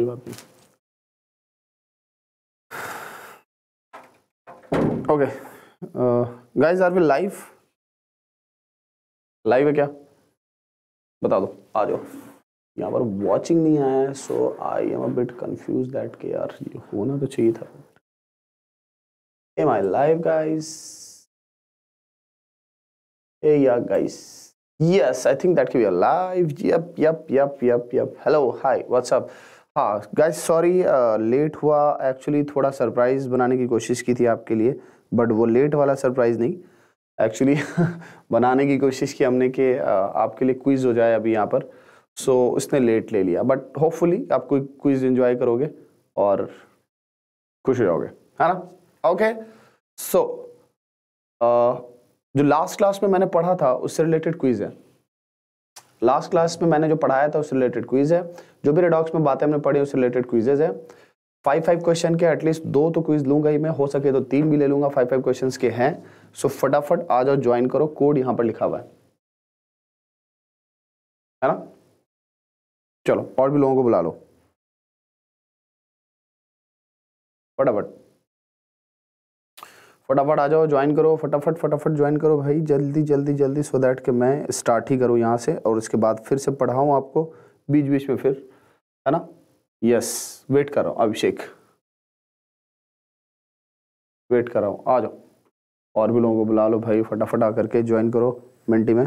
कोई बात नहीं okay guys are we live live है क्या बता दो आ जाओ यहाँ पर वॉचिंग नहीं आया है so I am a bit confuse that के यार ये होना तो चाहिए था ए माई लाइव गाइस ए या guys yes I think that के we are live yep yep yep yep hello hi what's up हाँ गाइस सॉरी लेट हुआ एक्चुअली थोड़ा सरप्राइज़ बनाने की कोशिश की थी आपके लिए बट वो लेट वाला सरप्राइज़ नहीं एक्चुअली बनाने की कोशिश की हमने कि uh, आपके लिए क्विज़ हो जाए अभी यहाँ पर सो so, उसने लेट ले लिया बट होपफुली आप कोई क्विज़ इंजॉय करोगे और खुश रहोगे है ना ओके सो uh, जो लास्ट क्लास में मैंने पढ़ा था उससे रिलेटेड क्विज़ है लास्ट क्लास में मैंने जो पढ़ाया था उस रिलेटेड क्विज है जो भी रेडॉक्स में बातें हमने पढ़ी उस रिलेटेड क्विजेज है फाइव फाइव क्वेश्चन के एटलीस्ट दो तो क्विज लूंगा ही मैं हो सके तो तीन भी ले लूंगा फाइव फाइव क्वेश्चन के हैं सो फटाफट आ जाओ ज्वाइन करो कोड यहाँ पर लिखा हुआ है है ना चलो और भी लोगों को बुला लो फटाफट फटाफट आ जाओ ज्वाइन करो फटाफट फटाफट ज्वाइन करो भाई जल्दी जल्दी जल्दी सो दैट कि मैं स्टार्ट ही करूँ यहाँ से और उसके बाद फिर से पढ़ाऊँ आपको बीच बीच में फिर है ना यस वेट कर रहा हूँ अभिषेक वेट कर रहा हूँ आ जाओ और भी लोगों को बुला लो भाई फटाफट आ करके ज्वाइन करो मिनटी में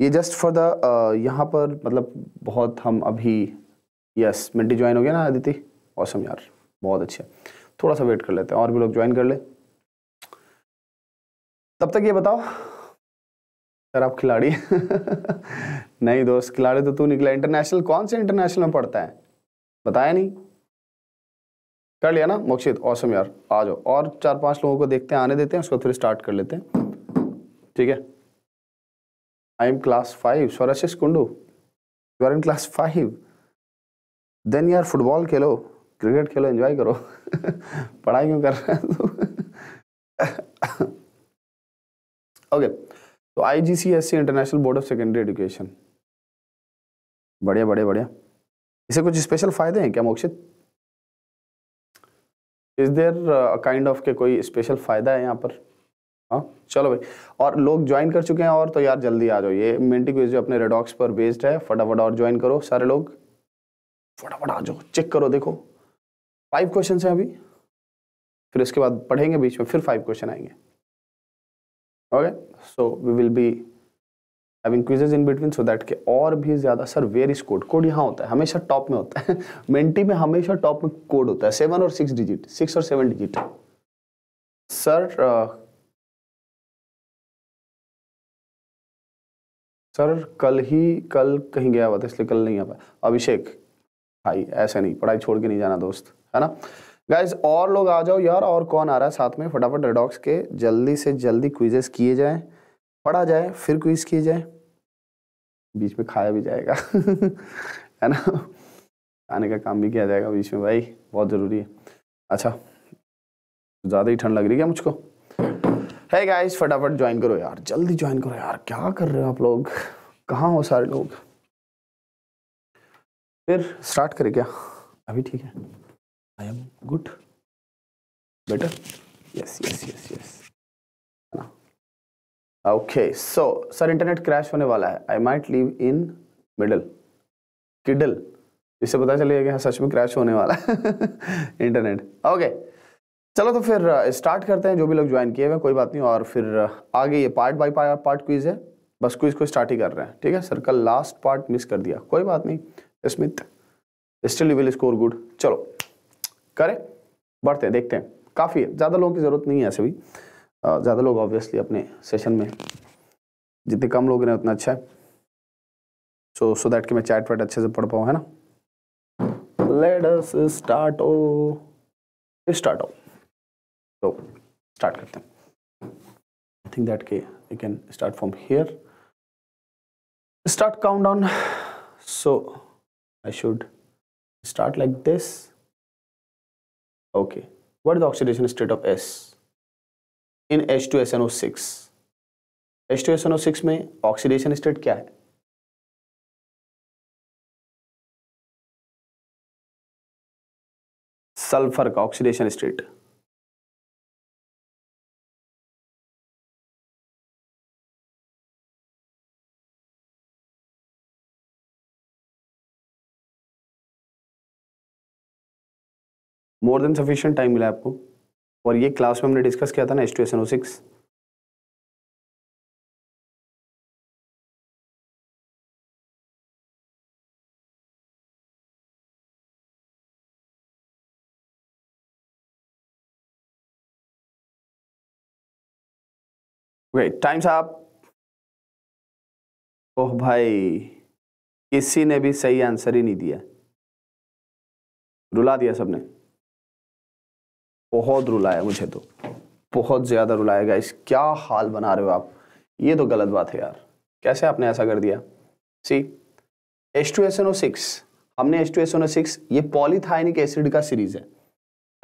ये जस्ट फॉर द यहाँ पर मतलब बहुत हम अभी यस मिनटी ज्वाइन हो गया ना आदिति औसम यार बहुत अच्छा थोड़ा सा वेट कर लेते हैं और भी लोग ज्वाइन कर ले तब तक ये बताओ सर आप खिलाड़ी नहीं दोस्त खिलाड़ी तो तू निकला इंटरनेशनल कौन से इंटरनेशनल में पढ़ता है बताया नहीं कर लिया ना मोक्षित ऑसम यार आ जाओ और चार पांच लोगों को देखते हैं आने देते हैं उसको फिर स्टार्ट कर लेते हैं ठीक है I am class five Swarashish Kundu you are in class five then यार फुटबॉल खेलो क्रिकेट खेलो एंजॉय करो पढ़ाई क्यों कर रहे हैं ओके तो I G C S C international board of secondary education बढ़िया बढ़िया बढ़िया इसे कुछ स्पेशल फ़ायदे हैं क्या Mokshit is there kind of के कोई स्पेशल फ़ायदा है यहाँ पर हाँ चलो भाई और लोग ज्वाइन कर चुके हैं और तो यार जल्दी आ जाओ ये मिनटी क्विज जो अपने रेडॉक्स पर बेस्ड है फटाफट और ज्वाइन करो सारे लोग फटाफट आ जाओ चेक करो देखो फाइव क्वेश्चन हैं अभी फिर इसके बाद पढ़ेंगे बीच में फिर फाइव क्वेश्चन आएंगे okay so we will be having quizzes in between so that के और भी ज़्यादा sir where is code code यहाँ होता है हमेशा टॉप में होता है मेंटी में हमेशा टॉप में कोड होता है सेवन और सिक्स डिजिट सिक्स और सेवन डिजिट सर सर कल ही कल कहीं गया हुआ था इसलिए कल नहीं आ पाया अभिषेक भाई ऐसा नहीं पढ़ाई छोड़ के नहीं जाना दोस्त है ना गाइज और लोग आ जाओ यार और कौन आ रहा है साथ में फटाफट रेडॉक्स के जल्दी से जल्दी क्विजेस किए जाए पढ़ा जाए फिर क्विज किए जाए बीच में खाया भी जाएगा है ना खाने का काम भी किया जाएगा बीच में भाई बहुत ज़रूरी है अच्छा ज़्यादा ही ठंड लग रही है मुझको है गाइज फटाफट ज्वाइन करो यार जल्दी ज्वाइन करो यार क्या कर रहे हो आप लोग कहाँ हो सारे लोग फिर स्टार्ट करें क्या अभी ठीक है I am good. Better? Yes, yes, yes, yes. Okay, so sir internet crash होने वाला है I might leave in middle किडल इससे पता चलेगा कि हाँ सच में क्रैश होने वाला है इंटरनेट ओके okay. चलो तो फिर स्टार्ट uh, करते हैं जो भी लोग ज्वाइन किए हुए कोई बात नहीं और फिर uh, आगे ये पार्ट बाय पार्ट क्विज है बस क्विज को स्टार्ट ही कर रहे हैं ठीक है सर कल लास्ट पार्ट मिस कर दिया कोई बात नहीं Smit still you will score good चलो करें बढ़ते हैं देखते हैं काफ़ी है ज़्यादा लोगों की ज़रूरत नहीं है ऐसे भी ज़्यादा लोग ऑब्वियसली अपने सेशन में जितने कम लोग हैं उतना अच्छा है सो सो दैट कि मैं चैट वैट अच्छे से पढ़ पाऊँ है ना लेट अस स्टार्ट ओ स्टार्ट ओ तो स्टार्ट करते हैं आई थिंक दैट के you can start from here start count down so I should start like this Okay. What is the oxidation state of S? In H2SNO6. H2SNO6 में oxidation state क्या है sulphur का oxidation state more than sufficient time मिला आपको और ये class में हमने डिस्कस किया था ना एस ओ सिक्स टाइम साहब ओह भाई किसी ने भी सही आंसर ही नहीं दिया रुला दिया सबने बहुत रुलाया मुझे तो बहुत ज़्यादा रुलाया गया क्या हाल बना रहे हो आप ये तो गलत बात है यार कैसे आपने ऐसा कर दिया C H two S N O six हमने H two S N O six ये पॉलीथाइनिक एसिड का सीरीज़ है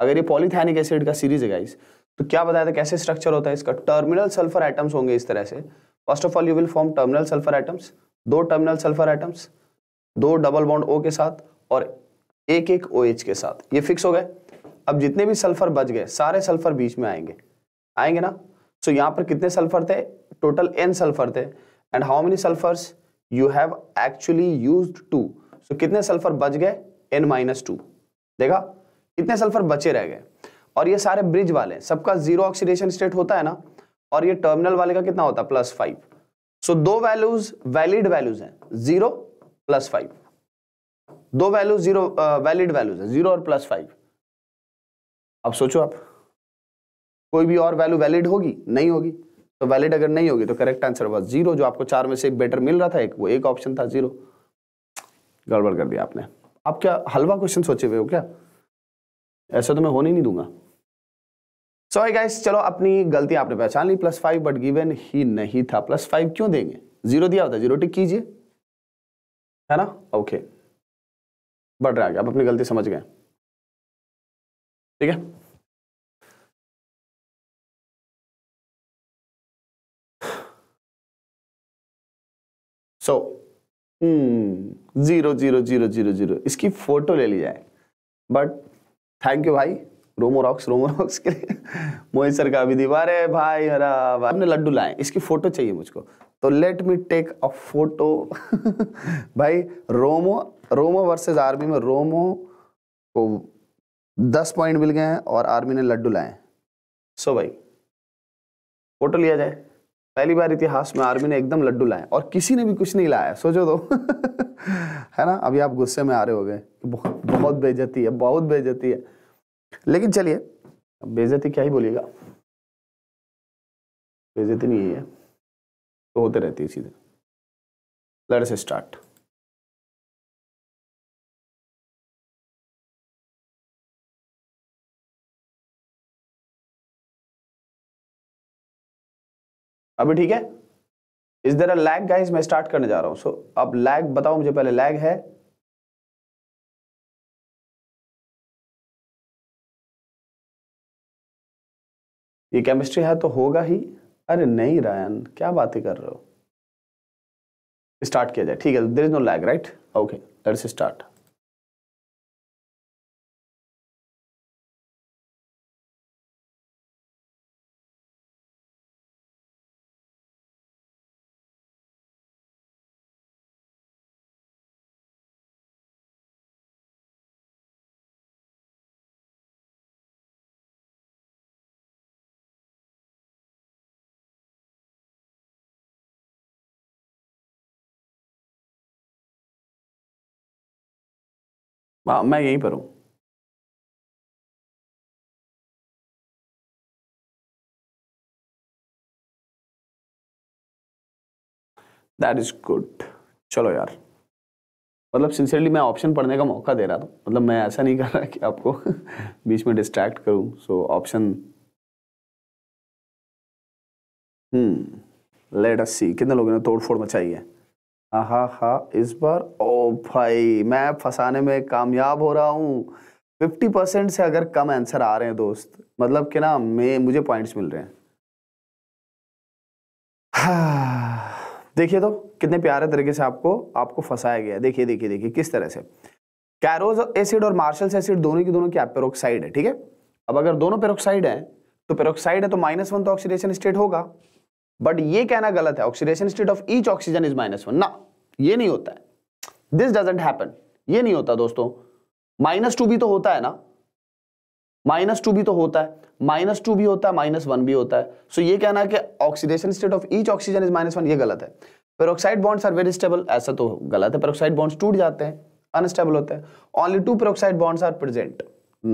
अगर ये पॉलीथाइनिक एसिड का सीरीज़ है गाइस तो क्या बताया था कैसे स्ट्रक्चर होता है इसका टर्मिनल सल्फर एटम्स होंगे इस तरह से first of all you will form terminal sulphur atoms दो टर्मिनल सल्फर एटम्स दो डबल बॉन्ड ओ के साथ और एक एक ओ OH के साथ ये फिक्स हो गए अब जितने भी सल्फर बच गए सारे सल्फर बीच में आएंगे आएंगे ना सो so, यहां पर कितने सल्फर थे टोटल एन सल्फर थे and how many sulphur you have actually use two so कितने सल्फर बच गए एन माइनस टू देखा कितने सल्फर बचे रह गए और ये सारे ब्रिज वाले सबका जीरो ऑक्सीडेशन स्टेट होता है ना और ये टर्मिनल वाले का कितना होता है प्लस फाइव सो दो वैल्यूज वैलिड वैल्यूज हैं जीरो प्लस फाइव दो वैल्यूज जीरो वैलिड वैल्यूज है जीरो और प्लस फाइव अब सोचो आप कोई भी और वैल्यू वैलिड होगी नहीं होगी तो वैलिड अगर नहीं होगी तो करेक्ट आंसर हुआ जीरो जो आपको चार में से एक बेटर मिल रहा था एक वो एक ऑप्शन था जीरो गड़बड़ कर दिया आपने आप क्या हलवा क्वेश्चन सोचे हुए हो क्या ऐसा तो मैं होने नहीं दूंगा सॉरी गाइस चलो अपनी गलती आपने पहचान ली प्लस फाइव बट गिवेन ही नहीं था प्लस फाइव क्यों देंगे जीरो दिया होता जीरो टिक कीजिए है ना ओके बढ़ रहा है आप अपनी गलती समझ गए ठीक है so zero zero zero zero zero इसकी फोटो ले ली जाए बट थैंक यू भाई रोमोरॉक्स रोमोरॉक्स के लिए मोहित सर का भी दीवार है भाई हरा भाई हमने लड्डू लाए इसकी फोटो चाहिए मुझको तो let me take a photo भाई रोमो रोमो वर्सेस आर्मी में रोमो को दस पॉइंट मिल गए हैं और आर्मी ने लड्डू लाए हैं सो भाई फोटो लिया जाए पहली बार इतिहास में आर्मी ने एकदम लड्डू लाए और किसी ने भी कुछ नहीं लाया सोचो तो है ना अभी आप गुस्से में आ रहे हो गए बहुत बहुत बेजती है बहुत बेजती है लेकिन चलिए बेजती क्या ही बोलिएगा बेजती नहीं है तो होते रहती है सीधे लड़ से स्टार्ट अभी ठीक है इस दर लैग गाइस मैं स्टार्ट करने जा रहा हूं सो अब लैग बताओ मुझे पहले लैग है ये केमिस्ट्री है तो होगा ही अरे नहीं रायन क्या बातें कर रहे हो स्टार्ट किया जाए ठीक है there is no lag right okay let's start हाँ, मैं यहीं पर हूँ दैट इज गुड चलो यार मतलब सिंसियरली मैं ऑप्शन पढ़ने का मौका दे रहा था मतलब मैं ऐसा नहीं कर रहा कि आपको बीच में डिस्ट्रैक्ट करूं सो ऑप्शन हम्म लेट अस सी कितने लोगों ने तोड़फोड़ मचाई है हाँ हाँ इस बार ओ भाई मैं फंसाने में कामयाब हो रहा हूँ फिफ्टी परसेंट से अगर कम आंसर आ रहे हैं दोस्त मतलब कि ना मैं मुझे पॉइंट्स मिल रहे हैं हाँ, देखिए तो कितने प्यारे तरीके से आपको आपको फंसाया गया देखिए देखिए देखिए किस तरह से कैरोज एसिड और मार्शल्स एसिड दोनों की दोनों क्या पेरोक्साइड है ठीक है अब अगर दोनों पेरोक्साइड तो है तो पेरोक्साइड है तो माइनस वन तो ऑक्सीडेशन स्टेट होगा बट ये कहना गलत है oxidation state of each oxygen is minus one ना ये नहीं होता है दिस डजेंट हैपन ये नहीं होता दोस्तों माइनस टू भी तो होता है ना माइनस टू भी तो होता है माइनस टू भी होता है माइनस वन भी होता है सो so, ये कहना है कि oxidation state of each oxygen is minus one ये गलत है peroxide bonds are very stable ऐसा तो गलत है पेरोक्साइड बॉन्ड्स टूट जाते हैं अनस्टेबल होते हैं only two peroxide bonds are present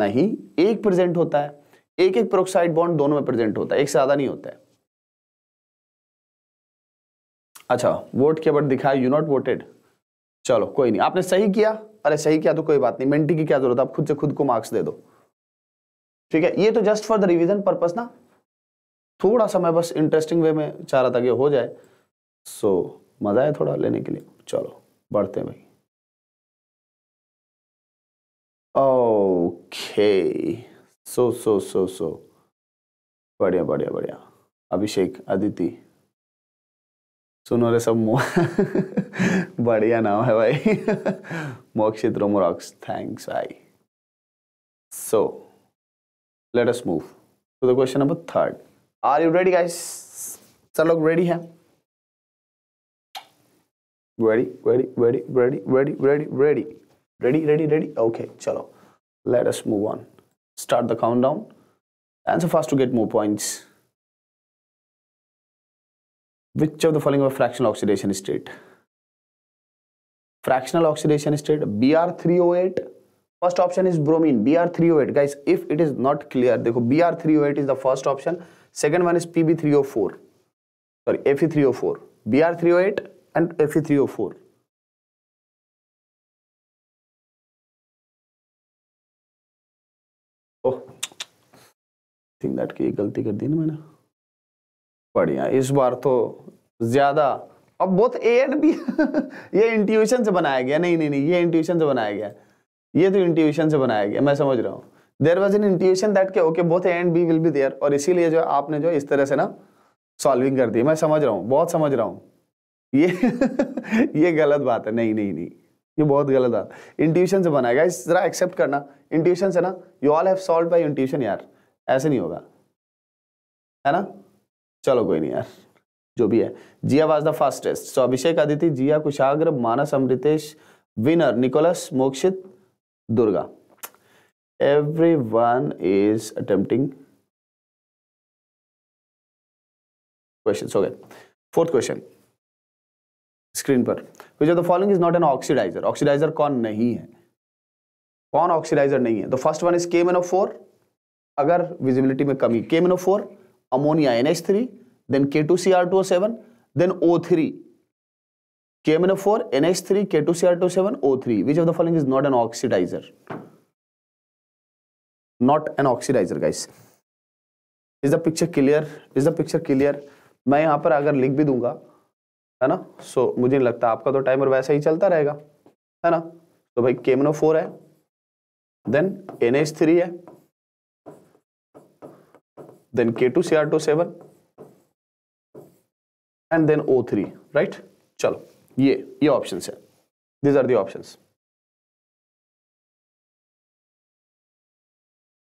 नहीं एक प्रेजेंट होता है एक एक पेरोक्साइड बॉन्ड दोनों में प्रेजेंट होता है एक से ज्यादा नहीं होता है अच्छा वोट के बट दिखाया यू नॉट वोटेड चलो कोई नहीं आपने सही किया अरे सही किया तो कोई बात नहीं मेंटी की क्या जरूरत आप खुद से खुद को मार्क्स दे दो ठीक है ये तो just for the revision purpose ना थोड़ा सा मैं बस इंटरेस्टिंग वे में चाह रहा था कि हो जाए सो so, मजा आया थोड़ा लेने के लिए चलो बढ़ते हैं भाई ओके सो सो सो सो बढ़िया बढ़िया बढ़िया अभिषेक अदिति सुनो रे सब मो बढ़िया नाम है भाई मोक्षित रोमो रॉक्स थैंक्स भाई so let us move to the question number third are you ready guys sir लोग रेडी हैं ready ready ready ready ready ready ready ready ready ready okay चलो let us move on start the countdown answer fast to get more points Which of the following are fractional oxidation state? Fractional oxidation state Br308. First option is bromine Br308. Guys, if it is not clear, देखो Br308 is the first option. Second one is Pb304. Sorry, Fe304. Br308 and Fe304. Oh think that की गलती कर दी ना मैंने बढ़िया इस बार तो ज़्यादा अब बहुत एंड बी ये इंट्यूशन से बनाया गया नहीं नहीं नहीं ये इंट्यूशन से बनाया गया ये तो इंट्यूशन से बनाया गया मैं समझ रहा हूँ there was an intuition that के okay both A and B will be there और इसीलिए जो आपने जो इस तरह से ना सॉल्विंग कर दी मैं समझ रहा हूँ बहुत समझ रहा हूँ ये ये गलत बात है नहीं नहीं नहीं ये बहुत गलत बात इंट्यूशन से बनाया गया इस जरा एक्सेप्ट करना इंट्यूशन से ना you all have solve by intuition यार ऐसे नहीं होगा है ना चलो कोई नहीं यार जो भी है Jiya was the fastest so Abhishek Aditya Jiya Kushagra Manas Amritesh winner Nicholas Mokshit Durga every one is attempting question हो गए फोर्थ क्वेश्चन स्क्रीन पर which of the following is not an oxidiser oxidiser कौन नहीं है कौन ऑक्सीडाइजर नहीं है तो फर्स्ट वन इज के मेनो फोर अगर विजिबिलिटी में कमी के मेनो four ammonia NH3, then K2Cr2O7, then O3. KMnO4, NH3, K2Cr2O7, O3. Which of the following is not an oxidizer? Not an oxidizer, guys. Is the picture clear? Is the picture clear? मैं यहाँ पर अगर लिख भी दूंगा है ना so so, मुझे नहीं लगता आपका तो टाइमर वैसा ही चलता रहेगा है ना तो भाई केमनो फोर है देन एन एच थ्री है then seven and then O3 right चलो ये ये options है these are the options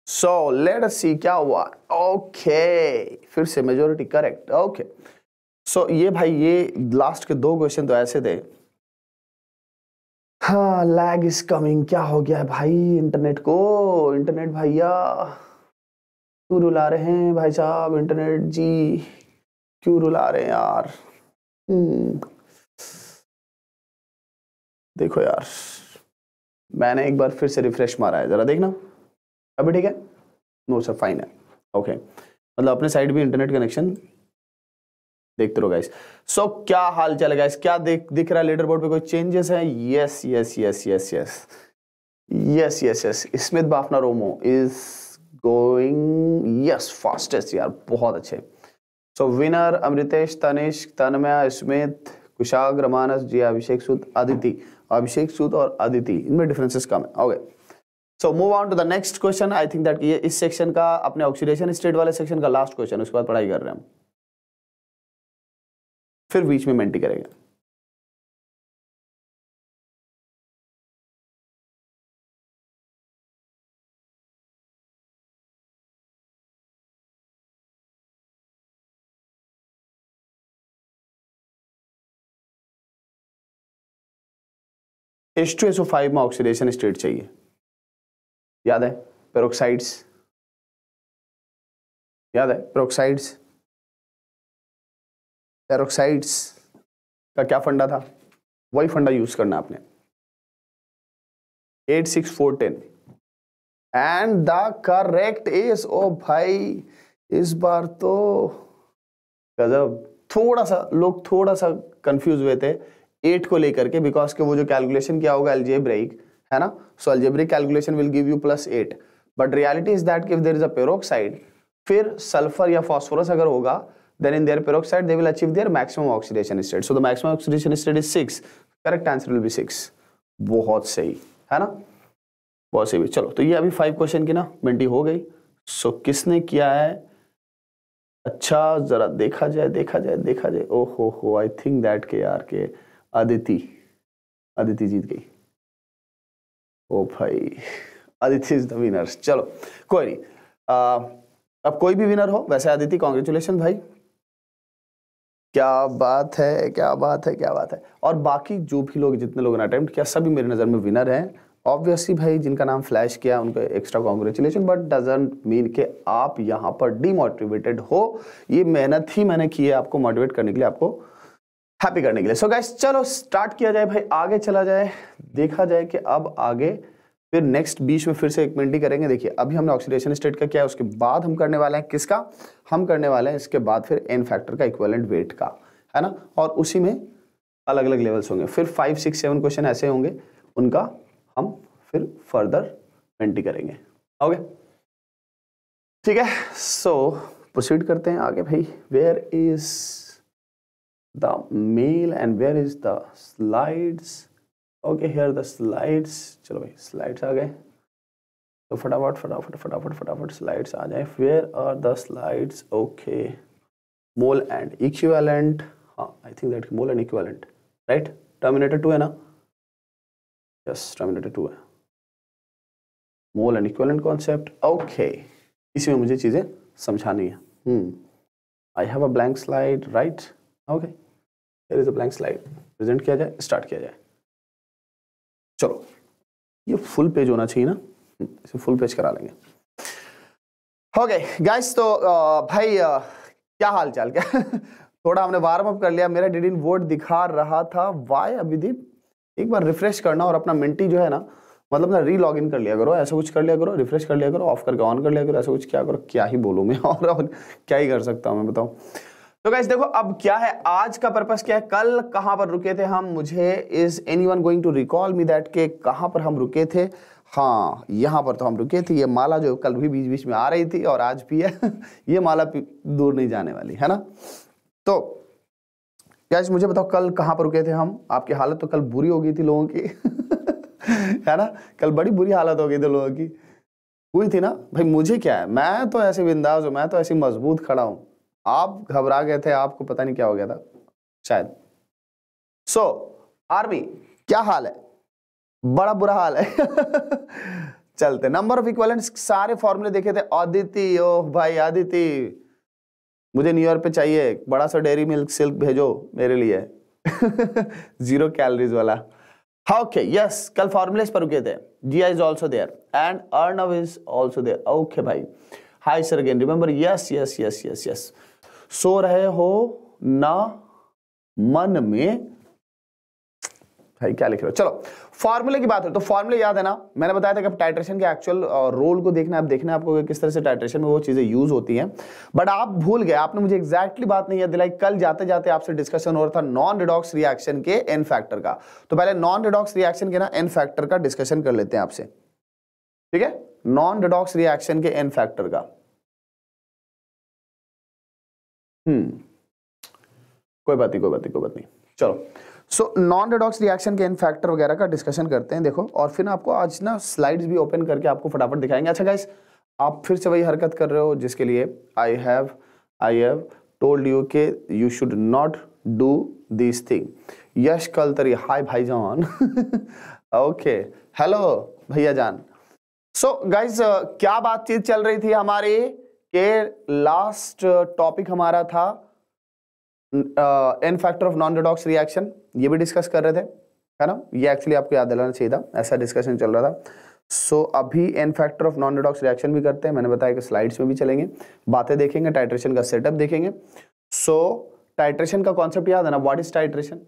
so let us see क्या हुआ okay. फिर से majority correct okay so ये भाई ये last के दो question तो ऐसे थे हाँ लैग इज कमिंग क्या हो गया है भाई इंटरनेट को इंटरनेट भैया क्यों रुला रहे हैं भाई साहब इंटरनेट जी क्यों रुला रहे हैं यार हम्म। देखो यार मैंने एक बार फिर से रिफ्रेश मारा है ज़रा देखना अभी ठीक है नो सर फाइन है ओके मतलब अपने साइड भी इंटरनेट कनेक्शन देखते रहो गाइस सो so, क्या हाल चाल है गाइस क्या देख दिख रहा है लीडर बोर्ड पे कोई चेंजेस है yes yes yes yes yes yes yes yes Smit Bafna Romo is going yes fastest यार बहुत अच्छे सो विनर अमृतेश तनिष तनमया स्मित कुशाग रमानस जी अभिषेक सूद अदिति अभिषेक सूद और अदिति इनमें डिफरेंसेस कम है okay so move on to the next question I think that ये इस सेक्शन का अपने ऑक्सीडेशन स्टेट वाले सेक्शन का लास्ट क्वेश्चन उसके बाद पढ़ाई कर रहे हैं हम फिर बीच में मेंटी करेंगे एच टू फाइव में ऑक्सीडेशन स्टेट चाहिए याद है पेरोक्साइड्स याद है पेरोक्साइड्स पेरोक्साइड्स का क्या फंडा था वही फंडा यूज करना आपने eight six four ten and the correct is oh भाई इस बार तो गजब थोड़ा सा लोग थोड़ा सा कंफ्यूज हुए थे एट को लेकर के बिकॉज के वो जो कैलकुलेशन किया होगा एलजेब्रिक है ना so algebraic calculation will give you plus eight but reality is that if there is a peroxide फिर सल्फर या फॉस्फोरस अगर होगा then in their peroxide they will achieve their maximum oxidation state so the maximum oxidation state is six correct answer will be six बहुत सही है ना बहुत सही चलो तो ये अभी फाइव क्वेश्चन की ना मिनटी हो गई सो so, किसने किया है अच्छा जरा देखा जाए देखा जाए देखा जाए ओ हो हो आई थिंक दैट के यार के अदिति अदिति जीत गई ओ भाई अदिति इज द विनर चलो कोई नहीं आ, अब कोई भी विनर हो वैसे अदिति कॉन्ग्रेचुलेशन भाई क्या बात है क्या बात है क्या बात है और बाकी जो भी लोग जितने लोगों ने अटेम्प्ट किया सभी मेरी नज़र में विनर हैं ऑब्वियसली भाई जिनका नाम फ्लैश किया उनको extra congratulation but doesn't mean के आप यहाँ पर डीमोटिवेटेड हो ये मेहनत ही मैंने की है आपको मोटिवेट करने के लिए आपको हैप्पी करने के लिए सो so गैस चलो स्टार्ट किया जाए भाई आगे चला जाए देखा जाए कि अब आगे फिर नेक्स्ट बीच में फिर से एक मिनट ही करेंगे देखिए अभी हमने ऑक्सीडेशन स्टेट का किया है उसके बाद हम करने वाले हैं किसका हम करने वाले हैं इसके बाद फिर एन फैक्टर का इक्वलेंट वेट का है ना और उसी में अलग अलग लेवल्स होंगे फिर फाइव सिक्स सेवन क्वेश्चन ऐसे होंगे उनका हम फिर फर्दर एंट्री करेंगे ओके ठीक है सो प्रोसीड करते हैं आगे भाई where is the mail and where is the slides okay here the slides चलो भाई slides आ गए तो फटाफट फटाफट फटाफट फटाफट स्लाइड्स आ जाए where are the slides okay mole and equivalent हाँ I think that mole and equivalent right terminator two है ना यस टर्मिनेटर टू है mole and equivalent concept okay इसी में मुझे चीज़ें समझानी है I have a blank slide right okay there is a blank slide present किया जाए स्टार्ट किया जाए चलो ये फुल पेज होना चाहिए ना इसे फुल पेज करा लेंगे ओके गाइस तो भाई क्या हाल चाल क्या थोड़ा हमने वार्म अप कर लिया मेरा डिड इन वोट दिखा रहा था वाई अभिदीप एक बार रिफ्रेश करना और अपना मिनटी जो है ना मतलब ना री लॉग इन कर लिया करो ऐसा कुछ कर लिया करो रिफ्रेश कर लिया करो ऑफ करके ऑन कर लिया करो ऐसा कुछ क्या करो क्या ही बोलूँ मैं और, और क्या ही कर सकता हूँ मैं बताऊँ तो गाइस देखो अब क्या है आज का पर्पस क्या है कल कहाँ पर रुके थे हम मुझे is anyone going to recall me that के कहाँ पर हम रुके थे हाँ यहाँ पर तो हम रुके थे ये माला जो कल भी बीच बीच में आ रही थी और आज भी है ये माला दूर नहीं जाने वाली है ना तो गाइज मुझे बताओ कल कहाँ पर रुके थे हम आपकी हालत तो कल बुरी हो गई थी लोगों की है ना कल बड़ी बुरी हालत हो गई थी लोगों की हुई थी ना भाई मुझे क्या है मैं तो ऐसे बिंदाज हूँ मैं तो ऐसी मजबूत खड़ा हूँ आप घबरा गए थे आपको पता नहीं क्या हो गया था शायद सो so, आर्मी क्या हाल है बड़ा बुरा हाल है चलते नंबर ऑफ इक्वल सारे फॉर्मूले देखे थे आदिति ओह भाई आदिति मुझे न्यूयॉर्क पे चाहिए बड़ा सा डेयरी मिल्क सिल्क भेजो मेरे लिए जीरो कैलोरीज वाला हाँ ओके यस कल फॉर्मुलेस पर रुके थे जी I is also there and earn is also there okay भाई hi sir again remember yes yes yes yes yes सो रहे हो ना मन में भाई क्या लिख रहे हो चलो फॉर्मूले की बात है तो फॉर्मूले याद है ना मैंने बताया था कि टाइट्रेशन के एक्चुअल रोल को देखना आप देखना आपको किस तरह से टाइट्रेशन में वो चीज़ें यूज होती हैं बट आप भूल गए आपने मुझे एक्जैक्टली बात नहीं याद दिलाई कल जाते जाते आपसे डिस्कशन हो रहा था नॉन रिडॉक्स रिएक्शन के एन फैक्टर का तो पहले नॉन रिडॉक्स रिएक्शन के ना एन फैक्टर का डिस्कशन कर लेते हैं आपसे ठीक है नॉन रिडॉक्स रिएक्शन के एन फैक्टर का Hmm. कोई बात नहीं कोई बात नहीं कोई बात नहीं चलो सो नॉन रेडॉक्स रिएक्शन के इन फैक्टर वगैरह का डिस्कशन करते हैं देखो और फिर आपको आज ना स्लाइड्स भी ओपन करके आपको फटाफट दिखाएंगे अच्छा गाइस आप फिर से वही हरकत कर रहे हो जिसके लिए I have I have told you के you should not do this thing यश कल तरी हाय भाई जान ओके हेलो भैया जान सो गाइज क्या बातचीत चल रही थी हमारी के लास्ट टॉपिक uh, हमारा था n factor of non redox reaction ये भी डिस्कस कर रहे थे है ना ये एक्चुअली आपको याद दिलाना चाहिए था ऐसा डिस्कशन चल रहा था सो so, अभी n factor of non redox reaction भी करते हैं मैंने बताया कि स्लाइड्स में भी चलेंगे बातें देखेंगे टाइट्रेशन का सेटअप देखेंगे सो so, टाइट्रेशन का कॉन्सेप्ट याद है ना what is titration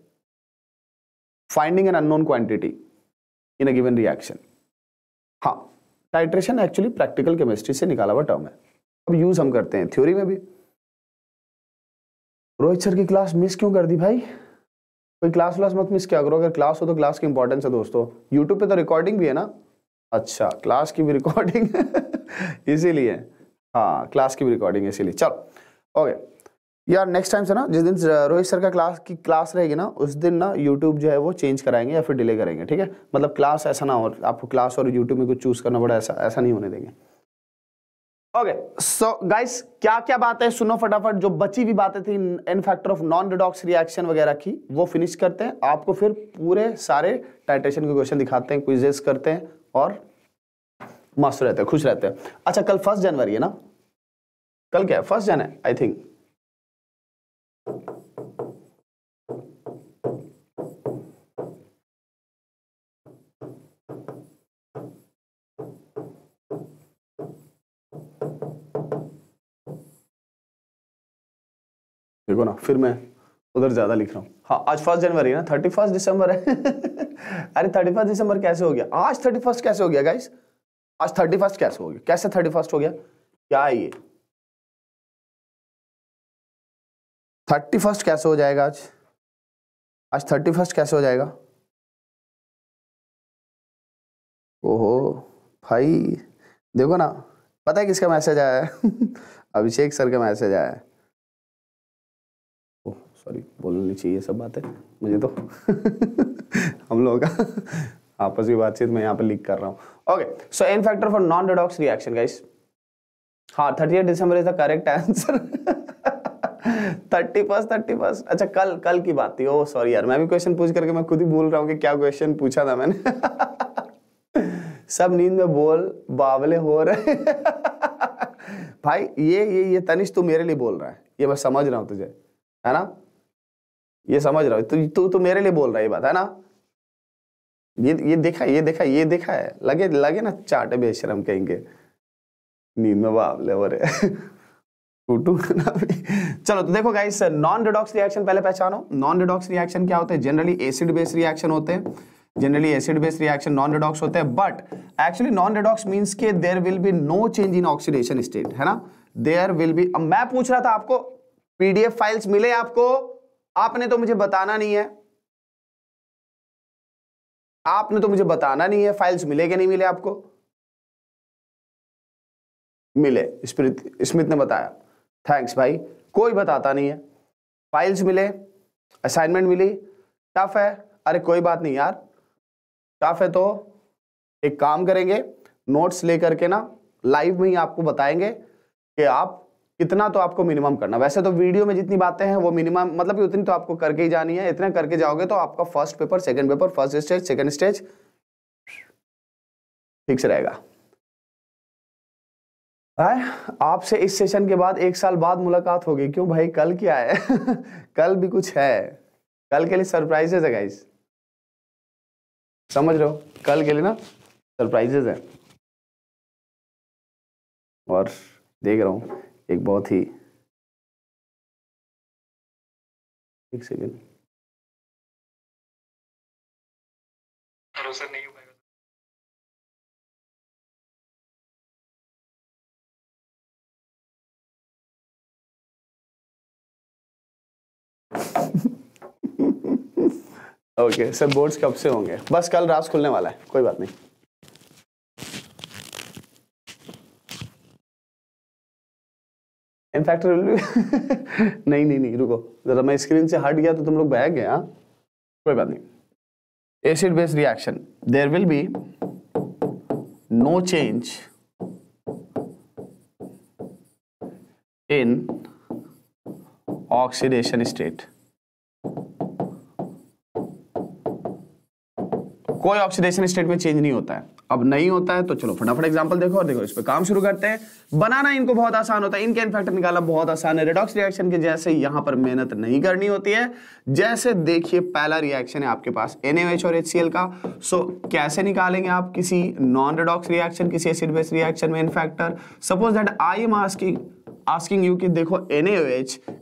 finding an unknown quantity in a given reaction हाँ टाइट्रेशन एक्चुअली प्रैक्टिकल केमिस्ट्री से निकाला हुआ टर्म है अब यूज हम करते हैं थ्योरी में भी रोहित सर की क्लास मिस क्यों कर दी भाई कोई क्लास व्लास मत मिस क्या करो अगर क्लास हो तो क्लास की इंपॉर्टेंस है दोस्तों यूट्यूब पे तो रिकॉर्डिंग भी है ना अच्छा क्लास की भी रिकॉर्डिंग इसीलिए हाँ क्लास की भी रिकॉर्डिंग इसीलिए चलो ओके यार नेक्स्ट टाइम से ना जिस दिन रोहित सर का क्लास की क्लास रहेगी ना उस दिन ना यूट्यूब जो है वो चेंज कराएंगे या फिर डिले करेंगे ठीक है मतलब क्लास ऐसा ना हो आपको क्लास और यूट्यूब में कुछ चूज़ करना पड़ा ऐसा ऐसा नहीं होने देंगे ओके सो गाइस क्या क्या बात है सुनो फटाफट जो बची हुई बातें थी n factor of non redox reaction वगैरह की वो फिनिश करते हैं आपको फिर पूरे सारे टाइटेशन के क्वेश्चन दिखाते हैं क्विजेस करते हैं और मस्त रहते हैं खुश रहते हैं अच्छा कल फर्स्ट जनवरी है ना कल क्या है फर्स्ट जन है आई थिंक देखो ना फिर मैं उधर ज़्यादा लिख रहा हूँ हाँ आज फर्स्ट जनवरी है ना थर्टी फर्स्ट दिसंबर है अरे थर्टी फर्स्ट दिसंबर कैसे हो गया आज थर्टी फर्स्ट कैसे हो गया गाइस आज थर्टी फर्स्ट कैसे हो गया कैसे थर्टी फर्स्ट हो गया क्या है ये थर्टी फर्स्ट कैसे हो जाएगा आज आज थर्टी फर्स्ट कैसे हो जाएगा ओहो भाई देखो ना पता है किसका मैसेज आया है अभिषेक सर का मैसेज आया है सॉरी बोलनी चाहिए सब बातें मुझे तो हम लोगों का आपस की बातचीत मैं यहाँ पर लिख कर रहा हूँ okay so N factor for non redox reaction guys हाँ thirty December is the correct answer thirty first thirty first अच्छा कल कल की बात थी ओ oh, सॉरी यार मैं भी क्वेश्चन पूछ करके मैं खुद ही बोल रहा हूँ कि क्या क्वेश्चन पूछा था मैंने सब नींद में बोल बावले हो रहे भाई ये ये ये तनिष तू मेरे लिए बोल रहा है ये मैं समझ रहा हूँ तुझे है ना ये समझ रहा हूँ तू तो, तू तो, तो मेरे लिए बोल रहा है ये बात है ना ये ये देखा ये देखा ये देखा है लगे लगे ना चाटे बेशरम कहेंगे नींद में बाबले हो रहे चलो तो देखो गाइस नॉन रिडॉक्स रिएक्शन पहले पहचानो नॉन रिडॉक्स रिएक्शन क्या होते हैं जनरली एसिड बेस रिएक्शन होते हैं generally acid base reaction non redox होते हैं but actually non redox means के there will be no change in oxidation state है ना देयर विल बी अब मैं पूछ रहा था आपको पीडीएफ फाइल्स मिले आपको आपने तो मुझे बताना नहीं है आपने तो मुझे बताना नहीं है फाइल्स मिले कि नहीं मिले आपको मिले स्मित ने बताया थैंक्स भाई कोई बताता नहीं है फाइल्स मिले असाइनमेंट मिली टफ है अरे कोई बात नहीं यार टफ है तो एक काम करेंगे नोट्स लेकर के ना लाइव में ही आपको बताएंगे कि आप इतना तो आपको मिनिमम करना वैसे तो वीडियो में जितनी बातें हैं वो मिनिमम मतलब उतनी तो आपको करके ही जानी है इतना करके जाओगे तो आपका first paper second paper first stage second stage fix रहेगा आपसे इस सेशन के बाद एक साल बाद मुलाकात होगी क्यों भाई कल क्या है कल भी कुछ है कल के लिए सरप्राइजेज है गाइस समझ रहे हो कल के लिए ना सरप्राइजेज है और देख रहा हूँ एक बहुत ही एक सेकेंड ओके सर बोर्ड्स कब से होंगे बस कल रात खुलने वाला है कोई बात नहीं इनफैक्ट फैक्टर विल नहीं नहीं नहीं रुको जरा मैं स्क्रीन से हट गया तो तुम लोग बह गए हाँ? कोई बात नहीं acid base reaction there will be no change in oxidation state कोई ऑक्सीडेशन स्टेट में चेंज नहीं होता है अब नहीं होता है तो चलो फटाफट एग्जाम्पल देखो और देखो इस पर काम शुरू करते हैं बनाना इनको बहुत आसान होता है इनके इनफैक्टर निकालना बहुत आसान है रेडॉक्स रिएक्शन के जैसे यहां पर मेहनत नहीं करनी होती है जैसे देखिए पहला रिएक्शन है आपके पास एन और एच का सो कैसे निकालेंगे आप किसी नॉन रेडॉक्स रिएक्शन किसी एसिड बेस रिएक्शन में n factor suppose that I am asking asking you कि देखो एन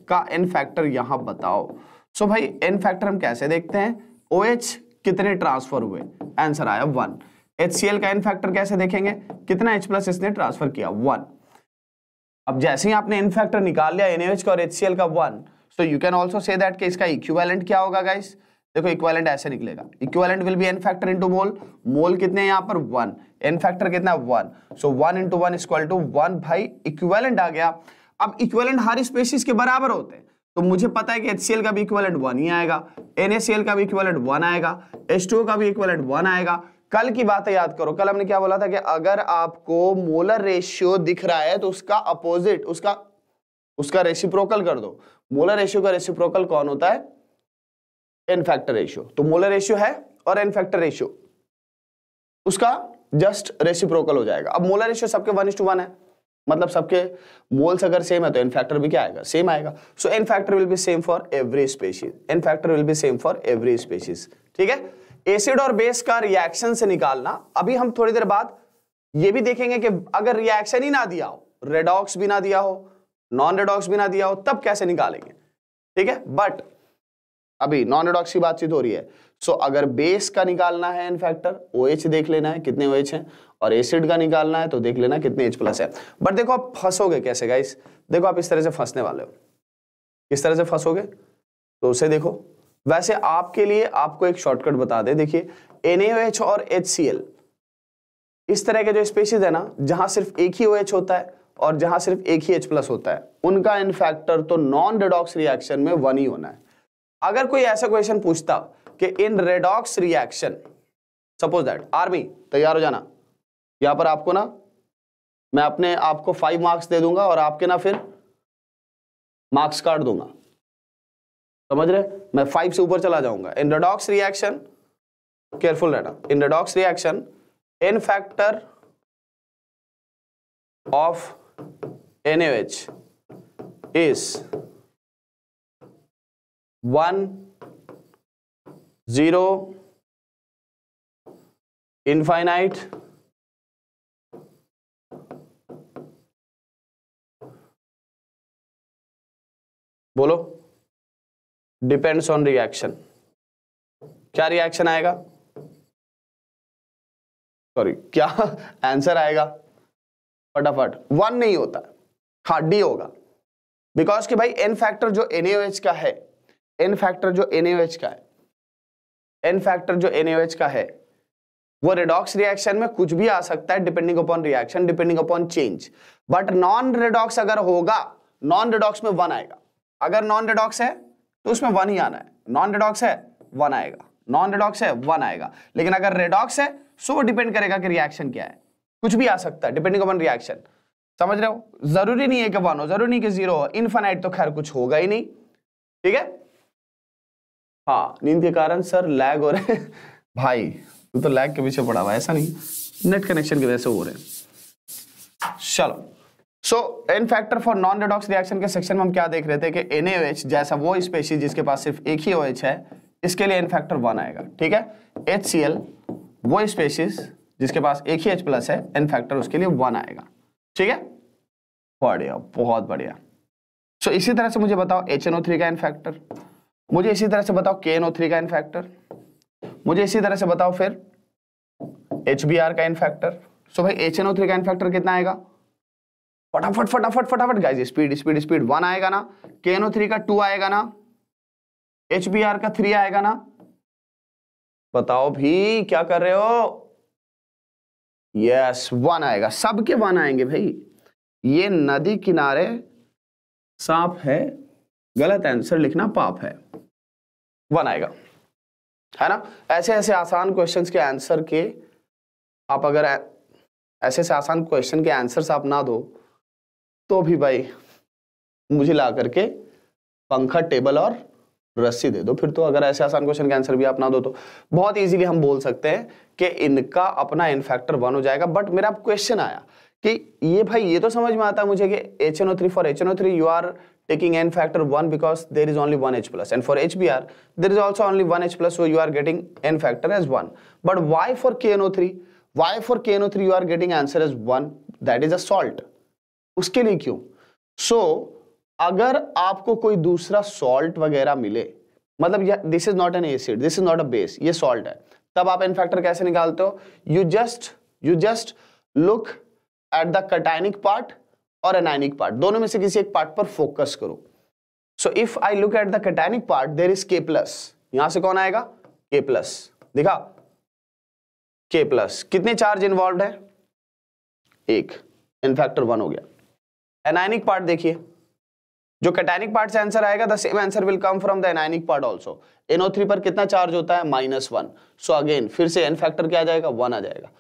का एन फैक्टर यहाँ बताओ सो भाई एन फैक्टर हम कैसे देखते हैं ओ OH कितने ट्रांसफर हुए आंसर आया वन एच का इन फैक्टर कैसे देखेंगे कितना एच प्लस इसने ट्रांसफर किया वन अब जैसे ही आपने इन फैक्टर निकाल लिया एनएच का और एच का one so you can also see that इसका इक्वेलेंट क्या होगा गाइस देखो इक्वेलेंट ऐसे निकलेगा equivalent will be n factor into mole mole कितने हैं यहाँ पर वन एन फैक्टर कितना one so one into one equal to one भाई इक्वेलेंट आ गया अब इक्वेलेंट हर स्पेसिस के बराबर होते हैं तो मुझे पता है कि HCl का भी इक्विवेलेंट वन ही आएगा NaCl का भी इक्विवेलेंट वन आएगा H2O का भी इक्विवेलेंट वन आएगा कल की बात याद करो कल हमने क्या बोला था कि अगर आपको मोलर रेशियो दिख रहा है तो उसका अपोजिट उसका उसका रेसिप्रोकल कर दो मोलर रेशियो का रेसिप्रोकल कौन होता है एन फैक्टर रेशियो तो मोलर रेशियो है और एन फैक्टर रेशियो उसका जस्ट रेसिप्रोकल हो जाएगा अब मोलर रेशियो सबके वन इज टू वन है मतलब सबके मोल्स अगर सेम है तो एन फैक्टर भी क्या आएगा सेम आएगा so N factor will be same for every species n factor will be same for every species ठीक है एसिड और बेस का रिएक्शन से निकालना अभी हम थोड़ी देर बाद ये भी देखेंगे कि अगर रिएक्शन ही ना दिया हो रेडॉक्स भी ना दिया हो नॉन रेडॉक्स भी ना दिया हो तब कैसे निकालेंगे ठीक है बट अभी नॉन रेडॉक्स की बातचीत हो रही है सो so, अगर बेस का निकालना है एन फैक्टर ओ OH देख लेना है कितने ओ OH है और एसिड का निकालना है तो देख लेना कितने एच प्लस है बट देखो आप फंसोगे कैसे गाइस देखो आप इस तरह से फंसने वाले हो किस तरह से फंसोगे तो उसे देखो वैसे आपके लिए आपको एक शॉर्टकट बता दे देखिए एन और एच इस तरह के जो स्पेसिस है ना जहां सिर्फ एक ही ओ OH होता है और जहां सिर्फ एक ही एच प्लस होता है उनका इन फैक्टर तो नॉन रेडॉक्स रिएक्शन में वन ही होना है अगर कोई ऐसा क्वेश्चन पूछता कि in redox reaction suppose that आर्मी तैयार हो जाना यहां पर आपको ना मैं अपने आपको फाइव मार्क्स दे दूंगा और आपके ना फिर मार्क्स काट दूंगा समझ रहे मैं फाइव से ऊपर चला जाऊंगा इन रिएक्शन केयरफुल रहना इन reaction n factor of N H is one zero infinite बोलो डिपेंड्स ऑन रिएक्शन क्या रिएक्शन आएगा सॉरी क्या आंसर आएगा फटाफट वन नहीं होता हाँ डी होगा बिकॉज कि भाई एन फैक्टर जो एन का है एन फैक्टर जो एन का है एन फैक्टर जो एन का है वो रेडॉक्स रिएक्शन में कुछ भी आ सकता है depending upon reaction depending upon change but non redox अगर होगा नॉन रेडॉक्स में वन आएगा अगर नॉन रेडॉक्स है तो उसमें वन ही आना है नॉन रेडॉक्स है वन आएगा नॉन रेडॉक्स है वन आएगा लेकिन अगर रेडॉक्स है सो वो डिपेंड करेगा कि रिएक्शन क्या है कुछ भी आ सकता है डिपेंडिंग ऑन रिएक्शन समझ रहे हो जरूरी नहीं है कि वन हो जरूरी नहीं कि जीरो हो इनफाइनाइट तो खैर कुछ होगा ही नहीं ठीक है हाँ नींद के कारण सर लैग हो रहे भाई तू तो लैग के पीछे पड़ा हुआ ऐसा नहीं नेट कनेक्शन की वजह से हो रहे चलो so N factor for non redox reaction के सेक्शन में हम क्या देख रहे थे कि एन जैसा वो स्पेशीज जिसके पास सिर्फ एक ही ओ OH है इसके लिए एन फैक्टर वन आएगा ठीक है एच वो स्पेशीज जिसके पास एक ही एच प्लस है एन फैक्टर उसके लिए वन आएगा ठीक है बढ़िया बहुत बढ़िया सो so, इसी तरह से मुझे बताओ एच का एन फैक्टर मुझे इसी तरह से बताओ के का एन फैक्टर मुझे इसी तरह से बताओ फिर एच का एन फैक्टर सो so, भाई एच का एन फैक्टर कितना आएगा फटाफट फटाफट फटाफट guys speed speed speed one आएगा ना केनो थ्री का टू आएगा ना एच बी आर का थ्री आएगा ना बताओ भी क्या कर रहे हो यस वन आएगा सबके वन आएंगे भाई ये नदी किनारे साफ है गलत आंसर लिखना पाप है वन आएगा है ना ऐसे ऐसे आसान क्वेश्चंस के आंसर के आप अगर ऐसे ऐसे आसान क्वेश्चन के आंसर्स आप ना दो तो भी भाई मुझे ला करके पंखा टेबल और रस्सी दे दो फिर तो अगर ऐसे आसान क्वेश्चन का आंसर भी अपना दो तो बहुत इजीली हम बोल सकते हैं कि इनका अपना एन फैक्टर वन हो जाएगा बट मेरा क्वेश्चन आया कि ये भाई ये तो समझ में आता है मुझे कि H N O three for H N O three you are taking n factor one because there is only one H plus and for H B R there is also only one H plus you are getting n factor as one but why for K N O three why for K N O three you are getting answer as one that is a salt उसके लिए क्यों सो so, अगर आपको कोई दूसरा salt वगैरह मिले मतलब this is not an acid this is not a base ये सॉल्ट है तब आप इनफैक्टर कैसे निकालते हो you just you just look at the cationic part और एनाइनिक पार्ट दोनों में से किसी एक पार्ट पर फोकस करो so if I look at the cationic part there is K plus यहां से कौन आएगा के प्लस दिखा के प्लस कितने चार्ज इन्वॉल्व है एक इनफैक्टर वन हो गया एनाइनिक पार्ट देखिए जो कटैनिक पार्ट से आंसर आएगा the same answer will come from the anionic part also NO three पर कितना चार्ज होता है माइनस वन सो अगेन फिर से एन फैक्टर क्या आ जाएगा वन आ जाएगा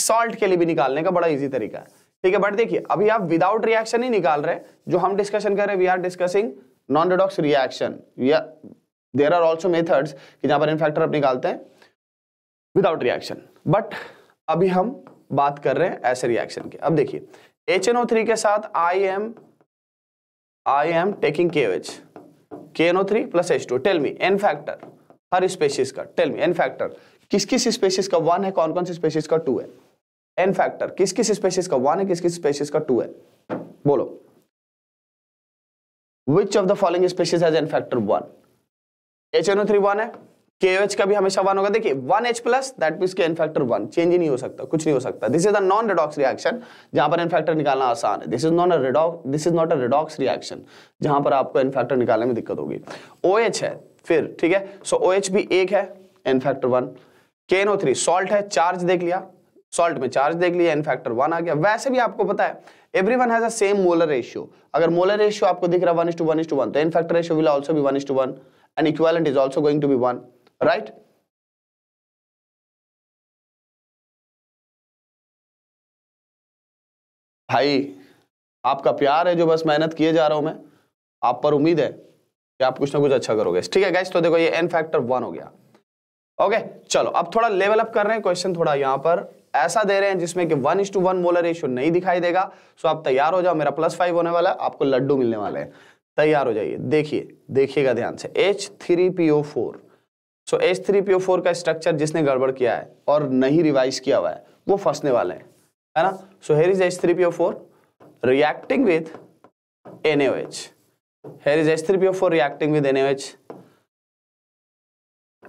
सॉल्ट के लिए भी निकालने का बड़ा इजी तरीका है ठीक है बट देखिए अभी आप विदाउट रिएक्शन ही निकाल रहे हैं जो हम डिस्कशन कर रहे हैं we are discussing non redox reaction there are also methods कि जहां पर इन फैक्टर आप निकालते हैं विदाउट रिएक्शन बट अभी हम बात कर रहे हैं ऐसे रिएक्शन के अब देखिए एच एन ओ थ्री के साथ I am I am taking K H K N O three plus H two tell me n factor हर स्पेसिस का टेलमी एन फैक्टर किस किस स्पेसिस का वन है कौन कौन सी स्पेसिस का टू है एन फैक्टर किस किस स्पेसिस का वन है किस किस स्पेसिस का टू है बोलो which of the following species has n factor one H N O three one है KOH का भी हमेशा वन होगा देखिए one H plus that mean n factor one change ही नहीं हो सकता कुछ नहीं हो सकता this is a non redox reaction जहां पर एन फैक्टर निकालना आसान है this is not a redox this is not a redox reaction जहां पर आपको एन फैक्टर निकालने में दिक्कत होगी ओ OH है फिर ठीक है सो ओ एच भी एक है N factor one K N O three salt है चार्ज देख लिया सॉल्ट में चार्ज देख लिया एन फैक्टर वन आ गया वैसे भी आपको पता है everyone has a same molar ratio अगर मोलर रेशियो आपको दिख रहा है one is to one is to one तो n factor ratio will also भी one is to one and equivalent is also going to be one right भाई आपका प्यार है जो बस मेहनत किए जा रहा हूं मैं आप पर उम्मीद है कि आप कुछ ना कुछ अच्छा करोगे ठीक है गैस तो देखो ये एन फैक्टर वन हो गया ओके चलो अब थोड़ा लेवल अप कर रहे हैं क्वेश्चन थोड़ा यहां पर ऐसा दे रहे हैं जिसमें कि वन इंस टू वन मोलर रेशियो नहीं दिखाई देगा सो आप तैयार हो जाओ मेरा प्लस फाइव होने वाला है आपको लड्डू मिलने वाले हैं तैयार हो जाइए देखिए देखिएगा ध्यान से H three P O four so H three P O four का स्ट्रक्चर जिसने गड़बड़ किया है और नहीं रिवाइज किया हुआ है वो फंसने वाले हैं है ना so here is H three P O four reacting with N O H here is H three P O four reacting with N O H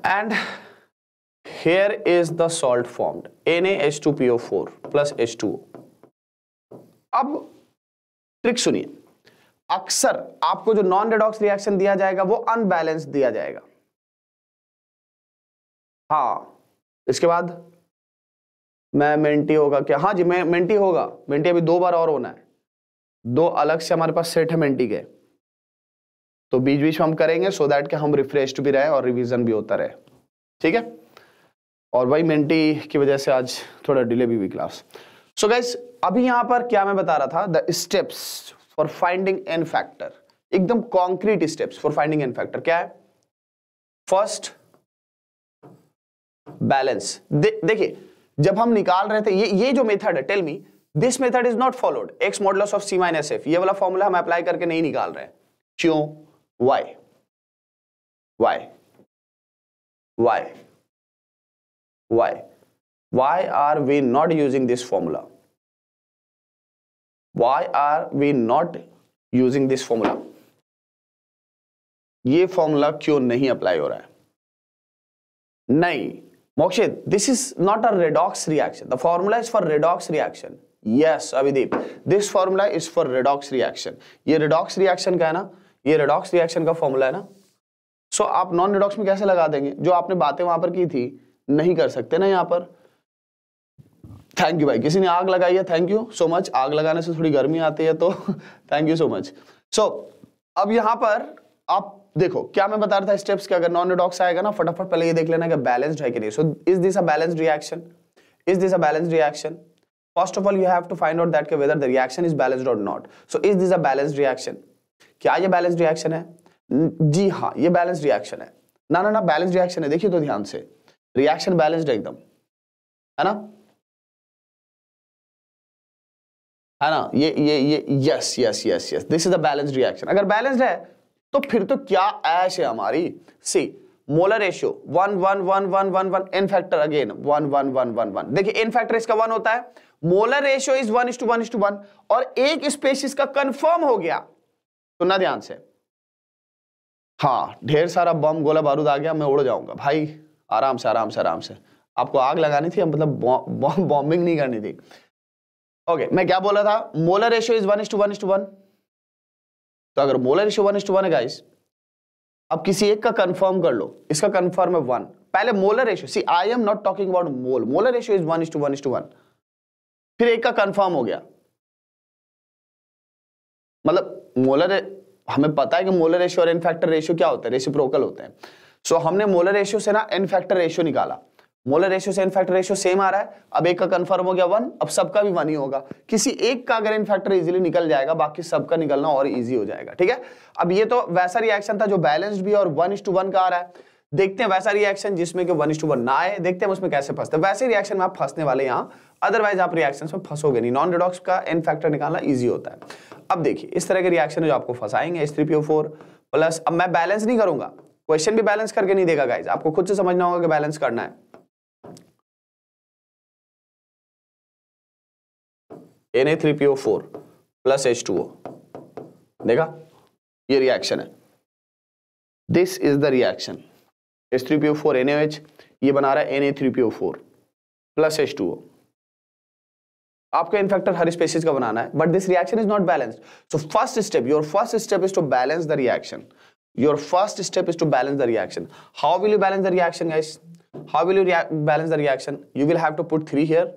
and two P O four plus H two O अब trick सुनिए अक्सर आपको जो non redox reaction दिया जाएगा वो unbalance दिया जाएगा हाँ इसके बाद मैं मेंटी होगा क्या हाँ जी मैं मेंटी होगा मेंटी अभी दो बार और होना है दो अलग से हमारे पास सेट है मेंटी के तो बीच बीच में हम करेंगे सो दैट के हम रिफ्रेश भी रहे और रिवीजन भी होता रहे ठीक है और वही मेंटी की वजह से आज थोड़ा डिले भी हुई क्लास सो so गैस अभी यहां पर क्या मैं बता रहा था the steps for finding N factor एकदम concrete steps for finding N factor क्या है फर्स्ट बैलेंस देखिए जब हम निकाल रहे थे ये ये जो मेथड है tell me this method is not followed x models of C minus F ये वाला फॉर्मूला हम अप्लाई करके नहीं निकाल रहे क्यों why why why why why are we not using this formula why are we not using this formula ये formula क्यों नहीं अप्लाई हो रहा है नहीं Mokshit, this is not a redox reaction. The formula is for redox reaction. Yes, Avideep. This formula is for redox reaction. ये redox reaction का है ना ये redox reaction का formula है ना सो so, आप नॉन रिडॉक्स में कैसे लगा देंगे जो आपने बातें वहां पर की थी नहीं कर सकते ना यहाँ पर थैंक यू भाई किसी ने आग लगाई है थैंक यू सो मच आग लगाने से थोड़ी गर्मी आती है तो thank you so much so अब यहाँ पर आप देखो क्या मैं बता रहा था स्टेप्स क्या अगर नॉन रिडॉक्स आएगा ना फटाफट पहले ये देख लेना कि बैलेंस्ड है कि नहीं so is this a balanced reaction is this a balanced reaction first of all you have to find out that whether the reaction is balanced or not so is this a balanced reaction क्या ये balanced reaction है जी हाँ ये balance reaction है ना ना ना balance reaction है देखिए तो ध्यान से रिएक्शन बैलेंस्ड है एकदम है ना है ना ये ये ये yes yes yes yes this is a balance reaction अगर बैलेंस्ड है तो फिर तो क्या ऐश है हमारी see molar ratio one one one one one one n factor again one one one one one देखिए एन फैक्टर इसका वन होता है molar ratio is one is to one is to one और एक स्पेसिस का confirm हो गया सुनना ध्यान से हाँ ढेर सारा बम गोला बारूद आ गया मैं उड़ जाऊंगा भाई आराम से आराम से आराम से आपको आग लगानी थी मतलब बॉम्बिंग बौ, बौ, नहीं करनी थी ओके मैं क्या बोला था molar ratio is one is to one is to one तो अगर बोला ratio one is to one है गाइस अब किसी एक का कंफर्म कर लो इसका कंफर्म है वन पहले molar ratio see I am not talking about mole molar ratio is one is to one is to one फिर एक का कंफर्म हो गया मतलब मोलर हमें पता है कि मोलर रेशियो और एन फैक्टर रेशियो क्या होता है रेशियो प्रोकल होते हैं सो so, हमने मोलर रेशियो से ना एन फैक्टर रेशियो निकाला मोलर रेशियो से इनफैक्टर रेशियो सेम आ रहा है अब एक का कंफर्म हो गया वन अब सबका भी वन ही होगा किसी एक का अगर इनफैक्टर इजीली निकल जाएगा बाकी सबका निकलना और इजी हो जाएगा ठीक है अब ये तो वैसा रिएक्शन था जो बैलेंस्ड भी और वन टू वन का आ रहा है देखते हैं वैसा रिएक्शन जिसमें कि वन टू वन ना आए देखते हैं उसमें कैसे फंसते हैं वैसे रिएक्शन में आप फंसने वाले यहाँ अदरवाइज आप रिएक्शन में फंसोगे नहीं नॉन रिडॉक्स का एन फैक्टर निकालना ईजी होता है अब देखिए इस तरह के रिएक्शन जो आपको फंसाएंगे एस प्लस अब मैं बैलेंस नहीं करूंगा क्वेश्चन भी बैलेंस करके नहीं देगा गाइज आपको खुद से समझना होगा कि बैलेंस करना है N A three P O four plus H two O देखा ये रिएक्शन है this is the reaction H three P O four N H ये बना रहा है N A three P O four plus H two O आपका n factor हर species का बनाना है but this reaction is not balanced so first step your first step is to balance the reaction your first step is to balance the reaction how will you balance the reaction guys how will you balance the reaction you will have to put three here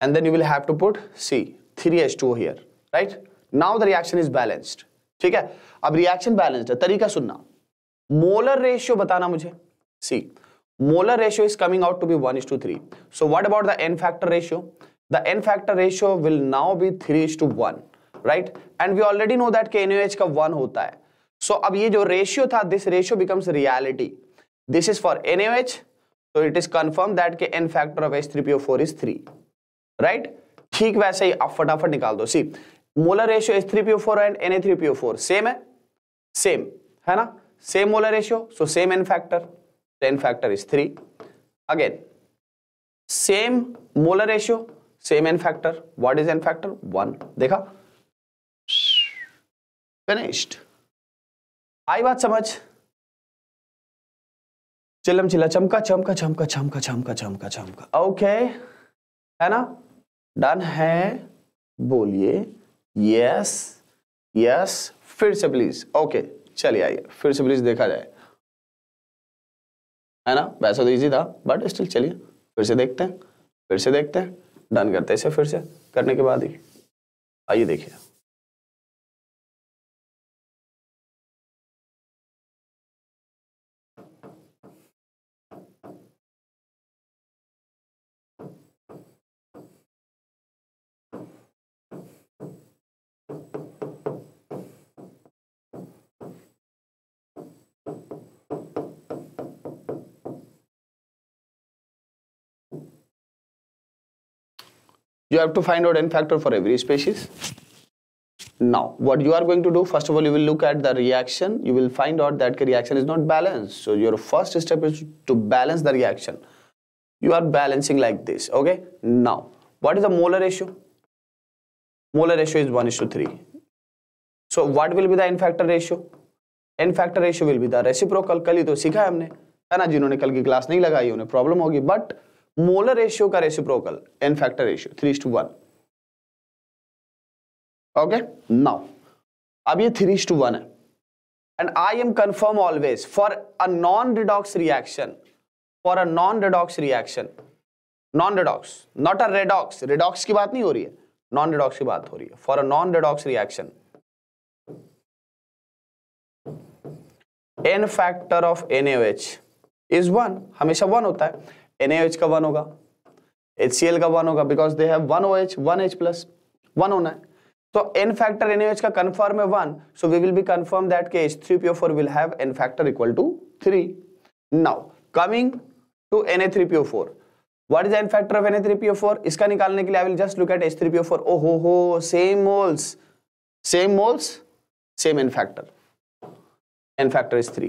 and then you will have to put C 3H2O here right now the reaction is balanced ठीक है अब reaction balanced है तरीका सुनना molar ratio बताना मुझे see molar ratio is coming out to be one is to three so what about the N factor ratio the N factor ratio will now be three is to one right and we already know that के N का one होता है so so, अब ये जो रेशियो था this ratio becomes reality this is for N so it is confirm that के n factor of H three P O four is three right ठीक वैसे ही आप फटाफट निकाल दो see molar ratio H three PO four and N A three PO four same है same है ना same molar ratio so same n factor n factor is three again same molar ratio same n factor what is n factor one देखा finished आई बात समझ चिलम चिल्ला चमका चमका चमका चमका चमका चमका चमका ओके है ना डन है बोलिए यस यस फिर से प्लीज ओके चलिए आइए फिर से प्लीज देखा जाए है ना वैसा तो इजी था बट स्टिल चलिए फिर से देखते हैं फिर से देखते हैं डन करते हैं इसे फिर से करने के बाद ही आइए देखिए you have to find out n factor for every species now what you are going to do first of all you will look at the reaction you will find out that the reaction is not balanced so your first step is to balance the reaction you are balancing like this okay now what is the molar ratio molar ratio is 1 is to 3 so what will be the n factor ratio n factor ratio will be the reciprocal Kali ही तो hai है हमने है ना जिन्होंने कल की class नहीं लगाई मोलर रेशियो का reciprocal n factor ratio three two one okay now अब ये थ्री टू वन है and I am confirm always for a non redox reaction for a non redox reaction non redox not a redox redox की बात नहीं हो रही है non redox की बात हो रही है for a non redox reaction n factor of N H is one हमेशा वन होता है NaOH का वन होगा HCl का वन होगा because they have one O H one H plus one होना है तो n फैक्टर NaOH का कन्फर्म है one so we will be confirm that के H3PO4 will have n factor equal to three now coming to Na3PO4 what is n factor of Na3PO4 इसका निकालने के लिए I will just look at H3PO4 ओ हो हो same moles same moles same n factor n factor is three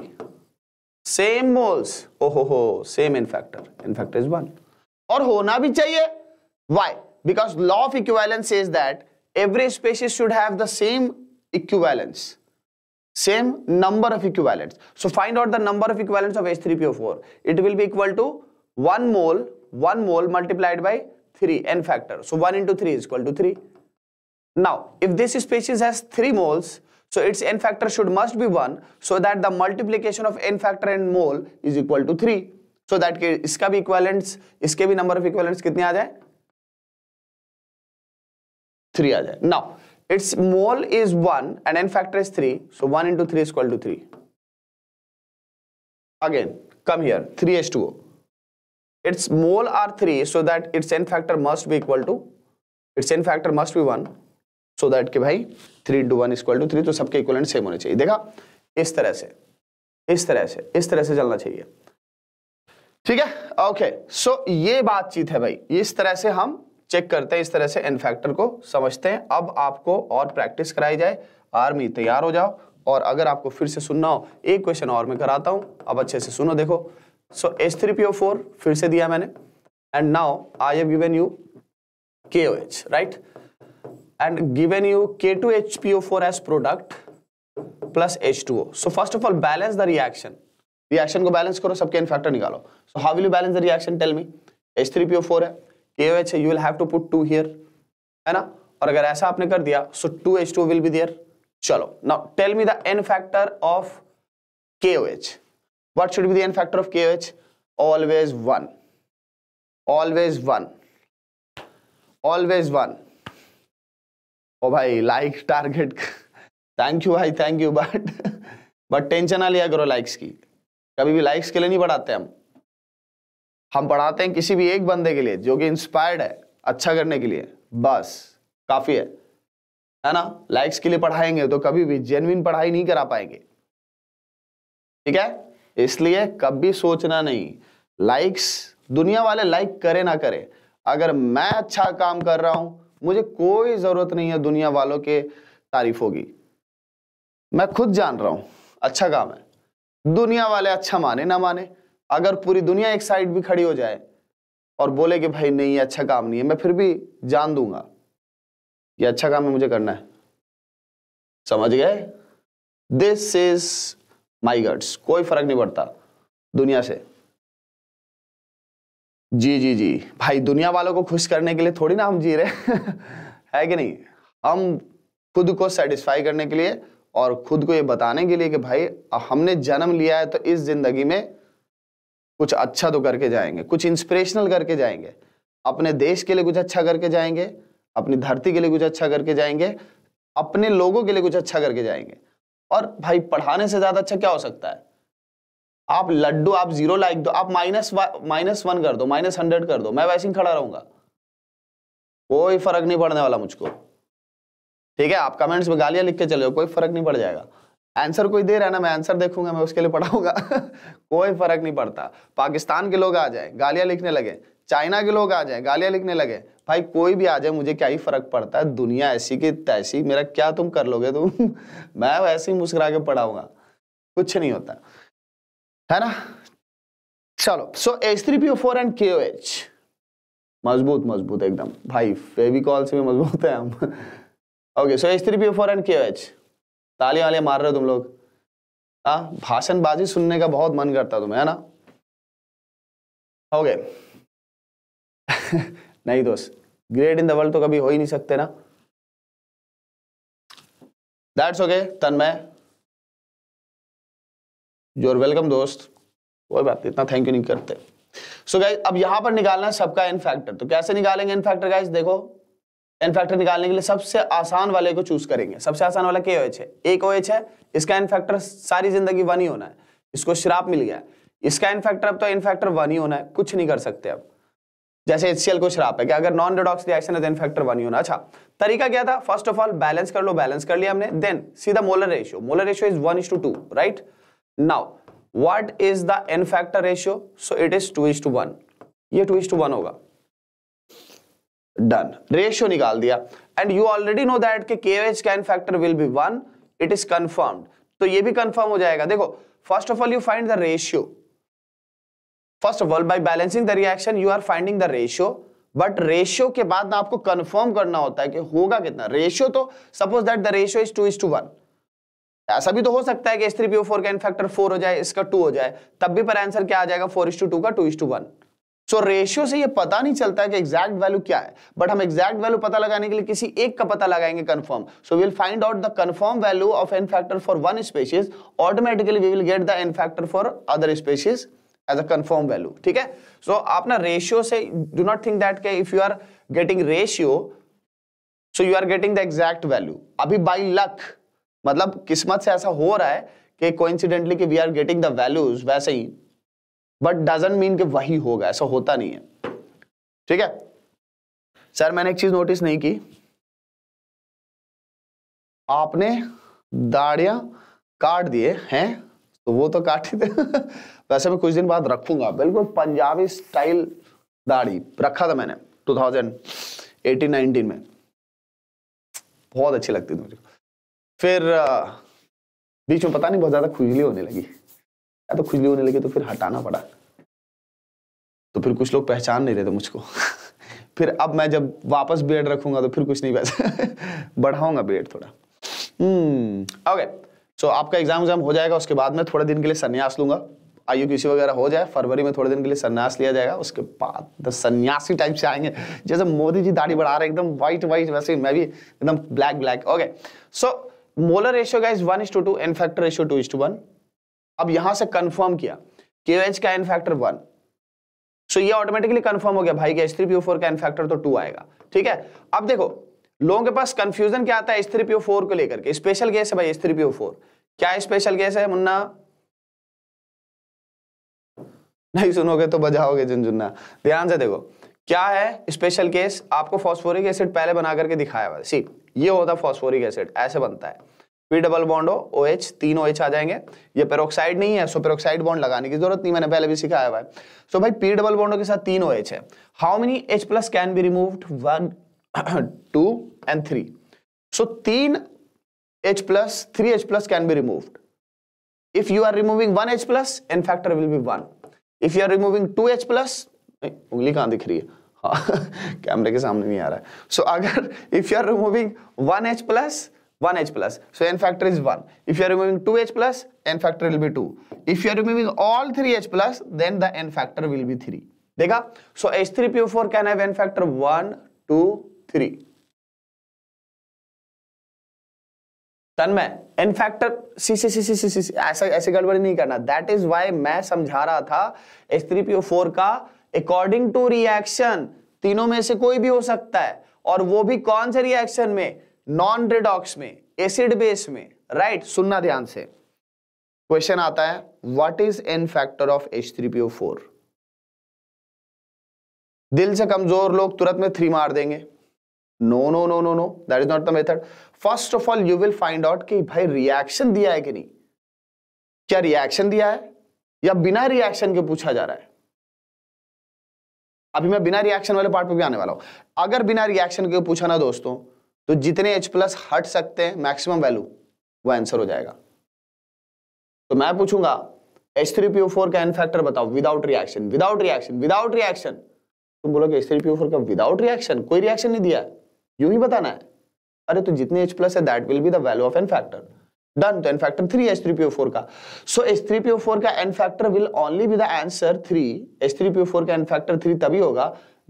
same moles ओहो हो same n factor n factor is one और होना भी चाहिए why because law of equivalence is that every species should have the same equivalence same number of equivalents so find out the number of equivalents of h3po4 it will be equal to 1 mole 1 mole multiplied by 3 n factor so 1 into 3 is equal to 3 now if this species has 3 moles so its n factor should must be 1 so that the multiplication of n factor and mole is equal to 3. So that its इसका भी equivalents number of equivalents कितने आ 3 आ Now its mole is 1 and n factor is 3 so 1 into 3 is equal to 3. Again come here 3H2O. Its mole are 3 so that its n factor must be equal to its n factor must be 1 so that के भाई three into one equal to three तो सबके equal same होने चाहिए देखा इस तरह से इस तरह से इस तरह से चलना चाहिए ठीक है ओके सो ये बातचीत है भाई इस तरह से हम चेक करते हैं इस तरह से एन फैक्टर को समझते हैं अब आपको और प्रैक्टिस कराई जाए आर्मी तैयार हो जाओ और अगर आपको फिर से सुनना हो एक क्वेश्चन और मैं कराता हूं अब अच्छे से सुनो देखो so H three P O four फिर से दिया मैंने and now I have given you K O H right and given you K2HPO4 as product plus H2O. So first of all, balance the reaction. Reaction को balance करो, सबके n factor निकालो. So how will you balance the reaction? Tell me. H3PO4 है, KOH है, you will have to put two here, है ना? और अगर ऐसा आपने कर दिया, so two 2H2 will be there. चलो. Now tell me the n factor of KOH. What should be the n factor of KOH? Always one. Always one. Always one. ओ भाई लाइक टारगेट थैंक यू भाई thank you but but tension ना लिया करो likes की कभी भी likes के लिए नहीं बढ़ाते हम हम पढ़ाते हैं किसी भी एक बंदे के लिए जो कि इंस्पायर्ड है अच्छा करने के लिए बस काफ़ी है है ना लाइक्स के लिए पढ़ाएंगे तो कभी भी जेनविन पढ़ाई नहीं करा पाएंगे ठीक है इसलिए कभी सोचना नहीं लाइक्स दुनिया वाले लाइक करे ना करे अगर मैं अच्छा काम कर रहा हूं मुझे कोई ज़रूरत नहीं है दुनिया वालों के तारीफ होगी मैं खुद जान रहा हूं अच्छा काम है दुनिया वाले अच्छा माने ना माने अगर पूरी दुनिया एक साइड भी खड़ी हो जाए और बोले कि भाई नहीं ये अच्छा काम नहीं है मैं फिर भी जान दूंगा ये अच्छा काम है मुझे करना है समझ गए दिस इज माई गड्स कोई फर्क नहीं पड़ता दुनिया से जी जी जी भाई दुनिया वालों को खुश करने के लिए थोड़ी ना हम जी रहे है कि नहीं हम खुद को सेटिस्फाई करने के लिए और खुद को ये बताने के लिए कि भाई हमने जन्म लिया है तो इस जिंदगी में कुछ अच्छा तो करके जाएंगे कुछ इंस्पिरेशनल करके जाएंगे अपने देश के लिए कुछ अच्छा करके जाएंगे अपनी धरती के लिए कुछ अच्छा करके जाएंगे अपने लोगों के लिए कुछ अच्छा करके जाएंगे और भाई पढ़ाने से ज़्यादा अच्छा क्या हो सकता है आप लड्डू आप जीरो लाइक दो आप माइनस माइनस वन कर दो माइनस हंड्रेड कर दो मैं वैसे ही खड़ा रहूंगा कोई फर्क नहीं पड़ने वाला मुझको ठीक है आप कमेंट्स में गालियां लिख के चले कोई फर्क नहीं पड़ जाएगा आंसर कोई दे रहा है ना मैं आंसर देखूंगा मैं उसके लिए पढ़ाऊंगा कोई फर्क नहीं पड़ता पाकिस्तान के लोग आ जाए गालियां लिखने लगे चाइना के लोग आ जाए गालियां लिखने लगे भाई कोई भी आ जाए मुझे क्या ही फर्क पड़ता है दुनिया ऐसी की तैसी मेरा क्या तुम कर लोगे तुम मैं वैसे ही मुस्कुरा के पढ़ाऊंगा कुछ नहीं होता है ना चलो so H three P O four and K O H मजबूत मजबूत एकदम भाई फेवी कॉल से भी मजबूत है हम okay so H three P O four and K O H ताली वाले मार रहे हो तुम लोग हाँ भाषणबाजी सुनने का बहुत मन करता तुम्हें है ना ओके नहीं दोस्त ग्रेट इन द वर्ल्ड तो कभी हो ही नहीं सकते ना that's okay Tanmay you're welcome दोस्त कोई बात नहीं इतना थैंक यू नहीं करते सो so अब यहां पर निकालना है सबका एन फैक्टर तो कैसे निकालेंगे एन फैक्टर गाइज देखो एन फैक्टर निकालने के लिए सबसे आसान वाले को चूज करेंगे सबसे आसान वाला के ओ एच है एक ओ एच है इसका एन फैक्टर सारी जिंदगी वन ही होना है इसको श्राप मिल गया इसका एन फैक्टर अब तो एन फैक्टर वन ही होना है कुछ नहीं कर सकते अब जैसे एच को श्राप है कि अगर नॉन रेडॉक्स रिएक्शन है तो एन फैक्टर वन ही होना अच्छा तरीका क्या था फर्स्ट ऑफ ऑल बैलेंस कर लो बैलेंस कर लिया हमने देन सीधा molar ratio molar ratio is one is to two right now what is the N factor ratio so it is two is to one ये टू इज टू वन होगा done ratio निकाल दिया and you already know that कि का N factor will be one it is confirmed तो ये भी confirm हो जाएगा देखो first of all you find the ratio first of all bye balancing the reaction you are finding the ratio but ratio के बाद ना आपको कंफर्म करना होता है कि होगा कितना रेशियो तो suppose that the ratio is two is to one ऐसा भी तो हो सकता है कि S three P O four का इनफैक्टर फोर हो जाए इसका टू हो जाए तब भी पर आंसर क्या आ जाएगा फोर इस टू टू का two is two one so ratio से ये पता नहीं चलता है कि एग्जैक्ट वैल्यू क्या है बट हम एग्जैक्ट वैल्यू पता लगाने के लिए किसी एक का पता लगाएंगे confirm so will find out the confirm value of n factor for one species automatically we will get the N factor for other species as a confirm value ठीक है सो so, आप ना रेशियो से do not think that के if you are getting ratio so you are getting the exact value अभी by luck मतलब किस्मत से ऐसा हो रहा है कि कोइंसिडेंटली कि we are getting the values वैसे ही बट डजेंट मीन कि वही होगा ऐसा होता नहीं है ठीक है सर मैंने एक चीज नोटिस नहीं की आपने दाढ़ियां काट दिए हैं तो वो तो काट ही थे वैसे मैं कुछ दिन बाद रखूंगा बिल्कुल पंजाबी स्टाइल दाढ़ी रखा था मैंने 2018-19 में बहुत अच्छी लगती थी मुझे फिर बीच में पता नहीं बहुत ज्यादा खुजली होने लगी या तो खुजली होने लगी तो फिर हटाना पड़ा तो फिर कुछ लोग पहचान नहीं रहे थे मुझको फिर अब मैं जब वापस बेड रखूंगा तो फिर कुछ नहीं पैसा बढ़ाऊंगा बेड थोड़ा ओके हम्म, सो आपका एग्जाम एग्जाम हो जाएगा उसके बाद में थोड़े दिन के लिए संन्यास लूंगा आयु किसी वगैरह हो जाए फरवरी में थोड़े दिन के लिए सन्यास लिया जाएगा उसके बाद सन्यासी टाइप से आएंगे जैसे मोदी जी दाढ़ी बढ़ा रहे एकदम व्हाइट व्हाइट वैसे मैं भी एकदम black black okay so molar ratio guys one is to two N factor ratio two is to one अब यहां से कंफर्म किया के का एन फैक्टर वन सो ये ऑटोमेटिकली कंफर्म हो गया भाई K H three PO four का एन फैक्टर तो टू आएगा ठीक है अब देखो लोगों के पास कंफ्यूजन क्या आता है एच थ्री पीओ फोर को लेकर के स्पेशल गैस है भाई एच थ्री पीओ फोर क्या स्पेशल गैस है मुन्ना नहीं सुनोगे तो बजाओगे झुनझुन्ना ध्यान से देखो क्या है स्पेशल केस आपको फॉस्फोरिक एसिड पहले बना करके दिखाया हुआ सी ये होता है फॉस्फोरिक एसिड ऐसे बनता है पी डबल बॉन्ड हो ओ एच तीन ओ एच आ जाएंगे ये पेरोक्साइड नहीं है सो पेरोक्साइड बॉन्ड लगाने की जरूरत नहीं मैंने पहले भी सिखाया हुआ है सो भाई पी डबल बॉन्डो के साथ तीन ओ एच है how many H plus can be remove one two and three so तीन H plus three H plus can be remove if you are removing one H plus n factor will be one if you are removing two H plus उंगली कहां दिख रही है हाँ, कैमरे के सामने नहीं आ रहा है सो so, अगर if you are removing one H plus one H plus so N factor is one if you are removing two H plus n factor will be two if you are removing all three H plus then the N factor will be three देखा so H three P four can have n factor one two three Tanmay n factor see see see see see सी ऐसा ऐसी गड़बड़ी नहीं करना that is why मैं समझा रहा था एच थ्री पी फोर का अकॉर्डिंग टू रिएक्शन तीनों में से कोई भी हो सकता है और वो भी कौन से रिएक्शन में नॉन रिडॉक्स में एसिड बेस में राइट right? सुनना ध्यान से क्वेश्चन आता है what is n factor of H three P O four दिल से कमजोर लोग तुरंत में थ्री मार देंगे no no no no no that is not the method first of all you will find out कि भाई रिएक्शन दिया है कि नहीं क्या रिएक्शन दिया है या बिना रिएक्शन के पूछा जा रहा है अभी मैं बिना रिएक्शन वाले पार्ट पे भी आने वाला हूं अगर बिना रिएक्शन के पूछा ना दोस्तों तो जितने H प्लस हट सकते हैं मैक्सिमम वैल्यू वो आंसर हो जाएगा तो मैं पूछूंगा एच थ्री फोर का एन फैक्टर बताओ without reaction without reaction without reaction तुम बोलोगे एच थ्री फोर का विदाउट रिएक्शन कोई रिएक्शन नहीं दिया यू ही बताना है अरे तो जितने एच प्लस है that will be the value of n factor done to n factor 3 H3PO4 का so H3PO4 का n factor will only be the answer 3 H3PO4 का n factor 3 तभी होगा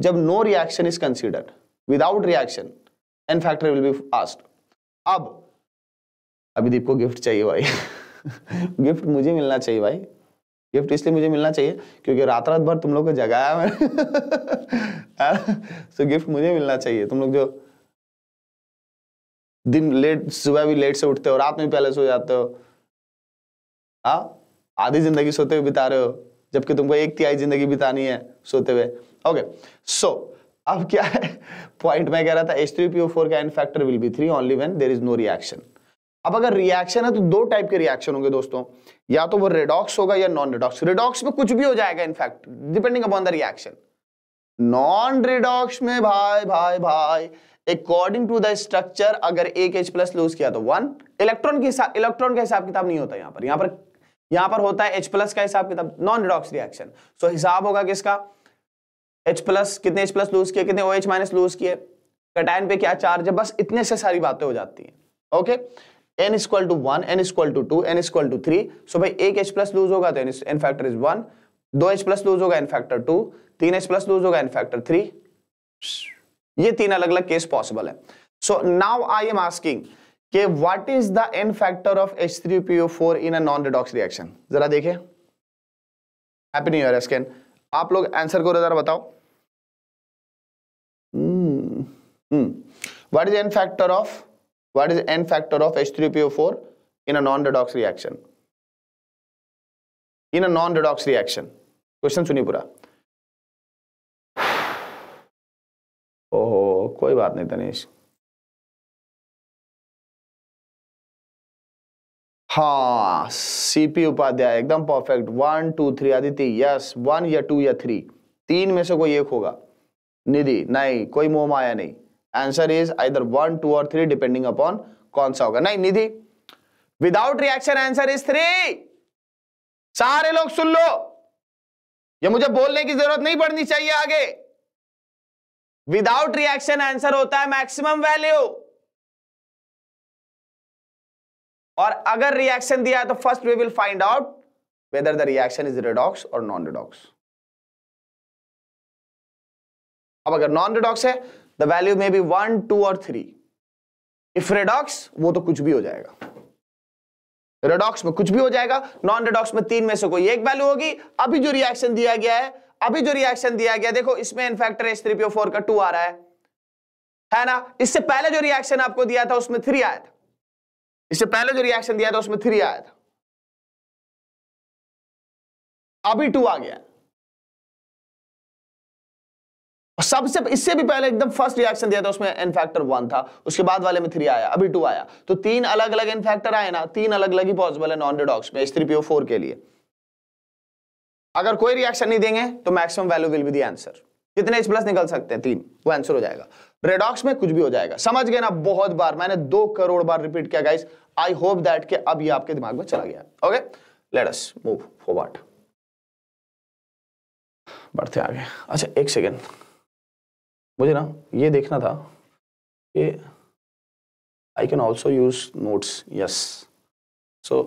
जब no reaction is considered without reaction n factor will be asked अब अभिदीप को gift चाहिए भाई गिफ्ट मुझे मिलना चाहिए भाई गिफ्ट इसलिए मुझे मिलना चाहिए क्योंकि रात रात भर तुम लोग को जगाया मैंने सो गिफ्ट मुझे मिलना चाहिए तुम लोग जो दिन लेट सुबह भी लेट से उठते हो रात में पहले सो जाते हो हाँ आधी जिंदगी सोते हुए बिता रहे हो जबकि तुमको एक तिहाई जिंदगी बितानी है सोते हुए ओके सो अब क्या है पॉइंट मैं कह रहा था H three P O four का N factor will be three only when there is no reaction अब अगर रिएक्शन है तो दो टाइप के रिएक्शन होंगे दोस्तों या तो वो रेडॉक्स होगा या नॉन रेडॉक्स रेडॉक्स में कुछ भी हो जाएगा in fact depending upon the reaction non redox में भाई भाई भाई अकॉर्डिंग टू द स्ट्रक्चर अगर एक एच प्लस लूज किया तो वन इलेक्ट्रॉन के हिसाब इलेक्ट्रॉन का हिसाब किताब नहीं होता यहां पर यहां पर यहां पर होता है एच प्लस का हिसाब किताब नॉन रिडॉक्स रिएक्शन सो हिसाब होगा किसका एच प्लस कितने एच प्लस लूज किए कितने ओ एच माइनस लूज किए कटायन पे क्या चार्ज है बस इतने से सारी बातें हो जाती हैं okay n equal to one n equal to two n equal to three so भाई एक एच प्लस लूज होगा तो एन फैक्टर इज वन दो एच प्लस लूज होगा एन फैक्टर टू तीन एच प्लस लूज होगा एन फैक्टर थ्री ये तीन अलग अलग केस पॉसिबल है so now I am asking what what is the N factor of H three P O four in a non redox reaction जरा देखे happy new year scan आप लोग answer करो जरा बताओ what is n factor of what is n factor of H three P O four in a non redox reaction in a non redox reaction question सुनिए पूरा कोई बात नहीं तनिष हाँ सीपी उपाध्याय एकदम perfect one two three Aditya yes one या two या three तीन में से कोई एक होगा निधि नहीं कोई मोह माया नहीं answer is either one two और थ्री डिपेंडिंग अपॉन कौन सा होगा नहीं Nidhi without reaction answer is three सारे लोग सुन लो ये मुझे बोलने की जरूरत नहीं पड़नी चाहिए आगे विदाउट रिएक्शन आंसर होता है मैक्सिमम वैल्यू और अगर रिएक्शन दिया है तो first we will find out whether the reaction is redox और नॉन रिडॉक्स अब अगर नॉन रिडॉक्स है the value may be one two और थ्री इफ रेडॉक्स वो तो कुछ भी हो जाएगा रेडॉक्स में कुछ भी हो जाएगा नॉन रेडॉक्स में तीन में से कोई एक वैल्यू होगी अभी जो रिएक्शन दिया गया है अभी जो रिएक्शन दिया गया देखो इसमें n factor H three PO four का टू आ रहा है है ना इससे पहले जो रिएक्शन आपको दिया था उसमें थ्री आया था इससे पहले जो रिएक्शन दिया था उसमें थ्री आया था अभी टू आ गया और सबसे इससे भी पहले एकदम फर्स्ट रिएक्शन दिया था उसमें एन फैक्टर वन था उसके बाद वाले में थ्री आया अभी टू आया तो तीन अलग अलग एन फैक्टर आए ना तीन अलग अलग ही पॉसिबल है नॉन रिडॉक्स में एच थ्री पीओ फोर के लिए अगर कोई रिएक्शन नहीं देंगे तो maximum value will be the answer कितने एच प्लस निकल सकते हैं तीन वो आंसर हो जाएगा रेडॉक्स में कुछ भी हो जाएगा समझ गए ना बहुत बार मैंने दो करोड़ बार रिपीट किया गाइस आई होप दैट के अब ये आपके दिमाग में चला गया okay let us move forward बढ़ते आगे अच्छा एक सेकेंड मुझे ना ये देखना था कि I can also use notes yes so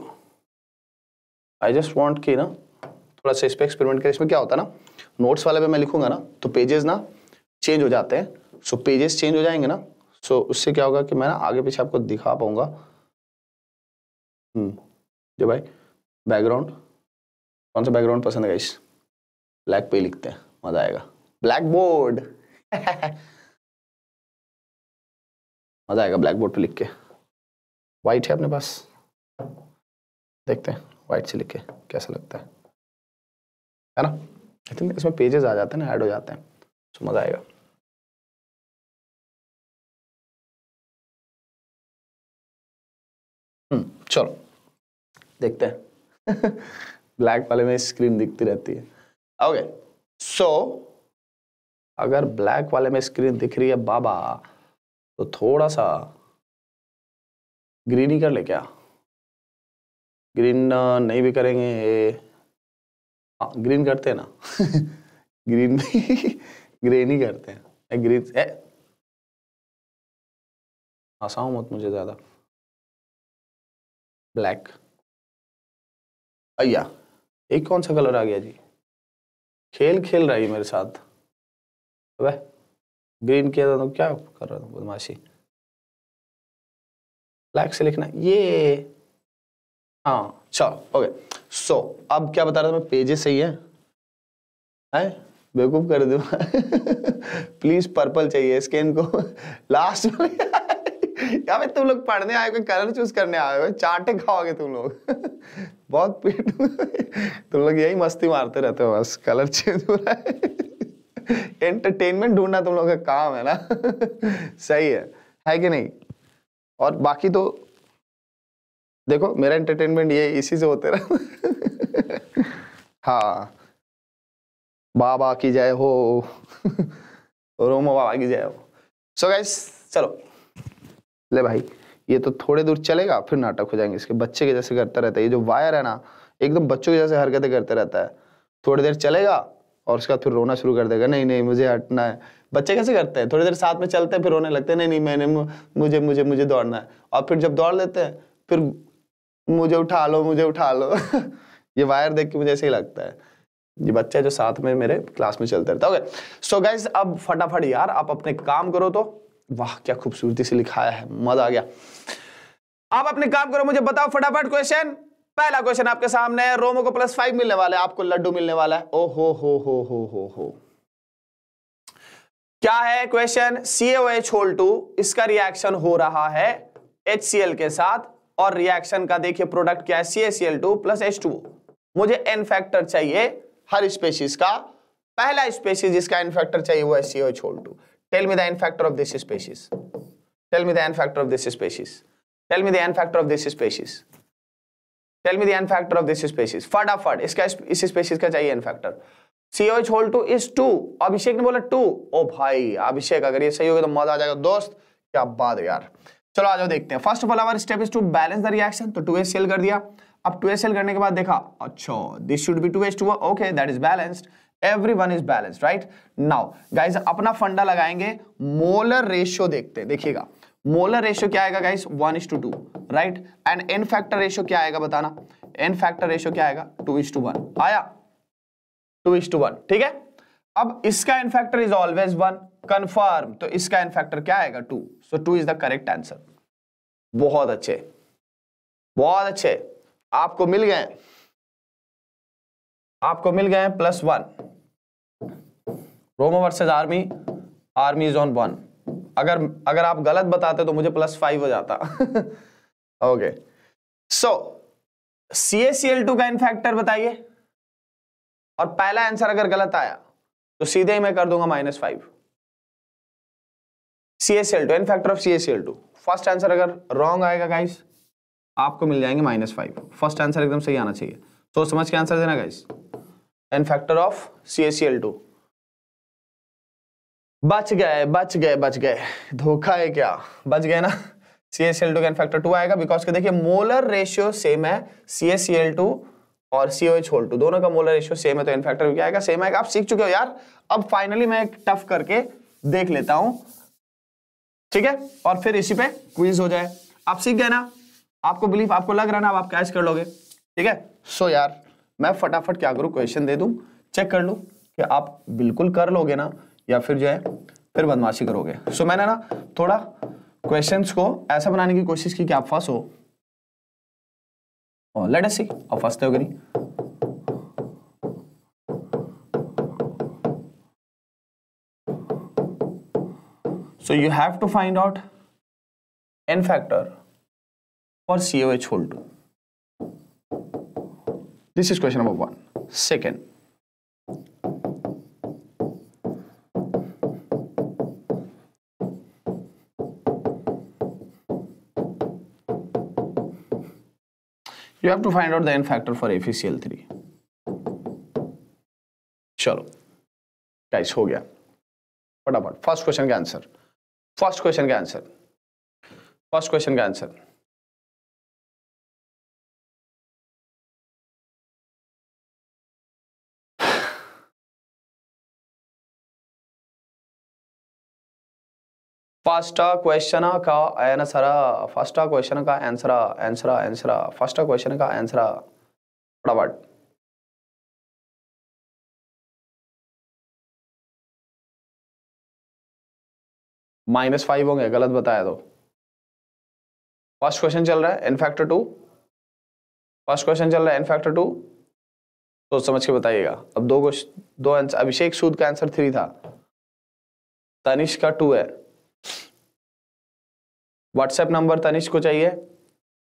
I just want कि ना थोड़ा सा इस पर एक्सपेरिमेंट करें इसमें क्या होता है ना नोट्स वाले पे मैं लिखूंगा ना तो पेजेस ना चेंज हो जाते हैं सो पेजेस चेंज हो जाएंगे ना सो उससे क्या होगा कि मैं ना आगे पीछे आपको दिखा पाऊंगा हम्म, जो भाई बैकग्राउंड कौन सा बैकग्राउंड पसंद है इस ब्लैक पे लिखते हैं मजा आएगा ब्लैक बोर्ड मजा आएगा ब्लैक बोर्ड पर लिख के व्हाइट है अपने पास देखते हैं व्हाइट से लिख के कैसा लगता है है ना आई थिंक इसमें पेजेस आ जाते हैं ना ऐड हो जाते हैं सो तो मज़ा आएगा हम्म, चलो देखते हैं ब्लैक वाले में स्क्रीन दिखती रहती है ओके सो so, अगर ब्लैक वाले में स्क्रीन दिख रही है बाबा तो थोड़ा सा ग्रीन ही कर ले क्या ग्रीन uh, नहीं भी करेंगे ग्रीन हाँ, करते हैं ना ग्रीन ग्रीन ही करते हैं ग्रीन ए आसाओ मत मुझे ज़्यादा ब्लैक अया एक कौन सा कलर आ गया जी खेल खेल रहा है मेरे साथ अबे ग्रीन किया था तो क्या कर रहा था बदमाशी ब्लैक से लिखना ये हाँ चलो ओके सो अब क्या बता रहा था मैं पेजेस सही है आए? बेवकूफ कर दो प्लीज पर्पल चाहिए स्किन को लास्ट में भाई तुम लोग पढ़ने आए हो कलर चूज करने आए हो चाटे खाओगे तुम लोग बहुत पीट तुम लोग यही मस्ती मारते रहते हो बस कलर चेंज हो रहा है एंटरटेनमेंट ढूंढना तुम लोग का काम है ना सही है है कि नहीं और बाकी तो देखो मेरा एंटरटेनमेंट ये इसी से होते रहा हाँ बाबा की जय हो रोमो बाबा की जय हो सो so गाइस चलो ले भाई ये तो थोड़े दूर चलेगा फिर नाटक हो जाएंगे इसके बच्चे के जैसे करता रहता है ये जो वायर है ना एकदम बच्चों के जैसे हरकतें करते रहता है थोड़ी देर चलेगा और उसका फिर रोना शुरू कर देगा नहीं नहीं मुझे हटना है बच्चे कैसे करते हैं थोड़ी देर साथ में चलते हैं फिर रोने लगते हैं नहीं नहीं मैंने मुझे मुझे मुझे दौड़ना है और फिर जब दौड़ लेते हैं फिर मुझे उठा लो मुझे उठा लो ये वायर देख के मुझे ऐसे ही लगता है ये बच्चा जो साथ में मेरे क्लास में चलता रहता है ओके सो गाइज अब फटाफट यार आप अपने काम करो तो वाह क्या खूबसूरती से लिखाया है मजा आ गया आप अपने काम करो मुझे बताओ फटाफट क्वेश्चन पहला क्वेश्चन आपके सामने है रोमो को प्लस फाइव मिलने वाला है आपको लड्डू मिलने वाला है ओ हो हो हो हो हो हो क्या है question C H whole two इसका रिएक्शन हो रहा है एच के साथ और रिएक्शन का देखिए प्रोडक्ट क्या है C L two plus H two मुझे एन फैक्टर चाहिए हर स्पेसिस का पहला स्पेसिस जिसका एन फैक्टर चाहिए वो है C H whole two tell me the N factor of this species tell me the N factor of this species tell me the N factor of this species tell me the N factor of this species फटाफट इसका इस species का चाहिए n factor C H whole two is two Abhishek ने बोला two O भाई अभिषेक अगर ये सही होगा तो मजा आ जाएगा दोस्त क्या बात यार चलो आ जाओ देखते हैं first of all our step is to balance the reaction तो टू एस सेल कर दिया अब टू एस सेल करने के बाद देखा अच्छा this should be two S two okay that is balanced every one is balanced right now guys अपना फंडा लगाएंगे मोलर रेशियो देखते हैं देखिएगा मोलर रेशियो क्या आएगा guys one is to two right and n factor ratio क्या आएगा बताना एन फैक्टर रेशियो क्या आएगा टू इज टू वन आया टू इज टू वन ठीक है अब इसका n factor is always one confirm तो इसका इनफैक्टर फैक्टर क्या आएगा two so two is the correct answer बहुत अच्छे बहुत अच्छे आपको मिल गए आपको मिल गए plus one Romo versus army army is on one अगर अगर आप गलत बताते तो मुझे प्लस फाइव हो जाता okay so C S C L two का इन फैक्टर बताइए और पहला आंसर अगर गलत आया तो सीधे ही मैं कर दूंगा minus five C S L two N factor of C S L two first answer अगर रॉन्ग आएगा गाइस आपको मिल जाएंगे माइनस फाइव फर्स्ट आंसर एकदम सही आना चाहिए सोच so, समझ के आंसर देना guys n factor of C S L two बच गए बच गए बच गए धोखा है क्या बच गए ना C S L two N factor two आएगा बिकॉज देखिए मोलर रेशियो सेम है सी एस एल टू और C O H whole two दोनों का मोलर रेशियो सेम है तो इन फैक्टर क्या आएगा सेम आएगा आप सीख चुके हो यार अब फाइनली मैं एक टफ करके देख लेता हूं ठीक है और फिर इसी पे क्विज हो जाए आप सीख गए ना आपको बिलीफ आपको लग रहा ना आप कैश कर लोगे ठीक है सो so यार मैं फटाफट क्या करूं क्वेश्चन दे दूँ चेक कर लूँ कि आप बिल्कुल कर लोगे ना या फिर जो है फिर बदमाशी करोगे सो so मैंने ना थोड़ा क्वेश्चंस को ऐसा बनाने की कोशिश की कि आप फंस हो Oh, let us see our oh, first theory. So you have to find out n factor for COH hold This is question number one. Second, you have to find out the n factor for FeCl3. चलो, guys हो गया. What about first question का answer? First question का answer. First question का answer. ਫਸਟਾ question का answer ਸਾਰਾ question का answer answer answer first question का आंसर फटाफट माइनस फाइव होंगे गलत बताया तो फर्स्ट क्वेश्चन चल रहा है N factor two first question चल रहा है एन फैक्टर टू तो समझ के बताइएगा अब दो क्वेश्चन दो आंसर अभिषेक सूद का आंसर थ्री था तनिष का टू है व्हाट्सएप नंबर तनिष को चाहिए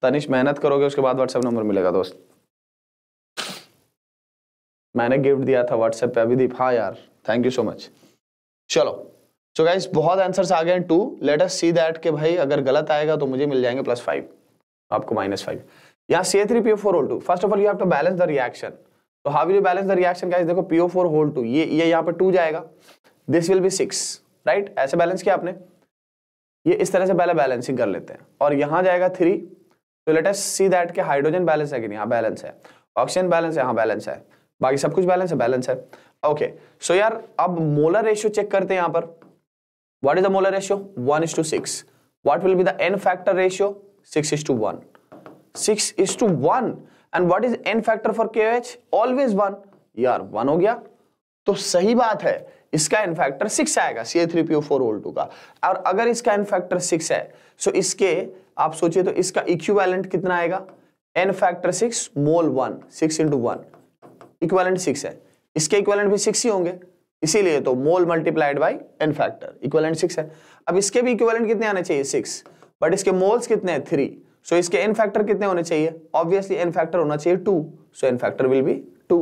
तनिष मेहनत करोगे उसके बाद व्हाट्सएप नंबर मिलेगा दोस्त मैंने गिफ्ट दिया था व्हाट्सएप पे अभिदीप हाँ यार थैंक यू सो मच चलो सो so गाइस बहुत आंसर्स आ गए हैं to let us see that के भाई अगर गलत आएगा तो मुझे मिल जाएंगे प्लस फाइव आपको माइनस फाइव यहाँ C A three P O four whole two first of all you have to balance the reaction तो how will you balance the reaction guys देखो P O four whole two ये ये यहाँ पर two जाएगा this will be six right ऐसे balance किया आपने ये इस तरह से पहले बैलेंसिंग कर लेते हैं और यहां जाएगा थ्री तो लेट अस सी दैट के हाइड्रोजन बैलेंस है कि नहीं हाँ बैलेंस है ऑक्सीजन बैलेंस है हाँ बैलेंस है बाकी सब कुछ बैलेंस है बैलेंस है ओके सो यार अब मोलर रेशियो चेक करते हैं यहां पर what is the molar ratio one is to six what will be the N factor ratio six is to one six is to one and what is n factor for के always one यार one हो गया तो सही बात है इसका इनफैक्टर सिक्स आएगा C A three P O four whole two का और अगर इसका इनफैक्टर सिक्स है सो इसके आप सोचिए तो इसका इक्विवेलेंट कितना आएगा N factor six mole one six into one equivalent six है इसके इक्वेलेंट भी सिक्स ही होंगे इसीलिए तो mole multiplied by n factor equivalent six है अब इसके भी इक्वेलेंट कितने आने चाहिए सिक्स बट इसके मोल्स कितने हैं थ्री सो इसके एन फैक्टर कितने होने चाहिए ऑब्वियसली एन फैक्टर होना चाहिए two so N factor will be two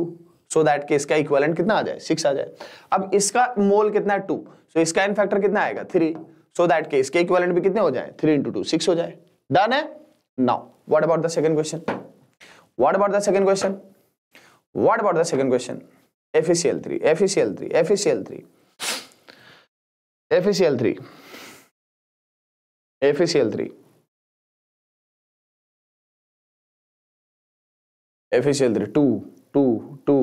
so that के इसका इक्वेलेंट कितना आ जाए सिक्स आ जाए अब इसका मोल कितना है टू सो so इसका एन फैक्टर कितना आएगा थ्री सो दैट के इसके इक्वेलेंट भी कितने हो जाए थ्री इंटू टू सिक्स हो जाए डन है now what about the second question what about the second question what about the second question official three official three official three official three official three official three two two two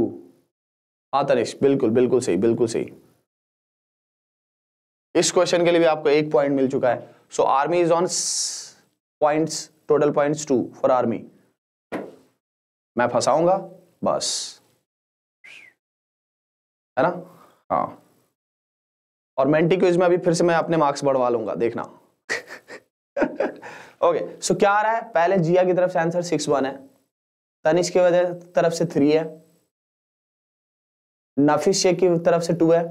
हाँ तनिष बिल्कुल बिल्कुल सही बिल्कुल सही इस question के लिए भी आपको एक पॉइंट मिल चुका है so army is on points total points two for army मैं फंसाऊंगा बस है ना हाँ और मेंटी क्विज में अभी फिर से मैं अपने मार्क्स बढ़वा लूंगा देखना ओके सो okay, so क्या आ रहा है पहले जिया की तरफ से आंसर सिक्स वन है तनिष की तरफ से थ्री है नफिस शेख की तरफ से टू है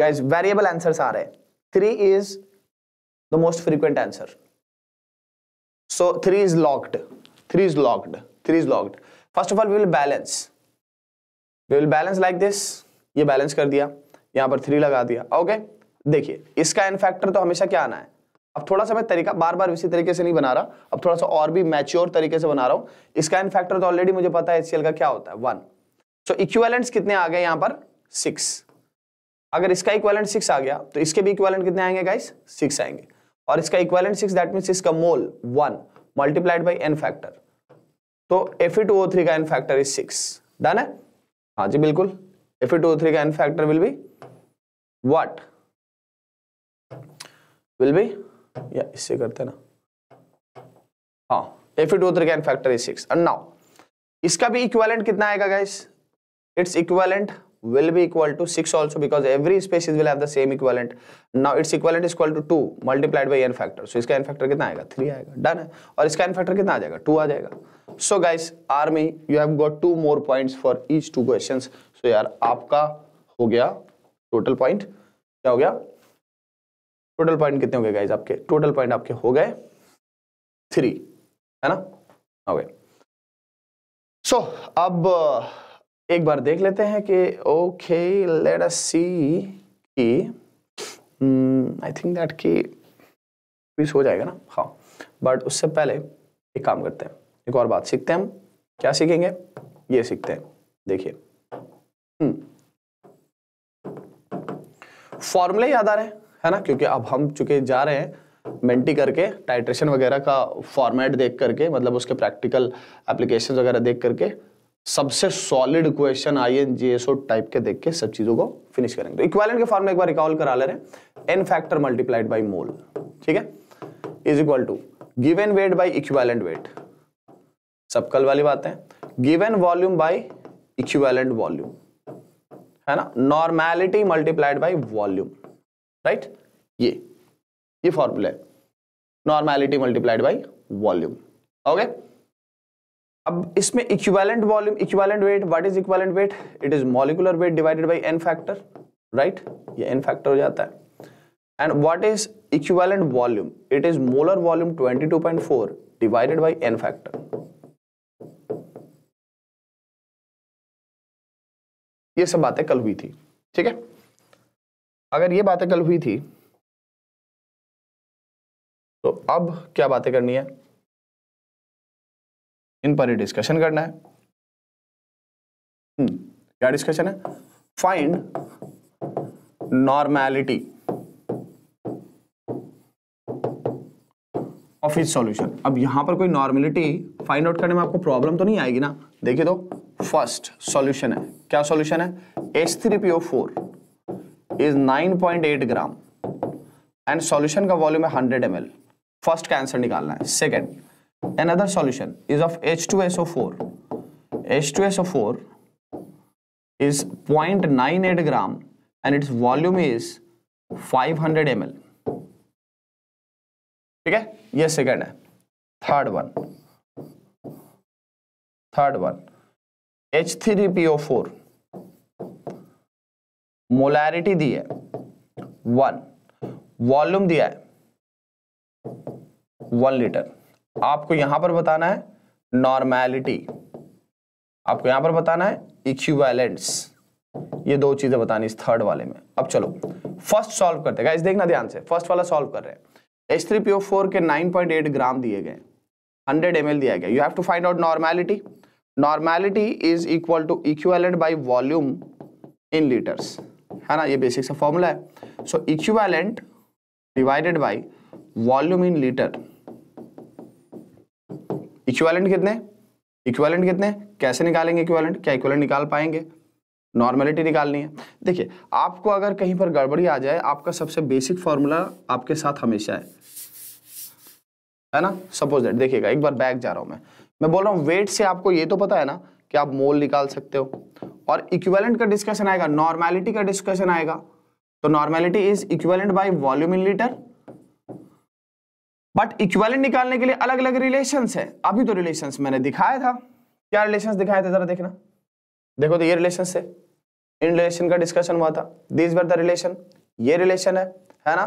गाइज वेरिएबल आंसर आ रहे three is the most frequent answer so three is locked three is locked three is locked first of all we will balance we will balance like this ये balance कर दिया यहां पर three लगा दिया okay okay? देखिए इसका n factor तो हमेशा क्या आना है अब थोड़ा सा मैं तरीका बार बार इसी तरीके से नहीं बना रहा अब थोड़ा सा और भी मैच्योर तरीके से बना रहा हूं इसका इन फैक्टर तो ऑलरेडी मुझे पता है एच का क्या होता है वन सो so, कितने आ गए यहां पर सिक्स अगर इसका इक्वेलेंट सिक्स आ गया तो इसके भी इक्वेलेंट कितने आएंगे गाइस सिक्स आएंगे और इसका इक्वेलेंट सिक्स दैट मीन्स इसका mole one multiplied by n factor तो एफ का N factor is six done है हाँ जी बिल्कुल एफ का N factor will be what will be या इससे करते ना हाँ F two three n factor is six and now इसका भी इक्वेलेंट कितना आएगा guys it's equivalent will be equal to 6 also because every species will have the same equivalent now its equivalent is equal to 2 multiplied by n factor so iska n factor kitna aayega 3 aayega done hai aur iska n factor kitna aa jayega 2 aa jayega so guys army you have got two more points for each two questions so yaar aapka ho gaya total point kya ho gaya total point कितने हो गए guys आपके total point आपके हो गए three है ना हो गए सो अब uh, एक बार देख लेते हैं कि ओके लेट अस सी कि आई थिंक दैट कि पीस हो जाएगा ना हाँ बट उससे पहले एक काम करते हैं एक और बात सीखते हैं हम क्या सीखेंगे ये सीखते हैं देखिए फॉर्मूले hmm. याद आ रहे हैं है ना क्योंकि अब हम चुके जा रहे हैं मेंटी करके टाइट्रेशन वगैरह का फॉर्मेट देख करके मतलब उसके प्रैक्टिकल एप्लीकेशन वगैरह देख करके सबसे solid question I N G S type के देख के सब चीजों को फिनिश करेंगे तो इक्वालेंट के फॉर्म एक बार रिकॉल करा ले रहे n factor multiplied by mole ठीक है is equal to given weight by equivalent weight सब कल वाली बात है given volume by equivalent volume है ना normality multiplied by volume right ये ये फॉर्मूला है normality multiplied by volume okay अब इसमें equivalent volume equivalent weight what is equivalent weight it is molecular weight divided by n factor right ये n factor हो जाता है and what is equivalent volume it is molar volume 22.4 divided by n factor ये सब बातें कल हुई थी ठीक है अगर ये बातें कल हुई थी तो अब क्या बातें करनी है इन पर ही डिस्कशन करना है हम्म, क्या डिस्कशन है find normality of is solution अब यहां पर कोई नॉर्मैलिटी फाइंड आउट करने में आपको प्रॉब्लम तो नहीं आएगी ना देखिए तो फर्स्ट सॉल्यूशन है क्या सॉल्यूशन है H three P O four is 9.8 gram and solution का वॉल्यूम है 100 ml फर्स्ट का आंसर निकालना है second another solution is of H2SO4 H2SO4 is 0.98 gram and its volume is 500 ml ठीक है ये सेकंड है third one third one H3PO4 molarity दी है वन वॉल्यूम दिया है वन लीटर आपको यहां पर बताना है नॉर्मैलिटी आपको यहां पर बताना है इक्विवेलेंट्स ये दो चीजें बतानी इस थर्ड वाले में अब चलो फर्स्ट सॉल्व करते हैं देखना ध्यान से फर्स्ट वाला सॉल्व कर रहे हैं H three P O four के नाइन पॉइंट एट ग्राम दिए गए हंड्रेड एम एल दिया गया you have to find out normality normality is equal to equivalent by volume in litres है ना ये बेसिक सा फॉर्मूला है so equivalent divided by volume in litre equivalent कितने इक्विवेलेंट कितने कैसे निकालेंगे इक्विवेलेंट क्या इक्विवेलेंट निकाल पाएंगे नॉर्मेलिटी निकालनी है देखिए आपको अगर कहीं पर गड़बड़ी आ जाए आपका सबसे बेसिक फॉर्मूला आपके साथ हमेशा है है ना सपोज दैट देखिएगा एक बार बैक जा रहा हूं मैं मैं बोल रहा हूं वेट से आपको ये तो पता है ना कि आप मोल निकाल सकते हो और इक्विवेलेंट का डिस्कशन आएगा नॉर्मैलिटी का डिस्कशन आएगा तो normality is equivalent by volume in litre but equivalent निकालने के लिए अलग अलग रिलेशन है अभी तो रिलेशन मैंने दिखाया था क्या रिलेशन दिखाया था जरा देखना देखो तो ये रिलेशन है इन रिलेशन का डिस्कशन हुआ था दिस वर द रिलेशन ये रिलेशन है है ना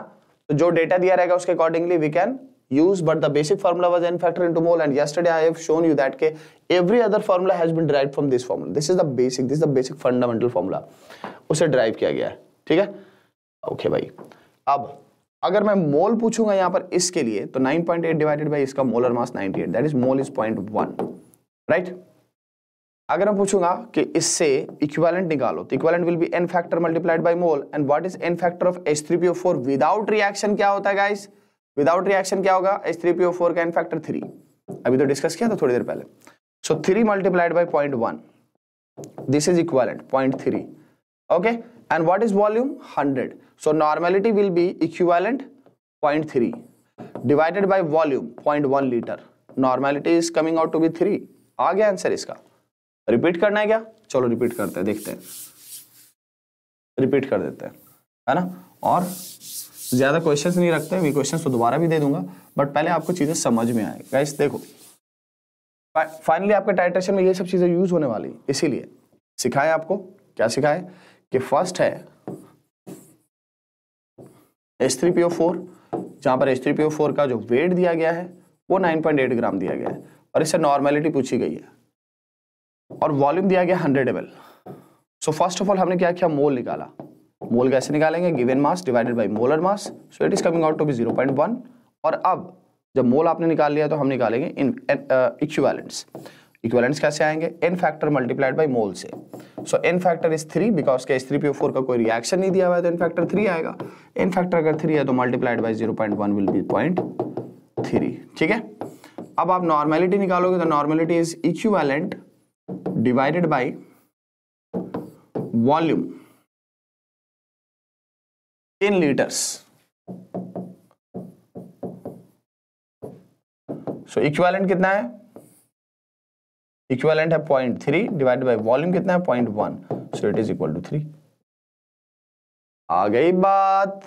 तो जो डेटा दिया रहेगा उसके accordingly we can used but the basic formula was n factor into mole and yesterday I have shown you that ke every other formula has been derived from this formula. This is the basic, this is the basic fundamental formula. उसे derive kiya gaya है ठीक है okay भाई अब अगर मैं मोल पूछूंगा यहाँ पर इसके लिए तो 9.8 डिवाइडेड बाई इसका molar mass 98 that is mole is 0.1 right अगर मैं पूछूंगा कि इससे इक्विवेलेंट निकालो तो equivalent will be n factor multiplied by mole and what is n factor of H3PO4 without reaction क्या होता है गाइस विदाउट रिएक्शन क्या होगा H three P O four का एन फैक्टर थ्री अभी तो डिस्कस किया था थोड़ी देर पहले so three multiplied by point one this is equivalent point three okay and what is volume hundred so normality will be equivalent point three divided by volume point one litre normality is coming out to be three आ गया answer इसका repeat करना है क्या चलो repeat करते हैं देखते हैं रिपीट कर देते हैं है ना और ज़्यादा क्वेश्चंस नहीं रखते हैं क्वेश्चंस तो दोबारा भी दे दूंगा बट पहले आपको चीज़ें समझ में आए गाइस देखो फाइनली आपके टाइट्रेशन में ये सब चीज़ें यूज होने वाली इसीलिए सिखाए आपको क्या सिखाए कि फर्स्ट है S three P O four जहां पर S three P O four का जो वेट दिया गया है वो नाइन पॉइंट एट ग्राम दिया गया है और इससे नॉर्मेलिटी पूछी गई है और वॉल्यूम दिया गया hundred M L so first of all हमने क्या किया मोल निकाला मोल कैसे निकालेंगे given mass divided by molar mass so it is coming out to be zero point one और अब जब मोल आपने निकाल लिया तो हम निकालेंगे इन इक्वेलेंट्स इक्वेलेंट्स कैसे आएंगे n factor multiplied by mole से so N factor is three because के एस थ्री पी फोर का कोई रिएक्शन नहीं दिया हुआ है तो एन फैक्टर थ्री आएगा एन फैक्टर अगर थ्री है तो multiplied by zero point one will be point three ठीक है अब आप नॉर्मेलिटी निकालोगे तो normality is equivalent divided by volume in liters. So so, कितना है इक्विवेलेंट है point three divide by volume कितना है point one so it is equal to three आ गई बात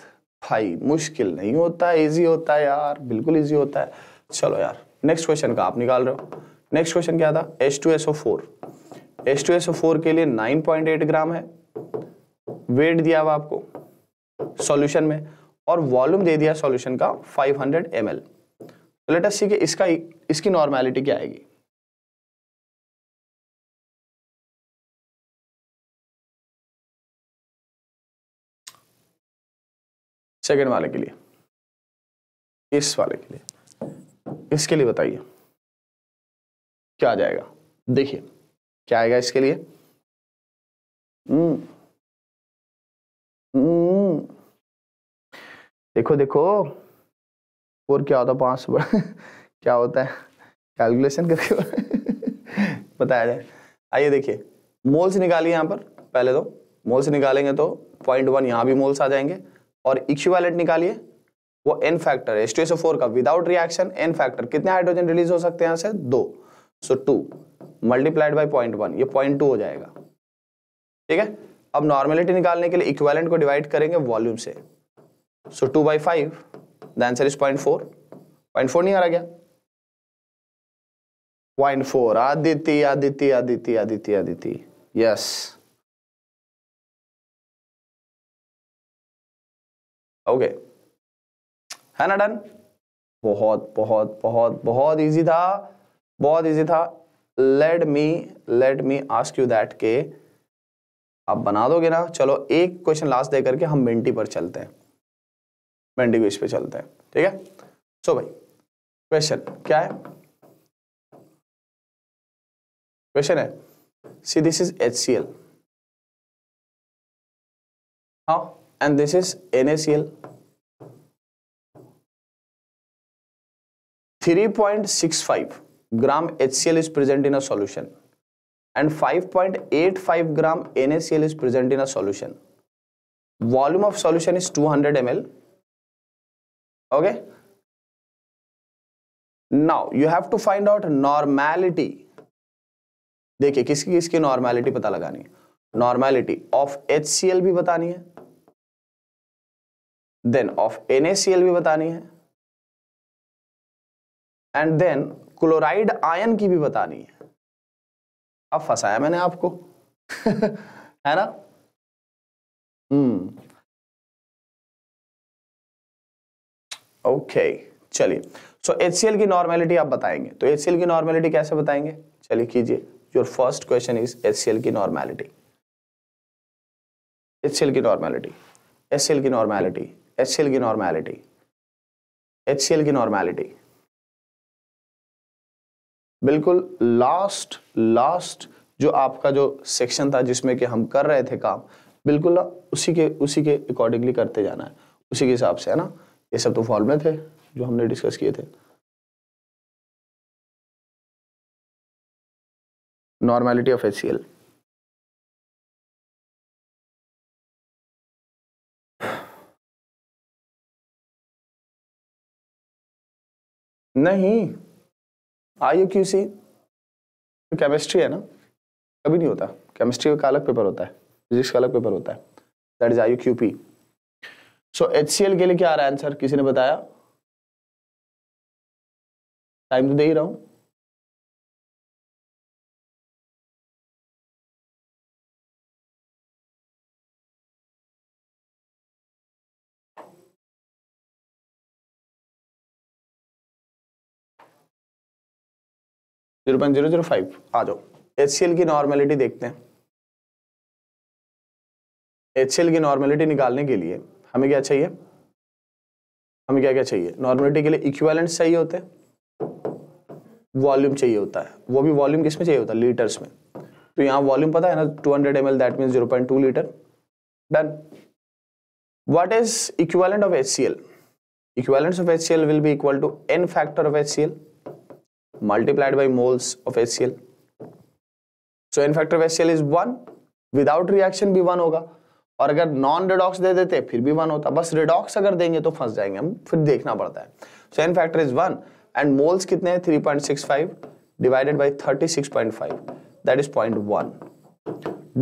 भाई मुश्किल नहीं होता इजी होता है यार बिल्कुल इजी होता है चलो यार नेक्स्ट क्वेश्चन का आप निकाल रहे हो नेक्स्ट क्वेश्चन क्या था S two S O four S two S O four के लिए नाइन पॉइंट एट ग्राम है वेट दिया हुआ आपको सॉल्यूशन में और वॉल्यूम दे दिया सॉल्यूशन का 500 हंड्रेड एम एल तो लेट सी के इसका इसकी नॉर्मैलिटी क्या आएगी सेकेंड वाले के लिए इस वाले के लिए इसके लिए बताइए क्या आ जाएगा देखिए क्या आएगा इसके लिए हम्म देखो देखो फोर क्या होता है पाँच बड़ा क्या होता है कैलकुलेशन करके बताया जाए आइए देखिए मोल्स निकालिए यहाँ पर पहले तो मोल्स निकालेंगे तो पॉइंट वन यहाँ भी मोल्स आ जाएंगे और इक्विवेलेंट निकालिए वो एन फैक्टर है एस फोर का विदाउट रिएक्शन एन फैक्टर कितने हाइड्रोजन रिलीज हो सकते हैं यहाँ से दो so two multiplied by point one ये पॉइंट टू हो जाएगा ठीक है अब नॉर्मेलिटी निकालने के लिए इक्वेलेंट को डिवाइड करेंगे वॉल्यूम से so two by five the answer is point four point four नहीं आ रहा क्या point four Aditi Aditi Aditi Aditi Aditi yes okay है ना डन बहुत बहुत बहुत बहुत इजी था बहुत इजी था let me let me ask you that के आप बना दोगे ना चलो एक क्वेश्चन लास्ट दे करके हम मिंटी पर चलते हैं बेंडिंग वेज पे चलते हैं ठीक है सो so भाई क्वेश्चन क्या है क्वेश्चन है see this is H C L हा and this is N A C L three point six five gram H C L is present in a solution and five point eight five gram N A C L is present in a solution volume of solution is two hundred M L okay now you have to find out normality देखिए किसकी किसकी normality पता लगानी है normality of H भी बतानी है then of N भी बतानी है एंड देन क्लोराइड आयन की भी बतानी है अब फंसाया मैंने आपको है ना हम्म ओके चलिए सो एच की नॉर्मेलिटी आप बताएंगे तो एच की नॉर्मेलिटी कैसे बताएंगे चलिए कीजिए your first question is H की नॉर्मेलिटी एच की नॉर्मेलिटी एच की नॉर्मेलिटी एच की नॉर्मेलिटी एच की नॉर्मेलिटी बिल्कुल लास्ट लास्ट जो आपका जो सेक्शन था जिसमें कि हम कर रहे थे काम बिल्कुल ना उसी के उसी के अकॉर्डिंगली करते जाना है उसी के हिसाब से है ना ये सब तो फॉर्मूला थे जो हमने डिस्कस किए थे नॉर्मैलिटी ऑफ एचसीएल नहीं आई क्यूसी क्यू सी तो केमिस्ट्री है ना कभी नहीं होता केमिस्ट्री का अलग पेपर होता है फिजिक्स का अलग पेपर होता है that is I QP Q P so C L के लिए क्या आ रहा है आंसर किसी ने बताया टाइम तो दे ही रहा हूं zero point zero zero five आ जाओ एच की नॉर्मेलिटी देखते हैं एच की नॉर्मेलिटी निकालने के लिए हमें क्या चाहिए हमें क्या क्या चाहिए नॉर्मलिटी के लिए इक्वेलेंट चाहिए होते हैं वॉल्यूम चाहिए होता है वो भी वॉल्यूम किसमें चाहिए होता है लीटर्स में तो यहाँ वॉल्यूम पता है ना 200 hundred M L that mean zero litre done what is equivalent of HCL equivalent of HCL will be equal to N factor of HCL multiplied by moles of HCL so N factor of HCL is one without reaction भी one होगा और अगर non redox दे देते फिर भी one होता बस redox अगर देंगे तो फंस जाएंगे हम फिर देखना पड़ता है so N factor is one and moles कितने six five divided point five that is one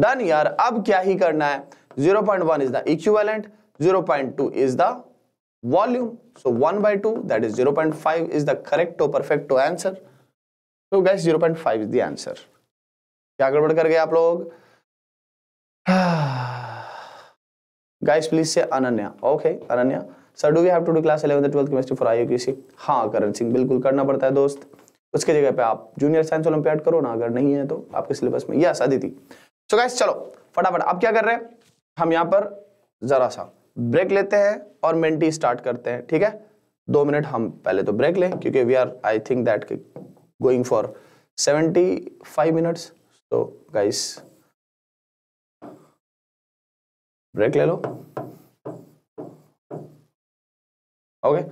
done यार अब क्या ही करना है one is the equivalent two is the volume so 1 by 2 that is 0.5 is the correct answer perfect answer zero point five is the answer क्या गड़बड़ कर गए आप लोग हाँ। गाइस प्लीज से Ananya okay Ananya sir do we have to do class 11th 12th chemistry for IUPSC हां करण सिंह बिल्कुल करना पड़ता है दोस्त उसके जगह पे आप जूनियर साइंस ओलंपियाड करो ना अगर नहीं है तो आपके सिलेबस में यस अदिति सो गाइस चलो फटाफट अब क्या कर रहे हैं हम यहां पर जरा सा ब्रेक लेते हैं और मेंटी स्टार्ट करते हैं ठीक है 2 मिनट हम पहले तो ब्रेक लें क्योंकि we are I think that going for 75 minutes so guys break ले लो ओके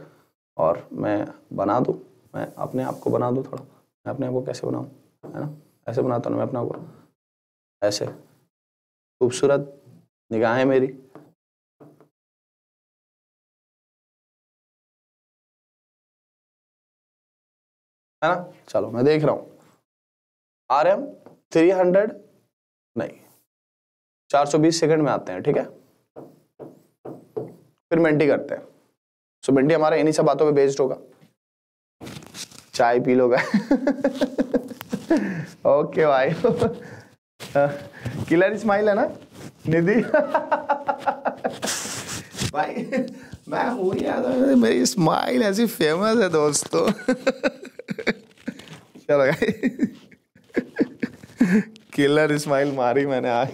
और मैं बना दूँ मैं अपने आप को बना दूँ थोड़ा मैं अपने आप को कैसे बनाऊँ है ना ऐसे बनाता हूँ मैं अपने आप को ऐसे खूबसूरत निगाहें मेरी है ना चलो मैं देख रहा हूँ आर एम थ्री हंड्रेड नहीं 420 सेकंड में आते हैं ठीक है फिर मेंटी करते हैं सो मेंटी हमारा इन्हीं सब बातों पे बेस्ड होगा चाय पी लोगा ओके भाई किलर स्माइल है ना निधि भाई मैं हूँ याद मेरी स्माइल ऐसी फेमस है दोस्तों चलो भाई किलर स्माइल मारी मैंने आज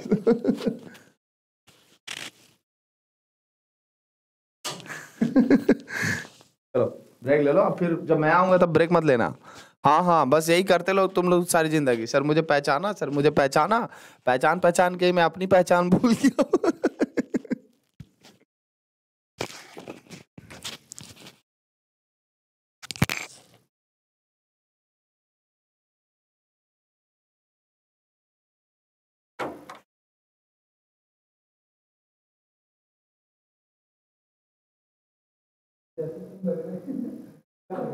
चलो ब्रेक ले लो अब फिर जब मैं आऊंगा तब ब्रेक मत लेना हाँ हाँ बस यही करते लोग तुम लोग सारी जिंदगी सर मुझे पहचाना सर मुझे पहचाना पहचान पहचान के मैं अपनी पहचान भूल गया Gracias.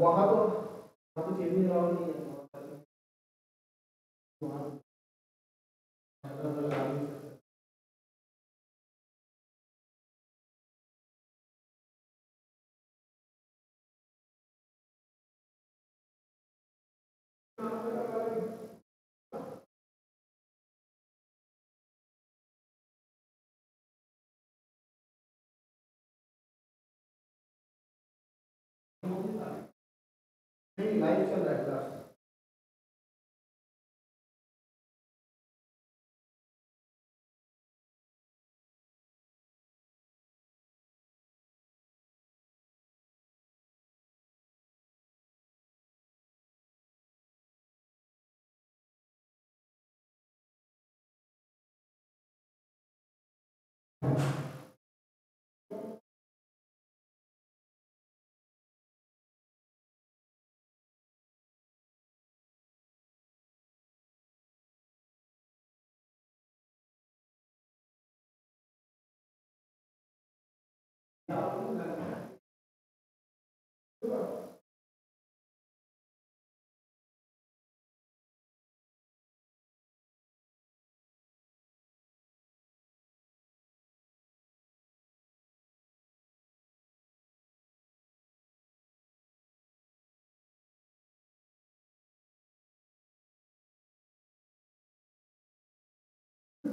वहां तो वहाँ तो केवी तो अलाउड नहीं है वहां वहाँ Thank you. g e m n s a m e r b c t Thank you.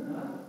Huh?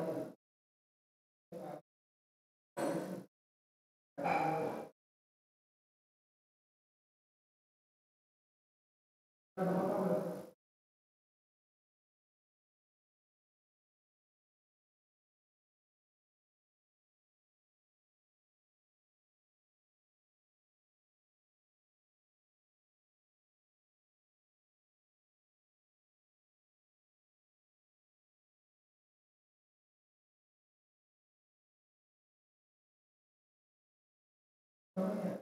Okay.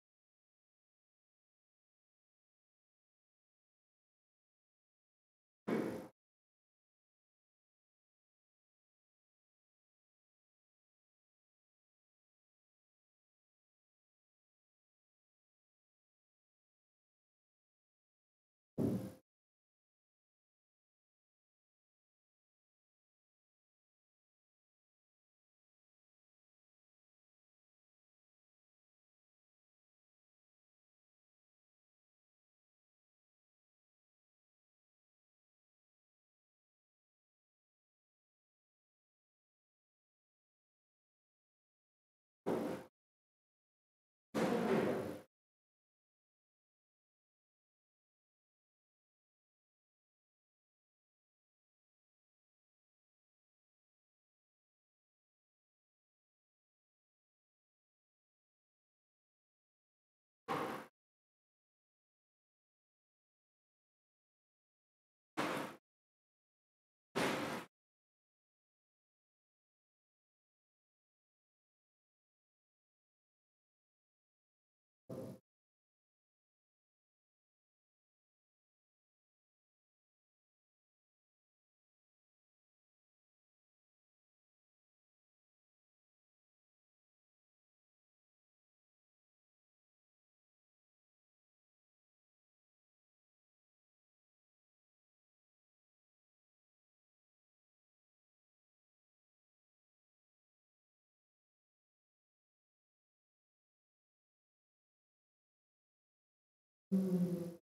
Mm-hmm.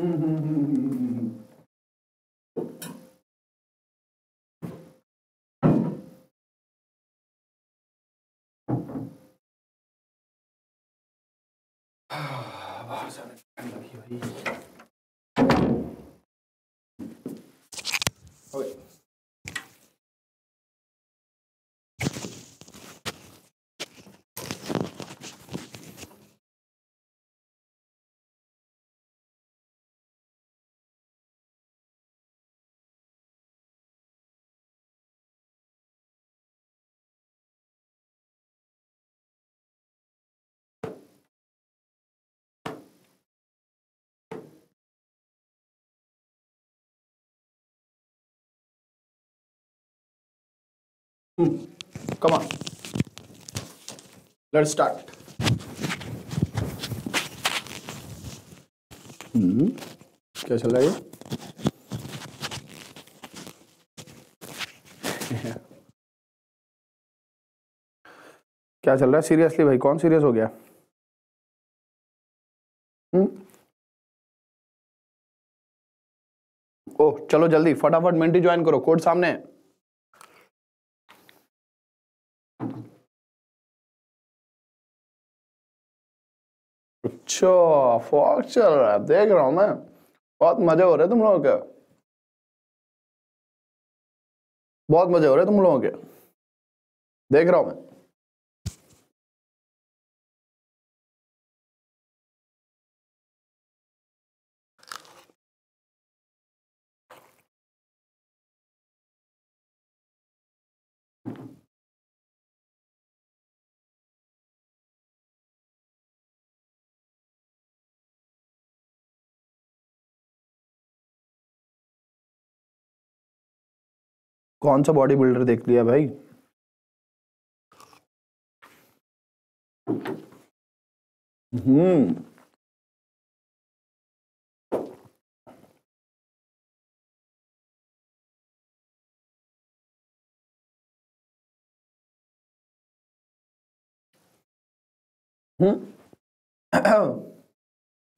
Mm-hmm. oh, कमा हम्म, Come on. हम्म, क्या चल रहा है क्या चल रहा है सीरियसली भाई कौन सीरियस हो गया हम्म। ओह चलो जल्दी फटाफट मिनटी ज्वाइन करो कोर्ट सामने है अच्छा फॉक चल रहा है देख रहा हूँ मैं बहुत मजे हो रहे तुम लोगों के बहुत मजे हो रहे तुम लोगों के देख रहा हूँ मैं कौन सा बॉडी बिल्डर देख लिया भाई हम्म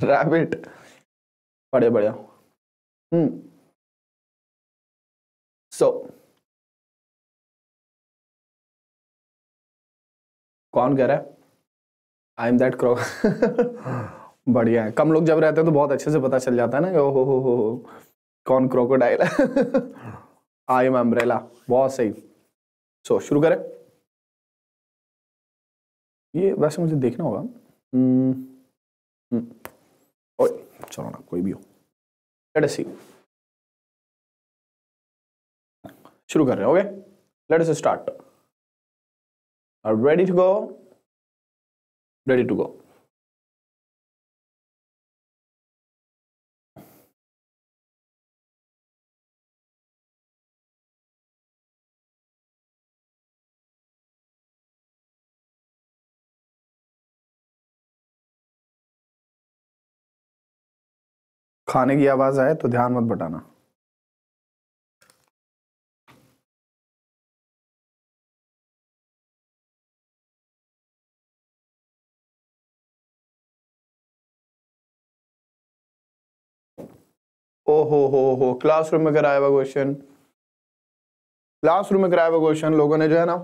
रैबिट हम्म। बढ़िया बढ़िया हम्म सो so, कौन कह रहा है आई एम दैट क्रो बढ़िया है कम लोग जब रहते हैं तो बहुत अच्छे से पता चल जाता है ना ओ हो हो हो कौन क्रोकोडाइल है आई एम अम्ब्रेला बहुत सही सो so, शुरू करें ये वैसे मुझे देखना होगा hmm, hmm. ओए चलो ना कोई भी हो लेट सी शुरू कर रहे हैं okay let us start Are ready to go? Ready to go. खाने की आवाज़ आए तो ध्यान मत बटाना हो हो हो क्लासरूम में कराया हुआ क्वेश्चन क्लासरूम में कराया हुआ क्वेश्चन लोगों ने जो है ना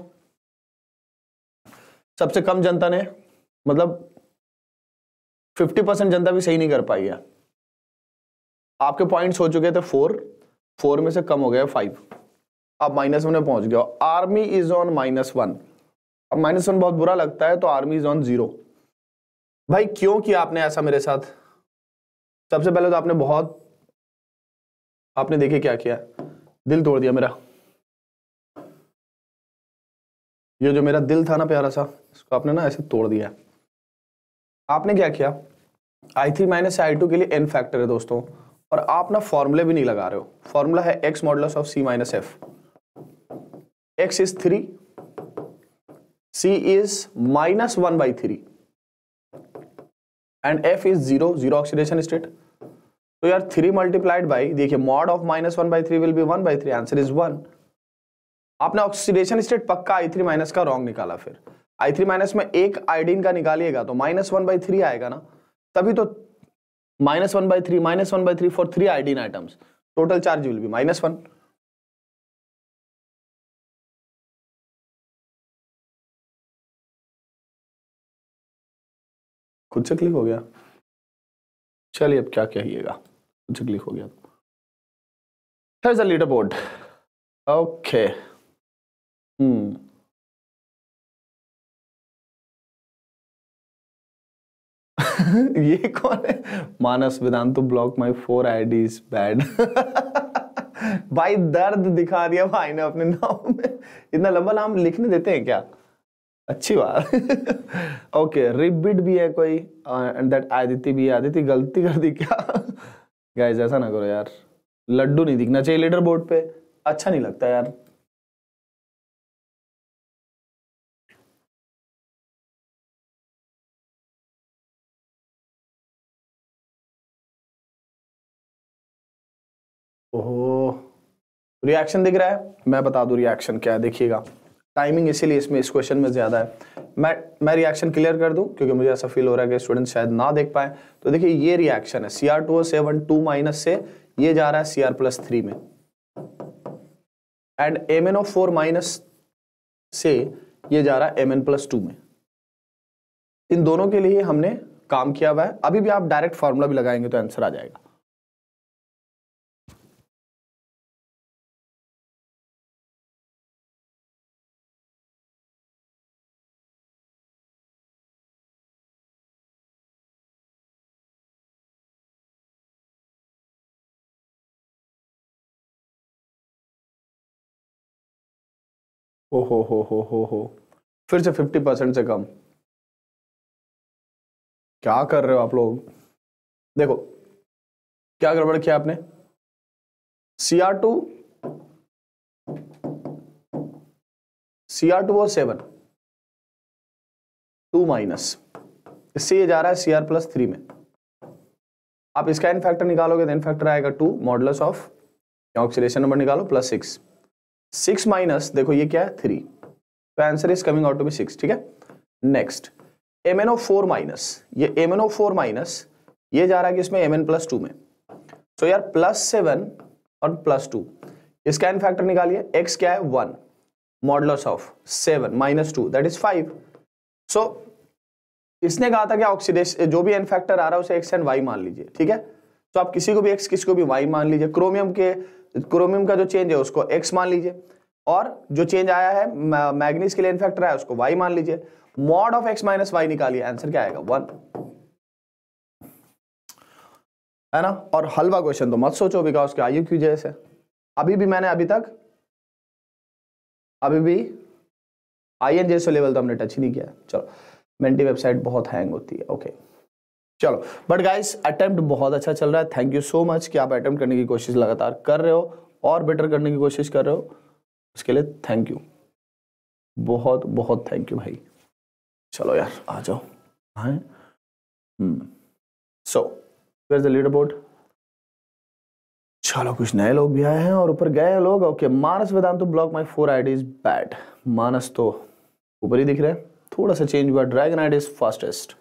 सबसे कम जनता ने मतलब 50 परसेंट जनता भी सही नहीं कर पाई है आपके पॉइंट्स हो चुके थे फोर फोर में से कम हो गया फाइव आप माइनस वन में पहुंच गए army is on minus one अब माइनस वन बहुत बुरा लगता है तो आर्मी इज ऑन जीरो भाई क्यों किया आपने ऐसा मेरे साथ सबसे पहले तो आपने बहुत आपने देखे क्या किया दिल तोड़ दिया मेरा ये जो मेरा दिल था ना प्यारा सा इसको आपने ना ऐसे तोड़ दिया आपने क्या किया I three minus I two के लिए एन फैक्टर है दोस्तों और आप ना फॉर्मूले भी नहीं लगा रहे हो फॉर्मूला है X model of C minus F X is three C is minus one by three and F is zero zero oxidation state तो यार थ्री मल्टीप्लाइड बाई देखिए mod of minus one by three will be one by three answer is one आपने oxidation state पक्का I three minus का wrong निकाला फिर आई three minus में एक आयोडीन का निकालिएगा तो माइनस वन बाई थ्री आएगा ना तभी तो minus one by three minus one by three for three iodine atoms total charge will be minus one खुद से क्लिक हो गया चलिए अब क्या कहिएगा कुछ क्लिक हो गया has a leader board okay hmm ये कौन है मानस विधान तो block my four ID is bad भाई दर्द दिखा दिया भाई ने अपने नाम में इतना लंबा नाम लिखने देते हैं क्या अच्छी बात ओके रिबिट भी है कोई एंड दैट आदित्य भी आदित्य गलती कर दी क्या गाइस ऐसा ना करो यार लड्डू नहीं दिखना चाहिए लीडर बोर्ड पे अच्छा नहीं लगता यार ओहो रिएक्शन दिख रहा है मैं बता दूं रिएक्शन क्या है देखिएगा टाइमिंग इसीलिए इसमें इस क्वेश्चन में ज़्यादा है मैं मैं रिएक्शन क्लियर कर दूं क्योंकि मुझे ऐसा फील हो रहा है कि स्टूडेंट शायद ना देख पाए तो देखिए ये रिएक्शन है C R two seven two minus से ये जा रहा है सी आर प्लस थ्री में and M N O four minus से ये जा रहा है एम एन प्लस टू में इन दोनों के लिए हमने काम किया हुआ है अभी भी आप डायरेक्ट फॉर्मूला भी लगाएंगे तो आंसर आ जाएगा हो हो हो हो हो हो फिर से फिफ्टी परसेंट से कम क्या कर रहे हो आप लोग देखो क्या गड़बड़ किया आपने C R two C R two और सेवन टू माइनस इससे ये जा रहा है सी आर प्लस थ्री में आप इसका इन फैक्टर निकालोगे तो इन फैक्टर आएगा two models of oxidation number निकालो प्लस सिक्स सिक्स माइनस देखो ये क्या है थ्री तो answer is coming out to be six ठीक है next M N O four minus ये M N O four minus ये जा रहा है कि इसमें एम एन प्लस टू में सो तो so यार प्लस सेवन और प्लस टू इसका एन फैक्टर निकालिए एक्स क्या है one models of seven minus two that is five so इसने कहा था कि ऑक्सीडेश जो भी एन फैक्टर आ रहा है उसे एक्स एंड वाई मान लीजिए ठीक है तो आप किसी को भी एक्स किसी को भी वाई मान लीजिए क्रोमियम के क्रोमियम का जो चेंज है उसको एक्स मान लीजिए और जो चेंज आया है मैग्नीस के लिए इनफेक्टर आया उसको वाई मान लीजिए mod of X minus Y निकालिए आंसर क्या आएगा वन है ना और हलवा क्वेश्चन तो मत सोचो बिकॉज के आयु क्यू जैसे अभी भी मैंने अभी तक अभी भी आई एन जैसे लेवल तो हमने टच ही नहीं किया चलो मेंटी वेबसाइट बहुत हैंग होती है ओके चलो बट गाइस अटेम्प्ट बहुत अच्छा चल रहा है थैंक यू सो मच कि आप अटेम्प्ट करने की कोशिश लगातार कर रहे हो और बेटर करने की कोशिश कर रहे हो उसके लिए थैंक यू बहुत बहुत थैंक यू भाई चलो यार आ जाओ हाँ so where the leader board चलो कुछ नए लोग भी आए हैं और ऊपर गए लोग okay Manas Vedant block my four ID is bad Manas तो ऊपर ही दिख रहे हैं थोड़ा सा चेंज हुआ dragon ID is fastest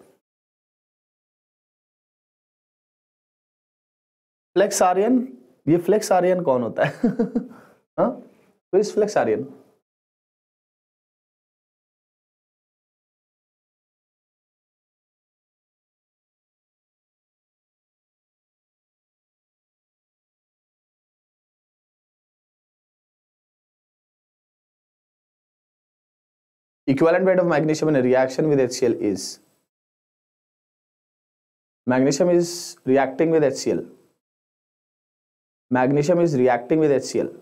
flex Aryan ये फ्लेक्स आर्यन कौन होता है हाँ? तो इस flex Aryan equivalent weight of magnesium in reaction with HCl is magnesium is reacting with HCl see magnesium is reacting with HCl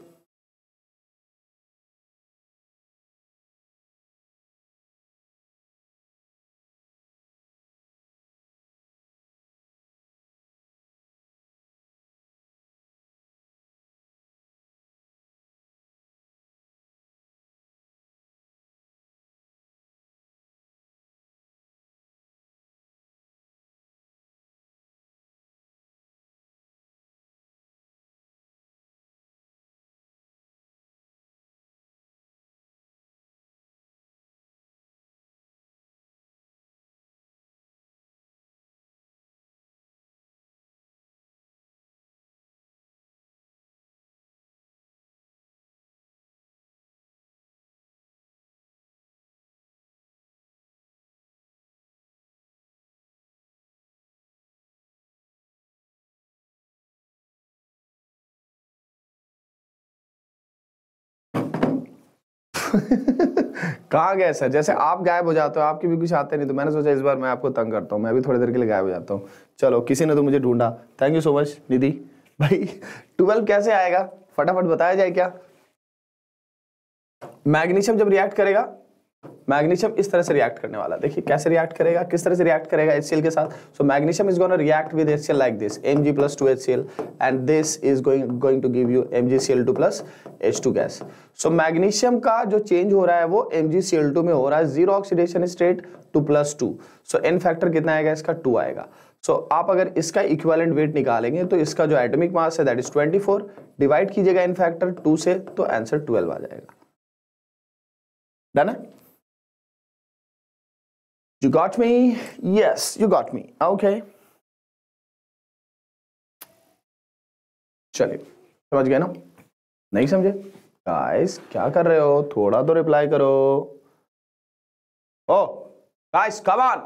कहाँ गए सर जैसे आप गायब हो जाते हो आपके भी कुछ आते नहीं तो मैंने सोचा इस बार मैं आपको तंग करता हूँ मैं भी थोड़ी देर के लिए गायब हो जाता हूँ चलो किसी ने तो मुझे ढूंढा thank you so much Nidhi भाई ट्वेल्व कैसे आएगा फटाफट बताया जाए क्या मैग्नीशियम जब रिएक्ट करेगा मैग्नीशियम इस तरह से रिएक्ट करने वाला देखिए कैसे रिएक्ट करेगा किस तरह से रिएक्ट करेगा एच के साथ so magnesium is gonna react with H like this M G plus two H and this is going going to give you M G C L two plus H two gas so magnesium का जो change हो रहा है वो M G C L two में हो रहा है zero oxidation state two plus two so N factor कितना आएगा इसका टू आएगा सो so, आप अगर इसका इक्वेलेंट वेट निकालेंगे तो इसका जो एटॉमिक मास है दैट इज 24 डिवाइड कीजिएगा इन फैक्टर टू से तो आंसर ट्वेल्व आ जाएगा डन है You got me? Yes, you got me. Okay. चलिए समझ गए ना नहीं समझे गाइस क्या कर रहे हो थोड़ा तो रिप्लाई करो oh guys come on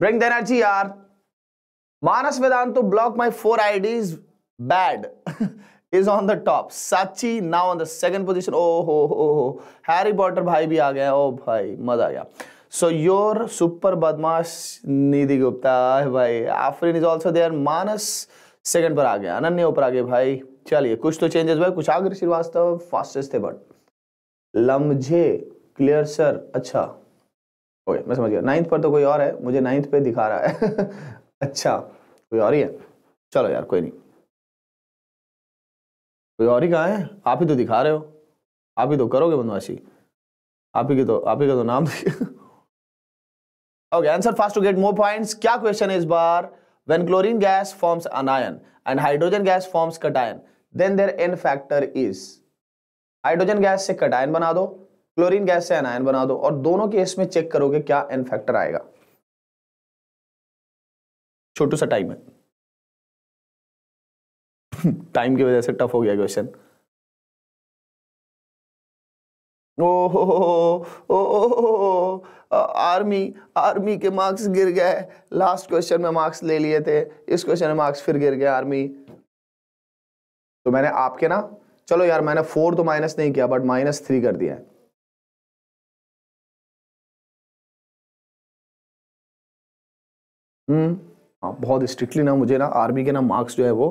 bring the energy यार मानस वेदांत तो block my four IDs bad is on the top Sachi now on the second position ओ हो हो हो हैरी पॉटर भाई भी आ गया ओ oh, भाई मजा आ गया सो योर सुपर बदमाश निधि गुप्ता भाई Afreen is also there Manas second पर आ गया अनन्य ऊपर आ गए भाई चलिए कुछ तो चेंजेस भाई कुछ आगर श्रीवास्तव फास्टेस्ट थे बट लम्झे क्लियर सर अच्छा ओके मैं समझ गया नाइन्थ पर तो कोई और है मुझे नाइन्थ पे दिखा रहा है अच्छा कोई और ही है चलो यार कोई नहीं कोई और ही कहा है आप ही तो दिखा रहे हो आप ही तो करोगे बदमाशी आप ही के तो आप ही का तो नाम okay answer fast to get more points क्या क्वेश्चन है इस बार when chlorine gas forms anion and hydrogen gas forms cation then their N factor is hydrogen gas से कटायन बना दो क्लोरीन गैस से अनायन बना दो और दोनों केस में चेक करोगे क्या एन फैक्टर आएगा छोटू सा टाइम है टाइम की वजह से टफ हो गया क्वेश्चन ओहो ओ आर्मी आर्मी के मार्क्स गिर गए लास्ट क्वेश्चन में मार्क्स ले लिए थे इस क्वेश्चन में मार्क्स फिर गिर गए आर्मी तो मैंने आपके ना चलो यार मैंने फोर तो माइनस नहीं किया बट माइनस थ्री कर दिया हम्म हाँ बहुत स्ट्रिक्टली ना मुझे ना आर्मी के ना मार्क्स जो है वो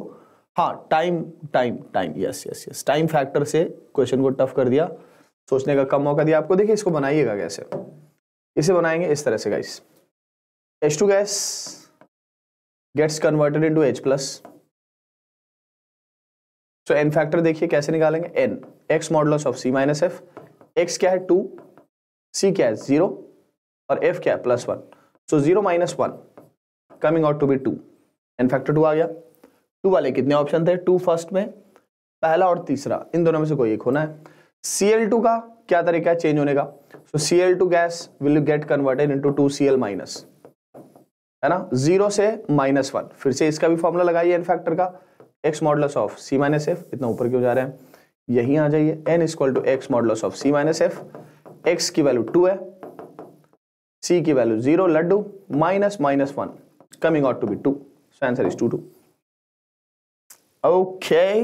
हाँ time time time yes yes yes time factor से क्वेश्चन को टफ कर दिया सोचने का कम मौका दिया आपको देखिए इसको बनाइएगा कैसे इसे बनाएंगे इस तरह से guys H two gas gets converted to H plus so N factor देखिए कैसे निकालेंगे N X model of C minus F X क्या है टू सी क्या है जीरो और एफ क्या है plus one so zero minus one coming out to be two N factor two आ गया टू वाले कितने ऑप्शन थे टू फर्स्ट में पहला और तीसरा इन दोनों में से कोई एक होना है Cl2 का क्या तरीका है चेंज होने का so so, Cl2 gas will get converted into 2Cl minus है ना जीरो से माइनस वन फिर से इसका भी फॉर्मूला लगाइए एन फैक्टर का x modulus of c- minus F इतना ऊपर क्यों जा रहे हैं यही आ जाइए N equal to X modulus of C minus F X की वैल्यू टू है c की वैल्यू जीरो लड्डू minus minus one coming out to be two so answer is to two okay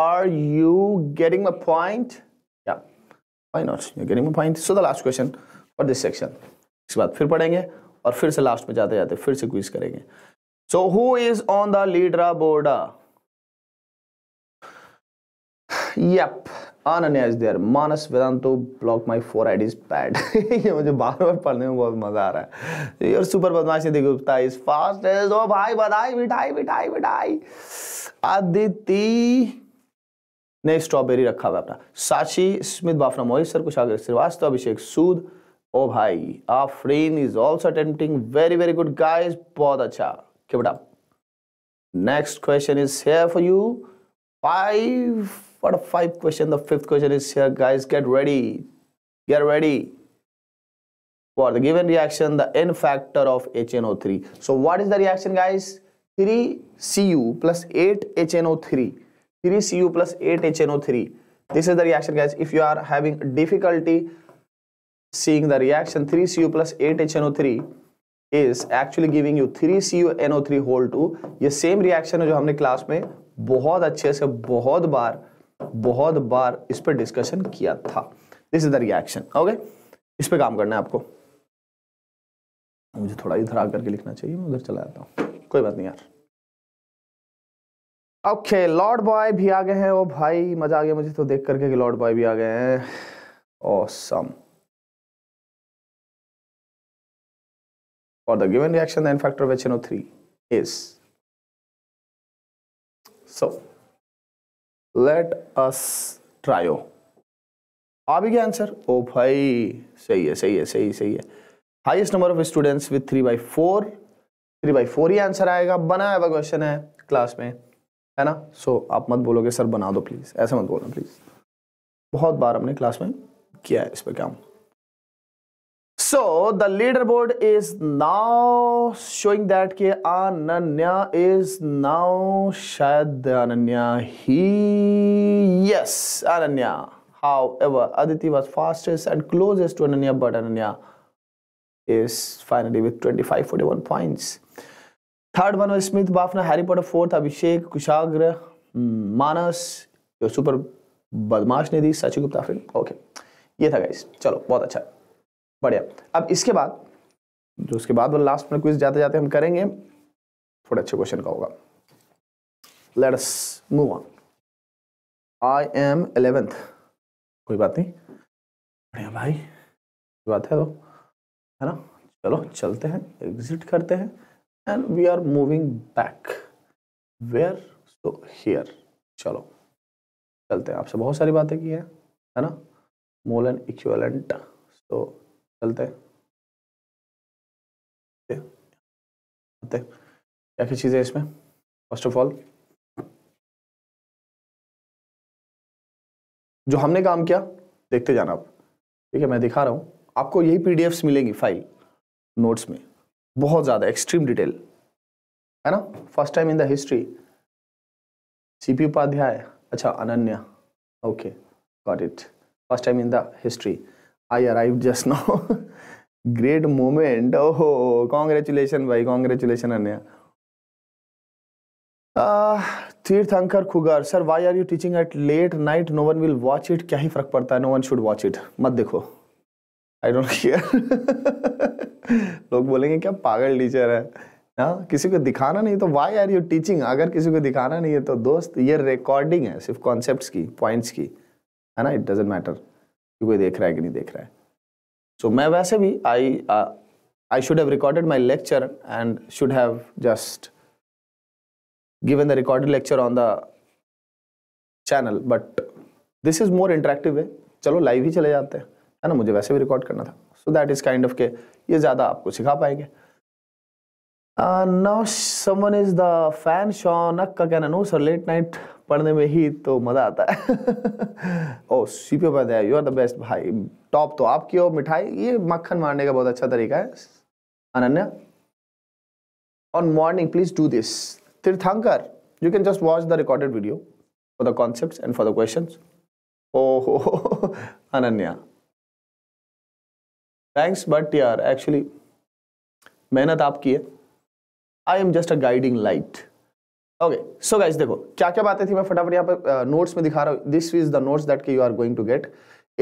are you getting my point why not you're getting my point so the last question for this section इसके बाद फिर पढ़ेंगे और फिर से last में जाते जाते फिर से क्विज करेंगे so who is on the leaderboard yup Ananya is there Manas Vedant block my four IDs bad ये मुझे बार बार पढ़ने में बहुत मजा आ रहा है तो योर सुपर बदमाश निधि गुप्ता इज फास्ट ओ भाई बधाई मिठाई मिठाई मिठाई आदिति ने स्ट्रॉबेरी रखा हुआ अपना साक्षी स्मिथ बाफ्रा मोहित सर कुछ आगे श्रीवास्तव अभिषेक सूद ओ भाई Afreen is also attempting very very good guys बहुत अच्छा कीप बेटा next question is here for you five for five question the fifth question is here guys get ready get ready for the given reaction the n factor of HNO3 so what is the reaction guys 3 Cu plus 8 HNO3 three C U plus eight H N O three this is the reaction guys if you are having difficulty seeing the reaction three C U plus eight H N O three is actually giving you three C U N O three whole two ये same reaction है जो हमने class में बहुत अच्छे से बहुत बार बहुत बार इस पर डिस्कशन किया था this is the reaction okay इस पर काम करना है आपको मुझे थोड़ा इधर आकर के लिखना चाहिए मैं उधर चला जाता हूँ कोई बात नहीं यार ओके लॉर्ड बॉय भी आ गए हैं ओ भाई मज़ा आ गया मुझे तो देख करके कि लॉर्ड बॉय भी आ गए हैं awesome for the given reaction the n factor of HNO3 is so let us try आ भी गया आंसर ओ भाई सही है सही है सही सही है highest number of students with three by four three by four ही आंसर आएगा बना हुआ क्वेश्चन है क्लास में है ना सो so, आप मत बोलोगे सर बना दो प्लीज़ ऐसे मत बोलना प्लीज़ बहुत बार हमने क्लास में किया है इस पर काम so the leader leaderboard is now showing that के अनन्या इज नाउ शायद अनन्या ही yes Ananya however Aditi was fastest and closest to Ananya but Ananya is finally with twenty five forty one points third one one Smith Bafna Harry Potter fourth Abhishek Kushagra Manas जो super बदमाश ने दी Sachin Gupta okay ये था guys चलो बहुत अच्छा बढ़िया अब इसके बाद जो उसके बाद वो लास्ट में क्विज जाते जाते हम करेंगे थोड़े अच्छे क्वेश्चन का होगा let us move on I am eleventh कोई बात नहीं बढ़िया भाई बात है तो है ना चलो चलते हैं एग्जिट करते हैं and we are moving back where so here चलो चलते हैं आपसे बहुत सारी बातें की है है ना मोल एंड इक्वलेंट सो चलते हैं आते क्या क्या चीज़ें इसमें फर्स्ट ऑफ ऑल जो हमने काम किया देखते जाना आप ठीक है मैं दिखा रहा हूँ आपको यही पीडीएफ्स मिलेंगी फाइल नोट्स में बहुत ज़्यादा एक्सट्रीम डिटेल है ना first time in the history CP Upadhyay अच्छा Ananya okay got it first time in the history I arrive just now great moment ओहो कॉन्ग्रेचुलेशन भाई कॉन्ग्रेचुलेशन अन्य तीर्थंकर खुगर sir why are you teaching at late night no one will watch it क्या ही फर्क पड़ता है no one should watch it मत देखो आई डोंट केयर लोग बोलेंगे क्या पागल टीचर है ना हाँ, किसी को दिखाना नहीं तो वाई आर यू टीचिंग अगर किसी को दिखाना नहीं है तो दोस्त ये रिकॉर्डिंग है सिर्फ कॉन्सेप्ट की पॉइंट्स की है ना इट डजेंट मैटर कि कोई देख रहा है कि नहीं देख रहा है सो so, मैं वैसे भी I I should have recorded my lecture and should have just given the recorded lecture on the channel but this is more interactive है चलो लाइव ही चले जाते हैं है ना मुझे वैसे भी रिकॉर्ड करना था so that is kind of के ये ज़्यादा आपको सिखा पाएंगे now someone is the fan Shaunak का कहना नो सर लेट नाइट पढ़ने में ही तो मज़ा आता है ओ सी पी दया यू आर द बेस्ट भाई टॉप तो आपकी हो मिठाई ये मक्खन मारने का बहुत अच्छा तरीका है Ananya morning please do this Tirthankar you can just watch the recorded video for the concept and for the question ओ हो अनन्या थैंक्स बट यार एक्चुअली मेहनत आपकी है I am just a guiding light okay so guys देखो क्या क्या बातें थी मैं फटाफट यहाँ पर नोट्स में दिखा रहा हूँ this is the notes that के you are going to get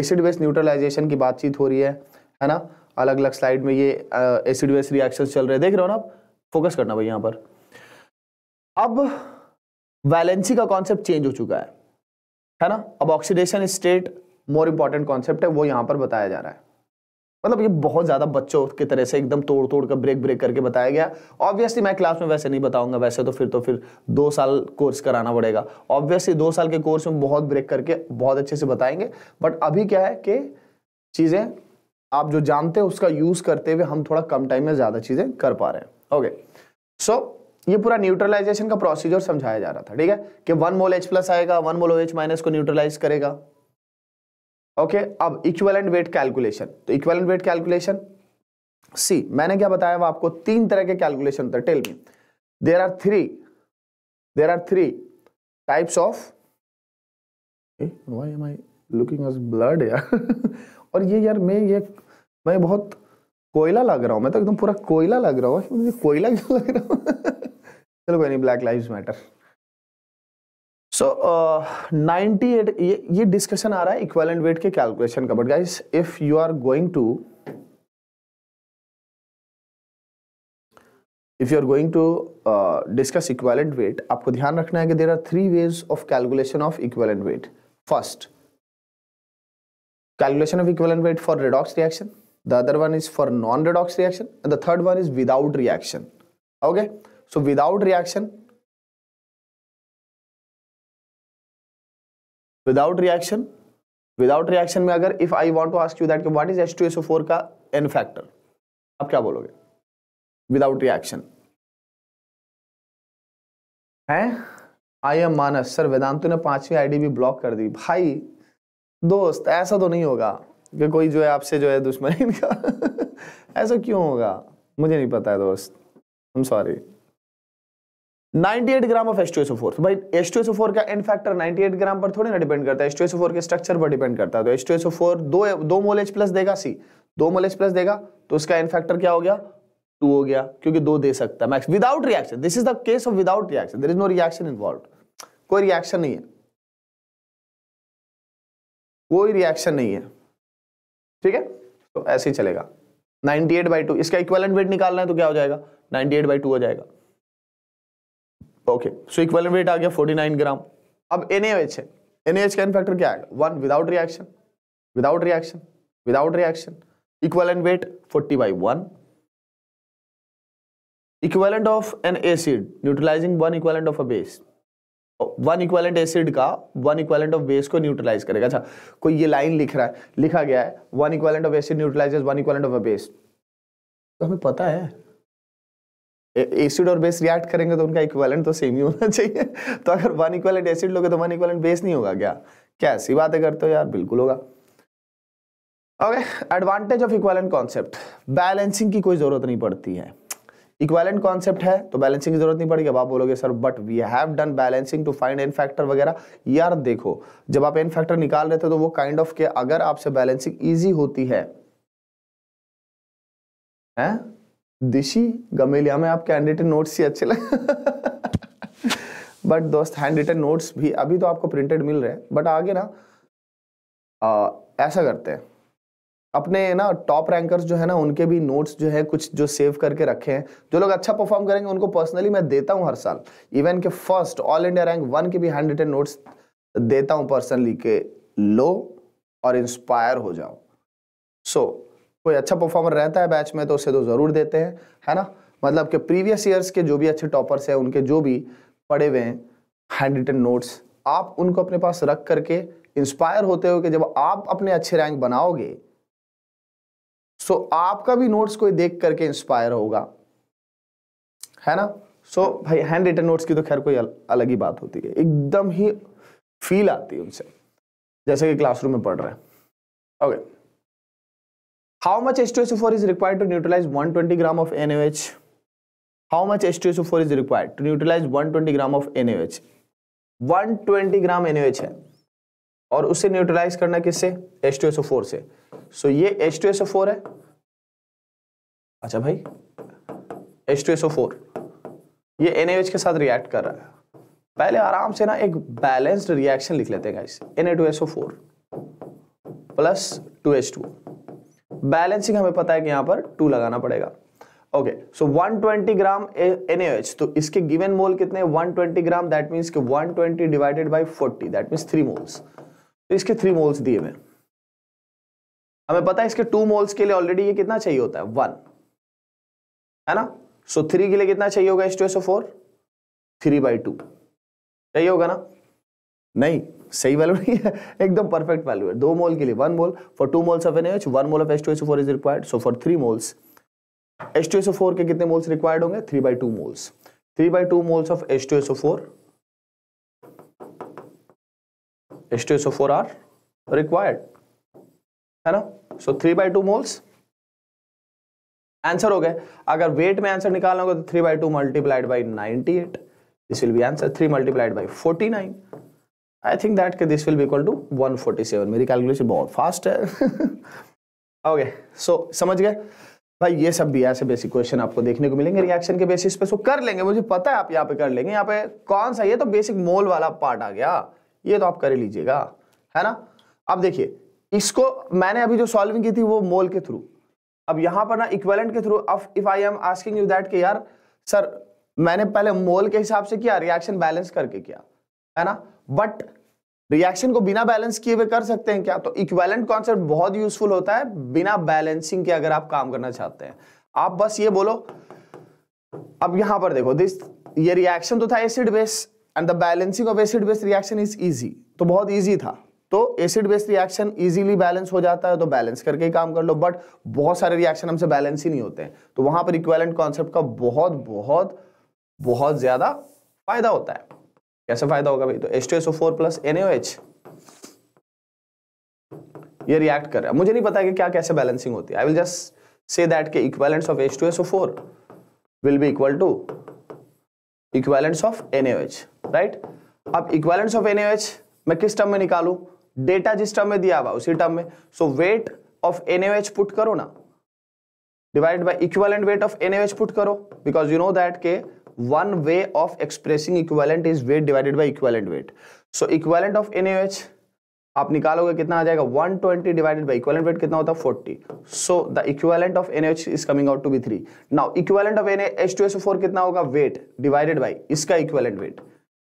acid base neutralization की बातचीत हो रही है है ना अलग अलग स्लाइड में ये एसिड बेस रिएक्शन चल रहे हैं देख रहे हो ना आप फोकस करना भाई यहाँ पर अब वैलेंसी का कॉन्सेप्ट चेंज हो चुका है है ना अब oxidation state more important concept है वो यहाँ पर बताया जा रहा है मतलब ये बहुत ज़्यादा बच्चों की तरह से एकदम तोड़ तोड़ कर ब्रेक ब्रेक करके बताया गया ऑब्वियसली मैं क्लास में वैसे नहीं बताऊंगा वैसे तो फिर तो फिर दो साल कोर्स कराना पड़ेगा ऑब्वियसली दो साल के कोर्स में बहुत ब्रेक करके बहुत अच्छे से बताएंगे बट अभी क्या है कि चीज़ें आप जो जानते हैं उसका यूज़ करते हुए हम थोड़ा कम टाइम में ज़्यादा चीज़ें कर पा रहे हैं ओके सो ये पूरा न्यूट्रलाइजेशन का प्रोसीजर समझाया जा रहा था ठीक है कि वन मोल एच प्लस आएगा one mole O H minus को न्यूट्रलाइज करेगा ओके अब इक्वेलेंट वेट कैलकुलेशन तो इक्वेलेंट वेट कैलकुलेशन सी मैंने क्या बताया वो आपको तीन तरह के कैलकुलेशन होते हैं tell me there are three there are three types of why am I looking as blood यार और ये यार मैं ये मैं बहुत कोयला लग रहा हूँ मैं तो एकदम पूरा कोयला लग रहा हूँ मुझे कोयला क्यों लग रहा हूँ चलो कोई नहीं black live matter so ninety eight ये डिस्कशन आ रहा है इक्वेलेंट वेट के कैलकुलेशन का but guys if you are going to if you are going to discuss equivalent weight आपको ध्यान रखना है कि there are three ways of calculation of equivalent weight first calculation of equivalent weight for redox reaction the other one is for non redox reaction the third one is without reaction okay so without reaction without reaction without reaction में अगर if I want to ask you that is कि two SO four का N factor आप क्या बोलोगे without reaction है I M Manas sir वेदांतु ने पांचवी आईडी भी ब्लॉक कर दी भाई दोस्त ऐसा तो नहीं होगा कि कोई जो है आपसे जो है दुश्मनी का ऐसा क्यों होगा मुझे नहीं पता है दोस्त I am sorry 98 gram of H2SO4 तो भाई H2SO4 का एन फैक्टर 98 ग्राम पर थोड़ी ना डिपेंड करता है H2SO4 के स्ट्रक्चर पर डिपेंड करता है तो H2SO4 दो दो मोल H देगा C दो मोल H देगा तो उसका एन फैक्टर क्या हो गया 2 हो गया क्योंकि दो दे सकता है max without reaction this is the case of without reaction there is no reaction involved कोई रिएक्शन नहीं है कोई रिएक्शन नहीं है ठीक है तो ऐसे ही चलेगा 98 2 इसका इक्विवेलेंट वेट निकालना है तो क्या हो जाएगा 98 2 हो जाएगा ओके सो इक्वल वेट आ गया 49 ग्राम अब एनएएच है एनएएच का एन फैक्टर क्या आएगा one without reaction without reaction without reaction equal weight forty by one equivalent of an acid neutralizing one equivalent of a base one equivalent acid का one equivalent of base को neutralize करेगा अच्छा कोई ये line लिख रहा है लिखा गया है one equivalent of acid neutralizes one equivalent of a base तो हमें पता है एसिड और बेस रिएक्ट करेंगे तो उनका इक्वेलेंट तो सेम ही होना चाहिए तो अगर वन इक्वेलेंट एसिड लोगे तो वन इक्वेलेंट बेस नहीं होगा क्या क्या ऐसी बातें करते हो यार बिल्कुल होगा okay advantage of equivalent concept balancing की कोई ज़रूरत नहीं पड़ती है इक्वेलेंट कॉन्सेप्ट है तो बैलेंसिंग की जरूरत नहीं पड़ेगी अब आप बोलोगे sir but we have done balancing to find N factor वगैरह यार देखो जब आप एन फैक्टर निकाल रहे थे तो वो काइंड ऑफ के अगर आपसे बैलेंसिंग ईजी होती है, है? दिशी गमेलिया में आपके हैंड रिटन नोट्स ही अच्छे लगे बट दोस्त हैंड रिटन नोट्स भी अभी तो आपको प्रिंटेड मिल रहे हैं बट आगे ना आ, ऐसा करते हैं अपने ना टॉप रैंकर्स जो है ना उनके भी नोट्स जो है कुछ जो सेव करके रखे हैं जो लोग अच्छा परफॉर्म करेंगे उनको पर्सनली मैं देता हूं हर साल इवन के first all India rank one के भी हैंड रिटन नोट्स देता हूं पर्सनली के लो और इंस्पायर हो जाओ सो so, कोई अच्छा परफॉर्मर रहता है बैच में तो उसे तो ज़रूर देते हैं है ना मतलब कि प्रीवियस ईयर्स के जो भी अच्छे टॉपर्स हैं उनके जो भी पढ़े हुए हैं हैंड रिटन नोट्स आप उनको अपने पास रख करके इंस्पायर होते हो कि जब आप अपने अच्छे रैंक बनाओगे सो so, आपका भी नोट्स कोई देख करके इंस्पायर होगा है ना सो so, भाई हैंड रिटन नोट्स की तो खैर कोई अल, अलग ही बात होती है एकदम ही फील आती है उनसे जैसे कि क्लासरूम में पढ़ रहे हैं okay okay. How much H2SO4 is required to neutralize 120 gram of NaOH? How much H2SO4 is required to neutralize 120 gram of NaOH? 120 gram NaOH है और उसे न्यूट्रलाइज करना किससे H2SO4 से सो so, ये H2SO4 है अच्छा भाई H2SO4 ये NaOH के साथ रिएक्ट कर रहा है पहले आराम से ना एक बैलेंस्ड रिएक्शन लिख लेते हैं guys Na2SO4 plus 2H2 balancing हमें पता है कि यहां पर टू लगाना पड़ेगा ओके सो 120 ग्राम एनएच तो इसके गिवन मोल कितने 120 ग्राम दैट मीन्स कि 120 divided by 40 that means three moles तो इसके थ्री मोल्स दिए हुए हमें पता है इसके टू मोल्स के लिए ऑलरेडी ये कितना चाहिए होता है वन है ना सो so, थ्री के लिए कितना चाहिए होगा H two S O four three by two चाहिए होगा ना नहीं सही वैल्यू नहीं है एकदम परफेक्ट वैल्यू है दो मोल के लिए one mole for two moles of N H one mole of S two H four is required so for three moles S two S four के कितने मोल्स रिक्वायर्ड होंगे three by two moles three by two moles of S two S four S two S four are required है ना so three by two moles answer हो गए अगर weight में answer निकालना होगा तो three by two multiplied by ninety eight this will be answer three multiplied by forty nine I think that के this will be equal to 147 मेरी calculation बहुत फास्ट है ओके सो okay, so, समझ गए भाई ये सब भी ऐसे बेसिक क्वेश्चन आपको देखने को मिलेंगे रिएक्शन के बेसिस पे सो कर लेंगे मुझे पता है आप यहाँ पे कर लेंगे यहाँ पे कौन सा ये तो बेसिक मोल वाला पार्ट आ गया ये तो आप कर लीजिएगा है ना अब देखिए इसको मैंने अभी जो सॉल्विंग की थी वो मोल के थ्रू अब यहाँ पर ना इक्वेलेंट के through if I am asking you that कि यार सर मैंने पहले मोल के हिसाब से किया रिएक्शन बैलेंस करके किया है ना बट रिएक्शन को बिना बैलेंस किए हुए कर सकते हैं क्या तो इक्वेलेंट कॉन्सेप्ट बहुत यूजफुल होता है बिना बैलेंसिंग के अगर आप काम करना चाहते हैं आप बस ये बोलो अब यहां पर देखो दिस ये रिएक्शन तो था acid base and the balancing of acid base reaction is easy तो बहुत इजी था तो acid base reaction easily balance हो जाता है तो बैलेंस करके ही काम कर लो बट बहुत सारे रिएक्शन हमसे बैलेंस ही नहीं होते हैं तो वहां पर इक्वेलेंट कॉन्सेप्ट का बहुत बहुत बहुत ज्यादा फायदा होता है कैसे फायदा होगा भाई तो S two S O four plus N H ये रिएक्ट कर रहा है मुझे नहीं पता कि क्या कैसे बैलेंसिंग होती है I will just say that के equivalents of S two S O four will be equal to equivalents of N H right अब इक्वेलेंट्स ऑफ एन एच मैं किस टर्म में निकालू डेटा जिस टर्म में दिया हुआ उसी टर्म में so weight of N H put करो ना divide by equivalent weight of N H put करो बिकॉज यू नो दैट के one way of expressing equivalent is weight divided by equivalent weight so equivalent of NaOH आप निकालोगे कितना आ जाएगा 120 twenty divided by equivalent weight कितना होता है 40 so the equivalent of NaOH is coming out to be three now equivalent of N H two S four कितना होगा वेट डिवाइडेड बाई इसका इक्वेलेंट वेट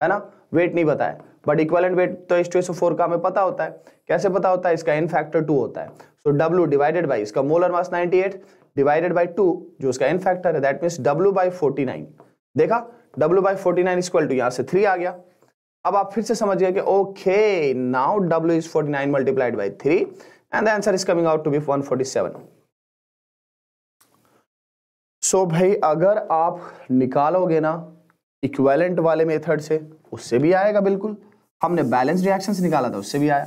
है ना वेट नहीं पता है बट इक्वेलेंट वेट तो एच टू एस फोर का हमें पता होता है कैसे पता होता है इसका एन फैक्टर टू होता है सो डब्ल्यू डिवाइडेड बाई इसका molar mass ninety eight divided by two जो उसका एन फैक्टर है that means W by forty nine देखा W by forty nine equal to यहां से थ्री आ गया अब आप फिर से समझ गए कि okay now W is forty nine multiplied by three and the answer is coming out to be one forty seven so भाई अगर आप निकालोगे ना इक्वेलेंट वाले मेथड से उससे भी आएगा बिल्कुल हमने बैलेंस रिएक्शन से निकाला था उससे भी आया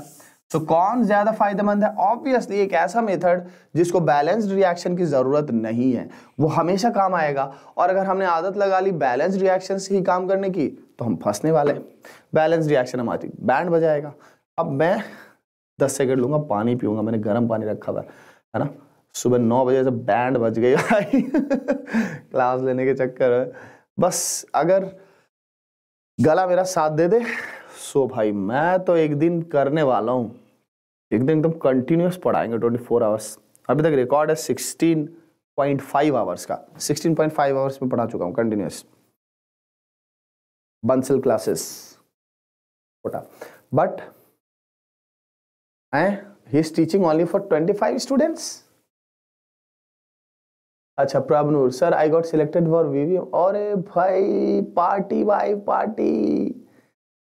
तो कौन ज्यादा फायदेमंद है ऑब्वियसली एक ऐसा मेथड जिसको बैलेंस्ड रिएक्शन की जरूरत नहीं है वो हमेशा काम आएगा और अगर हमने आदत लगा ली बैलेंस रिएक्शन से ही काम करने की तो हम फंसने वाले हैं बैलेंस रिएक्शन हमारी बैंड बजाएगा अब मैं दस सेकेंड लूंगा पानी पीऊंगा मैंने गर्म पानी रखा हुआ है ना सुबह नौ बजे से बैंड बज गई भाई क्लास लेने के चक्कर बस अगर गला मेरा साथ दे दे सो भाई मैं तो एक दिन करने वाला हूँ एकदम एकदम कंटिन्यूस पढ़ाएंगे ट्वेंटी फोर आवर्स अभी तक रिकॉर्ड है सिक्सटीन पॉइंट फाइव आवर्स का सिक्सटीन पॉइंट फाइव आवर्स में पढ़ा चुका हूँ कंटिन्यूस बंसल क्लासेस छोटा बट हैं he is teaching only for twenty five students अच्छा Prabhnoor sir I got selected for वीवी अरे भाई party by party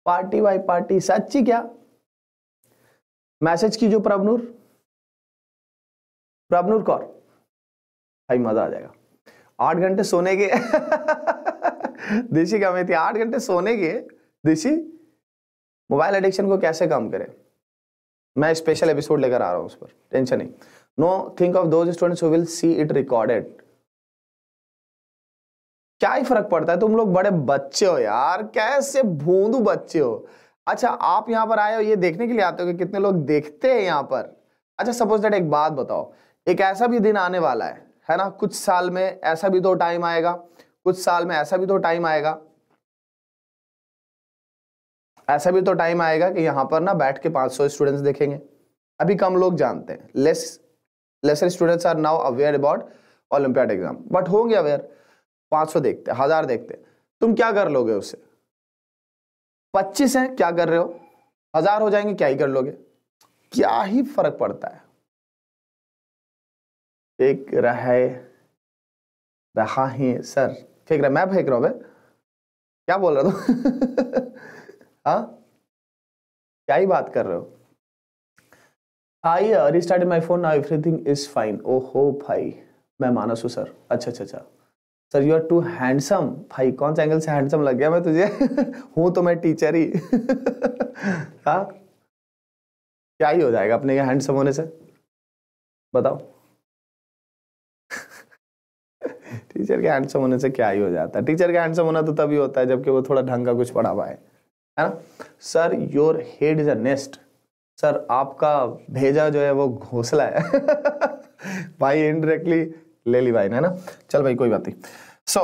party by party सच्ची क्या मैसेज जो प्रभनूर प्रभनूर कौर भाई मजा आ जाएगा आठ घंटे सोने के देशी क्या आठ घंटे सोने के देशी मोबाइल एडिक्शन को कैसे कम करें मैं स्पेशल एपिसोड लेकर आ रहा हूं उस पर टेंशन नहीं no think of those students will see it recorded क्या ही फर्क पड़ता है तुम लोग बड़े बच्चे हो यार कैसे भूंदू बच्चे हो अच्छा आप यहाँ पर आए हो ये देखने के लिए आते हो कि कितने लोग देखते हैं यहाँ पर अच्छा सपोज दैट एक बात बताओ एक ऐसा भी दिन आने वाला है है ना कुछ साल में ऐसा भी तो टाइम आएगा कुछ साल में ऐसा भी तो टाइम आएगा ऐसा भी तो टाइम आएगा कि यहाँ पर ना बैठ के 500 स्टूडेंट्स देखेंगे अभी कम लोग जानते हैं less lesser students are now aware about olympiad exam but होंगे अवेयर 500 देखते हजार देखते तुम क्या कर लोगे उसे पच्चीस है क्या कर रहे हो हजार हो जाएंगे क्या ही कर लोगे क्या ही फर्क पड़ता है एक रहे रहा ही सर फेंक रहा मैं फेंक रहा हूं भाई क्या बोल रहा था हा क्या ही बात कर रहे हो I restart my phone now everything is fine ओ हो भाई मैं मानस हूँ सर अच्छा अच्छा अच्छा sir you are too handsome भाई कौन सा एंगल से हैंडसम लग गया मैं तुझे हूं तो मैं टीचर ही हाँ क्या ही हो जाएगा अपने के हैंडसम होने से बताओ टीचर के हैंडसम होने से क्या ही हो जाता है टीचर के हैंडसम होना तो तभी होता है जबकि वो थोड़ा ढंग का कुछ पढ़ा हुआ है है ना sir your head is a nest sir आपका भेजा जो है वो घोंसला है भाई इनडायरेक्टली ले ली भाई ने ना चल भाई कोई बात नहीं सो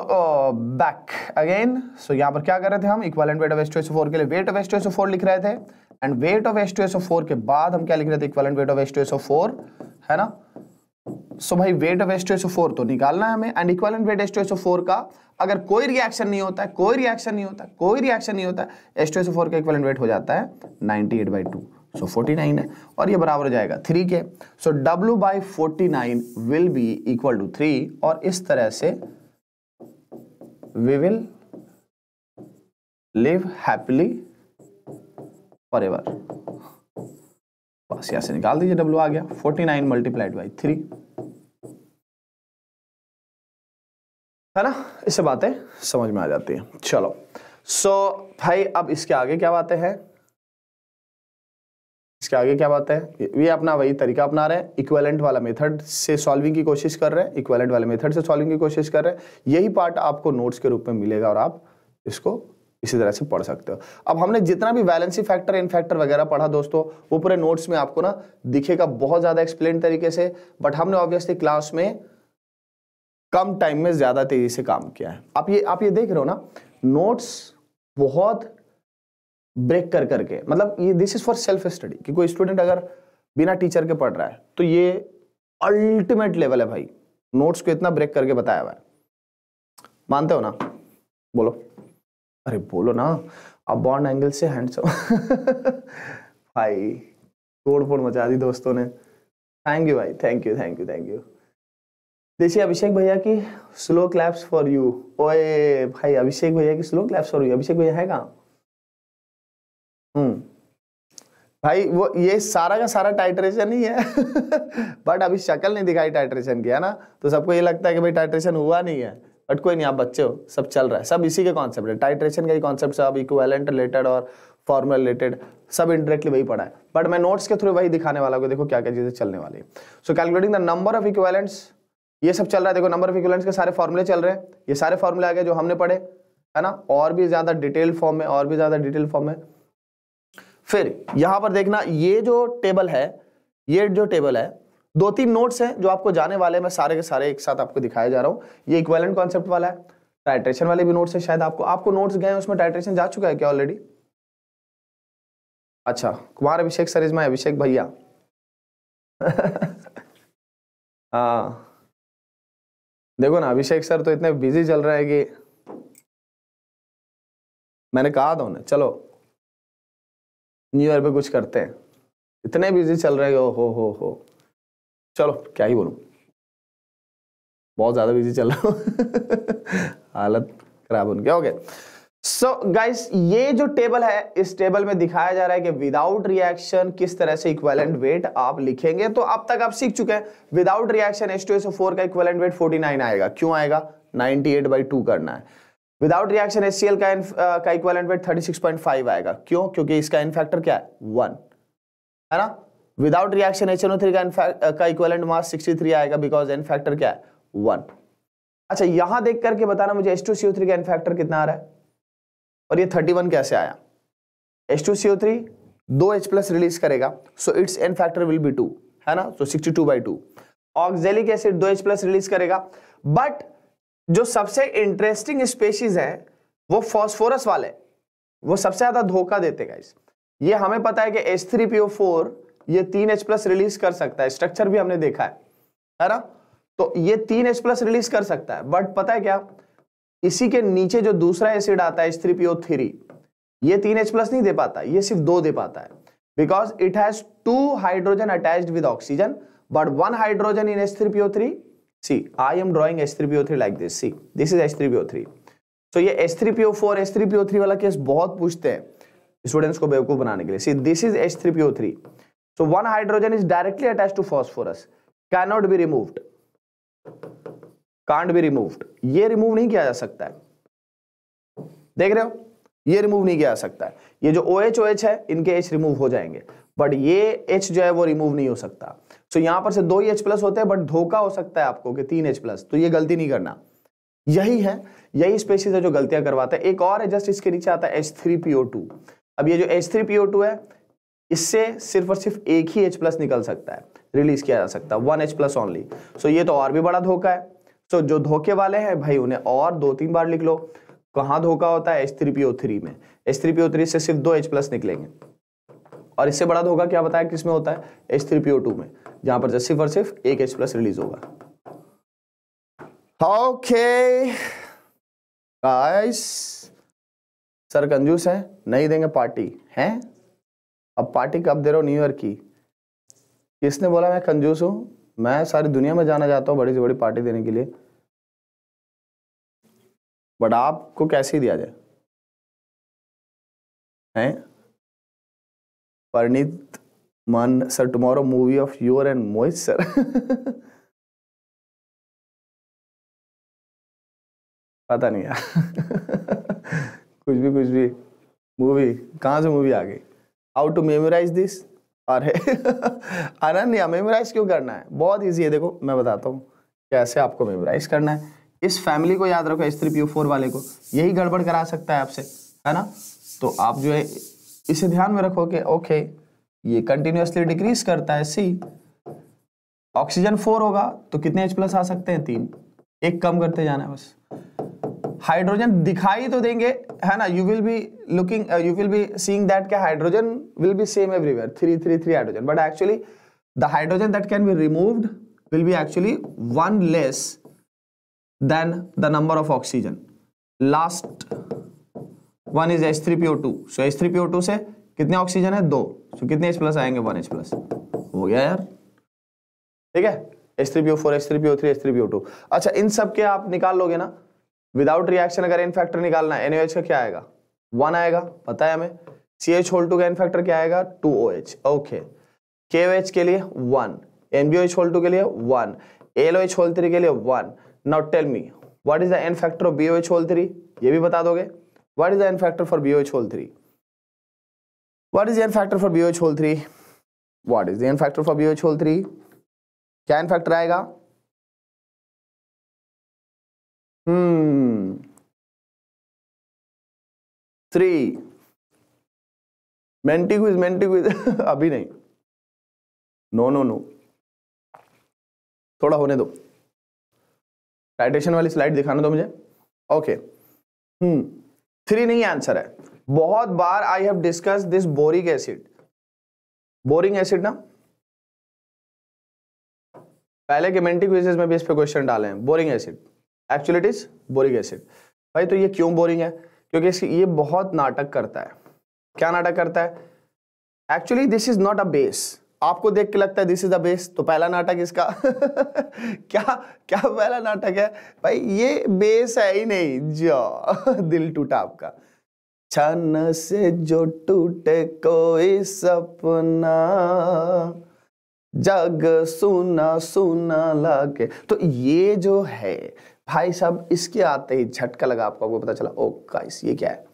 बैक अगेन सो यहाँ पर क्या कर रहे थे हम equivalent weight of S two S four के लिए weight of S two S four लिख रहे थे and weight of S two S four के बाद हम क्या लिख रहे थे equivalent weight of S two S four है ना सो so भाई weight of S two S four तो निकालना है हमें and equivalent weight S two S four का अगर कोई रिएक्शन नहीं होता है कोई रिएक्शन नहीं होता कोई रिएक्शन नहीं होता एस टू एस फोर का इक्वालेंट वेट हो जाता है ninety eight by two so so 49 है और ये बराबर हो जाएगा थ्री के so w by forty nine will be equal to three और इस तरह से we will live happily for ever बस यहां से निकाल दीजिए डब्ल्यू आ गया forty nine multiplied by three है ना इससे बातें समझ में आ जाती है चलो सो so, भाई अब इसके आगे क्या बातें हैं इसके आगे क्या बात है ये अपना वही तरीका अपना रहे हैं इक्वेलेंट वाला मेथड से सॉल्विंग की कोशिश कर रहे हैं इक्वेलेंट वाले मेथड से सॉल्विंग की कोशिश कर रहे हैं यही पार्ट आपको नोट्स के रूप में मिलेगा और आप इसको इसी तरह से पढ़ सकते हो अब हमने जितना भी बैलेंसी फैक्टर इन फैक्टर वगैरह पढ़ा दोस्तों वो पूरे नोट्स में आपको ना दिखेगा बहुत ज़्यादा एक्सप्लेन तरीके से बट हमने ऑब्वियसली क्लास में कम टाइम में ज़्यादा तेज़ी से काम किया है आप ये आप ये देख रहे हो ना नोट्स बहुत ब्रेक कर करके मतलब ये this is for self study कि कोई स्टूडेंट अगर बिना टीचर के पढ़ रहा है तो ये अल्टीमेट लेवल है भाई नोट्स को इतना ब्रेक करके बताया हुआ है मानते हो ना बोलो अरे बोलो ना अब बॉन्ड एंगल से हैंडसम भाई तोड़ फोड़ मचा दी दोस्तों ने थैंक यू भाई thank you thank you thank you देखिए अभिषेक भैया की स्लो क्लैप्स फॉर यू ओए भाई अभिषेक भैया की slow claps for you Abhishek भैया है कहाँ हम्म भाई वो ये सारा का सारा टाइट्रेशन ही है बट अभी शक्ल नहीं दिखाई टाइट्रेशन की है ना तो सबको ये लगता है कि भाई टाइट्रेशन हुआ नहीं है बट कोई नहीं आप बच्चे हो सब चल रहा है सब इसी के कॉन्सेप्ट है टाइट्रेशन का ही कॉन्सेप्ट सब इक्वेलेंट रिलेटेड और फॉर्मुला रिलेटेड सब इंडायरेक्टली वही पढ़ा है बट मैं नोट्स के थ्रू वही दिखाने वाला हूँ देखो क्या क्या चीज़ें चलने वाली so calculating the number of equivalents ये सब चल रहा है देखो नंबर ऑफ इक्वेलेंट्स के सारे फॉर्मुले चल रहे हैं ये सारे फॉर्मुले आ गए जो हमने पढ़े है ना और भी ज़्यादा डिटेल फॉर्म में और भी ज़्यादा डिटेल फॉर्म में फिर यहां पर देखना ये जो टेबल है ये जो टेबल है दो तीन नोट्स हैं जो आपको जाने वाले मैं सारे के सारे एक साथ आपको दिखाया जा रहा हूं ये इक्वेलेंट कॉन्सेप्ट वाला है टाइट्रेशन वाले भी नोट्स हैं शायद आपको आपको नोट्स गए उसमें टाइट्रेशन जा चुका है क्या ऑलरेडी अच्छा कुमार अभिषेक सर माई अभिषेक भैया हाँ देखो ना अभिषेक सर तो इतने बिजी चल रहे हैं कि मैंने कहा था उन्हें चलो न्यू ईयर पे कुछ करते हैं इतने बिजी चल रहे हो हो हो हो चलो क्या ही बोलूँ बहुत ज़्यादा बिजी चल रहा हूँ हालत खराब उनके ओके सो गाइस ये जो टेबल है इस टेबल में दिखाया जा रहा है कि विदाउट रिएक्शन किस तरह से इक्वेलेंट वेट आप लिखेंगे तो अब तक आप सीख चुके हैं without reaction H two S four का इक्वेलेंट वेट फोर्टी नाइन आएगा क्यों आएगा नाइनटी एट बाई टू करना है विदाउट रिएक्शन एस का in, uh, का इक्वलेंट वेट फाइव आएगा क्यों क्योंकि इसका इन फैक्टर क्या है वन है ना without reaction H N O का uh, का इक्वलेंट मास सिक्सटी थ्री आएगा बिकॉज एन फैक्टर क्या है वन अच्छा यहां देख करके बताना मुझे S two C O three का एन फैक्टर कितना आ रहा है और ये थर्टी वन कैसे आया S two C O three दो एच प्लस रिलीज करेगा so it's N factor will be two है ना so sixty two by two oxalic acid दो एच प्लस रिलीज करेगा बट जो सबसे इंटरेस्टिंग स्पेशीज है वो फॉस्फोरस वाले वो सबसे ज्यादा धोखा देते गाइस ये हमें पता है कि एच थ्री पीओ फोर ये तीन एच प्लस रिलीज कर सकता है स्ट्रक्चर भी हमने देखा है है ना तो ये तीन एच प्लस रिलीज कर सकता है बट पता है क्या इसी के नीचे जो दूसरा एसिड आता है एच थ्री पीओ थ्री ये तीन एच प्लस नहीं दे पाता ये सिर्फ दो दे पाता है because it has two hydrogen attach with oxygen but one hydrogen in H three PO three see I am drawing S three PO three like this see this is S three PO three तो ये S three PO four S three PO three वाला case बहुत पूछते हैं students को बेवकूफ बनाने के लिए see this is S three PO three so one hydrogen is directly attach to phosphorus cannot be removed can't be removed ये रिमूव नहीं किया जा सकता है देख रहे हो ये रिमूव नहीं किया जा सकता है ये जो ओ एच ओ एच है इनके एच रिमूव हो जाएंगे बट ये एच जो है वो रिमूव नहीं हो सकता सो यहां पर से दो ही एच प्लस होते हैं बट धोखा हो सकता है आपको कि तीन एच प्लस तो ये गलती नहीं करना यही है यही स्पेसीज है जो गलतियां करवाता है एक और है जस्ट इसके नीचे आता है एच थ्री पीओ टू अब ये जो एच थ्री पीओ टू है इससे सिर्फ और सिर्फ एक ही एच प्लस निकल सकता है रिलीज किया जा सकता है one H plus only so ये तो और भी बड़ा धोखा है सो so, जो धोखे वाले हैं भाई उन्हें और दो तीन बार लिख लो कहां धोखा होता है एच थ्री पीओ थ्री में एच थ्री पीओ थ्री से सिर्फ दो एच प्लस निकलेंगे और इससे बड़ा धोखा क्या बताया किसमें होता है एच थ्री पीओ टू में जहां पर सिर्फ और सिर्फ एक एच प्लस रिलीज होगा ओके गाइस सर कंजूस है नहीं देंगे पार्टी हैं अब पार्टी कब दे रहे हो न्यू ईयर की किसने बोला मैं कंजूस हूं मैं सारी दुनिया में जाना जाता हूं बड़ी से बड़ी पार्टी देने के लिए बट आपको कैसे दिया जाए हैं परनीत मन sir tomorrow movie of your and Mohit sir पता नहीं यार कुछ भी कुछ भी मूवी कहाँ से मूवी आ गई हाउ टू मेमोराइज दिस अरे अनन्या मेमोराइज क्यों करना है बहुत ईजी है देखो मैं बताता हूँ कैसे आपको मेमोराइज करना है इस फैमिली को याद रखो स्त्री पी फोर वाले को यही गड़बड़ करा सकता है आपसे है ना तो आप जो है इसे ध्यान में रखो कि ओके ये कंटिन्यूसली डिक्रीज करता है सी ऑक्सीजन फोर होगा तो कितने एच प्लस आ सकते हैं तीन एक कम करते जाना है बस हाइड्रोजन दिखाई तो देंगे है ना you will be looking you will be seeing that के hydrogen will be same everywhere three three three hydrogen but actually the hydrogen that can be removed the number of oxygen last one is H three PO two so H three PO two से कितने oxygen है दो so, कितने H plus आएंगे one H plus हो गया यार ठीक है H three P O four H three P O three H three P O two अच्छा इन सब के आप निकाल लोगे ना विदाउट रिएक्शन अगर एन फैक्टर निकालना है एनओएच का क्या आएगा वन आएगा पता है हमें सी एच होल टू का एन फैक्टर क्या आएगा टू ओ एच ओके के ओ एच के लिए one N B O H whole two के लिए one L O H whole three के लिए one not tell me what is the N factor of B O H whole three ये भी बता दोगे what is the N factor for B O H whole three What इज the n factor for BOH whole 3? What is the n factor for BOH whole 3? क्या N factor आएगा hmm three Menti quiz Menti quiz अभी नहीं no no no थोड़ा होने दो titration वाली slide दिखाना दो मुझे ओके हम्म थ्री नहीं आंसर है बहुत बार I have discuss this boric acid boring acid ना पहले के मेंटिक क्विजेज में भी इस पे क्वेश्चन डाले हैं boring acid actually it is boric acid भाई तो ये क्यों बोरिंग है क्योंकि ये बहुत नाटक करता है क्या नाटक करता है actually this is not a base आपको देख के लगता है दिस इज अ बेस तो पहला नाटक इसका क्या क्या पहला नाटक है भाई ये बेस है ही नहीं जो दिल टूटा आपका छन से जो टूटे कोई सपना जग सुना सुना लगे तो ये जो है भाई साहब इसके आते ही झटका लगा आपको आपको पता चला ओ गाइस ये क्या है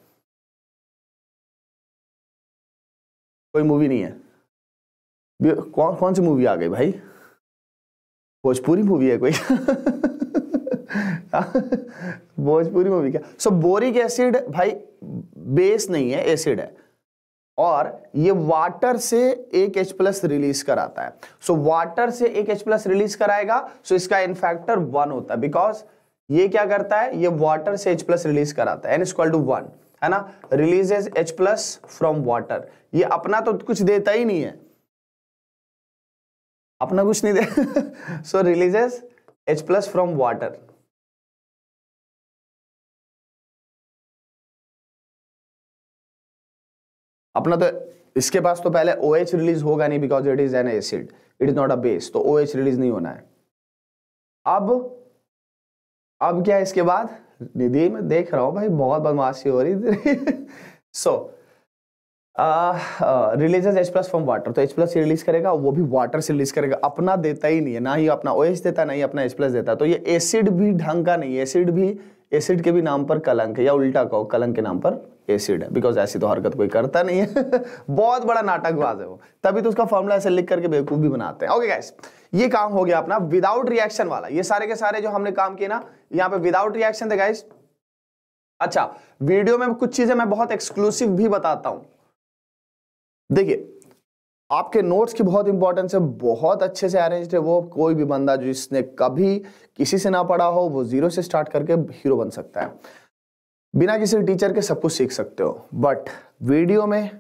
कोई मूवी नहीं है कौन कौन सी मूवी आ गई भाई भोजपुरी मूवी है कोई भोजपुरी मूवी क्या सो बोरिक एसिड भाई बेस नहीं है एसिड है और ये वाटर से एक एच प्लस रिलीज कराता है सो so, वाटर से एक एच प्लस रिलीज कराएगा सो so इसका इनफैक्टर वन होता है बिकॉज ये क्या करता है ये वाटर से एच प्लस रिलीज कराता है एन इज टू वन है ना releases H plus from water ये अपना तो कुछ देता ही नहीं है अपना कुछ नहीं दे so releases H plus from water अपना तो इसके पास तो पहले ओ OH रिलीज होगा नहीं because it is an acid it is not a base तो ओ OH रिलीज नहीं होना है अब अब क्या है इसके बाद निधि मैं देख रहा हूं भाई बहुत बदमाशी हो रही so release H plus from water तो एच प्लस रिलीज करेगा वो भी वाटर से रिलीज करेगा अपना देता ही नहीं है ना ही अपना ओ देता ना ही अपना एच प्लस देता तो ये एसिड भी ढंग का नहीं एसिड भी एसिड के भी नाम पर कलंक या उल्टा कहो कलंक के नाम पर एसिड है बिकॉज ऐसी तो हरकत कोई करता नहीं है बहुत बड़ा नाटकबाज है वो तभी तो उसका फॉर्मुला ऐसे लिख करके बेवकूफ भी बनाते हैं ओके okay, ये काम हो गया अपना विदाउट रिएक्शन वाला ये सारे के सारे जो हमने काम किए ना यहाँ पे विदाउट रिएक्शन थे गाइस अच्छा वीडियो में कुछ चीजें मैं बहुत एक्सक्लूसिव भी बताता हूं देखिए आपके नोट्स की बहुत इंपॉर्टेंस है बहुत अच्छे से अरेंज है वो कोई भी बंदा जिसने कभी किसी से ना पढ़ा हो वो जीरो से स्टार्ट करके हीरो बन सकता है बिना किसी टीचर के सब कुछ सीख सकते हो बट वीडियो में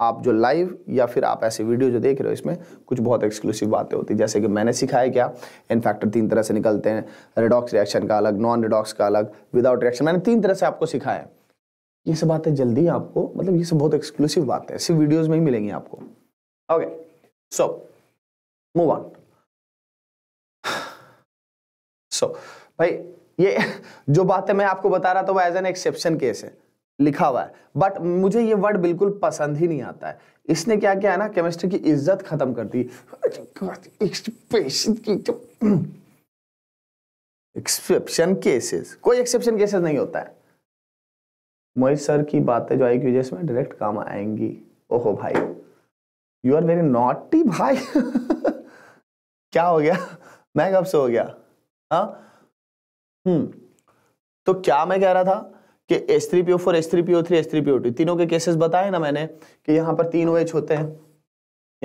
आप जो लाइव या फिर आप ऐसे वीडियो जो देख रहे हो इसमें कुछ बहुत एक्सक्लूसिव बातें होती है जैसे कि मैंने सिखाया क्या इन फैक्टर तीन तरह से निकलते हैं रेडॉक्स रिएक्शन का अलग नॉन रेडॉक्स का अलग विदाउट रिएक्शन मैंने तीन तरह से आपको सिखाया है ये सब बातें जल्दी आपको मतलब ये सब बहुत एक्सक्लूसिव बातें हैं सिर्फ वीडियोज में ही मिलेंगी आपको okay so move on so भाई ये जो बातें मैं आपको बता रहा था वो एज एन एक्सेप्शन केस है लिखा हुआ है बट मुझे ये वर्ड बिल्कुल पसंद ही नहीं आता है इसने क्या किया है ना केमिस्ट्री की इज्जत खत्म कर दी एक्सेप्शन केसेस कोई एक्सेप्शन केसेस नहीं होता है मोहित सर की बातें जो आई क्यूजेस में डायरेक्ट काम आएंगी ओहो भाई यू आर वेरी नॉटी भाई क्या हो गया मैं कब से हो गया हाँ हम्म तो क्या मैं कह रहा था कि S three PO four S three PO three S three PO two तीनों के केसेस बताए ना मैंने कि यहां पर तीन वेज OH होते हैं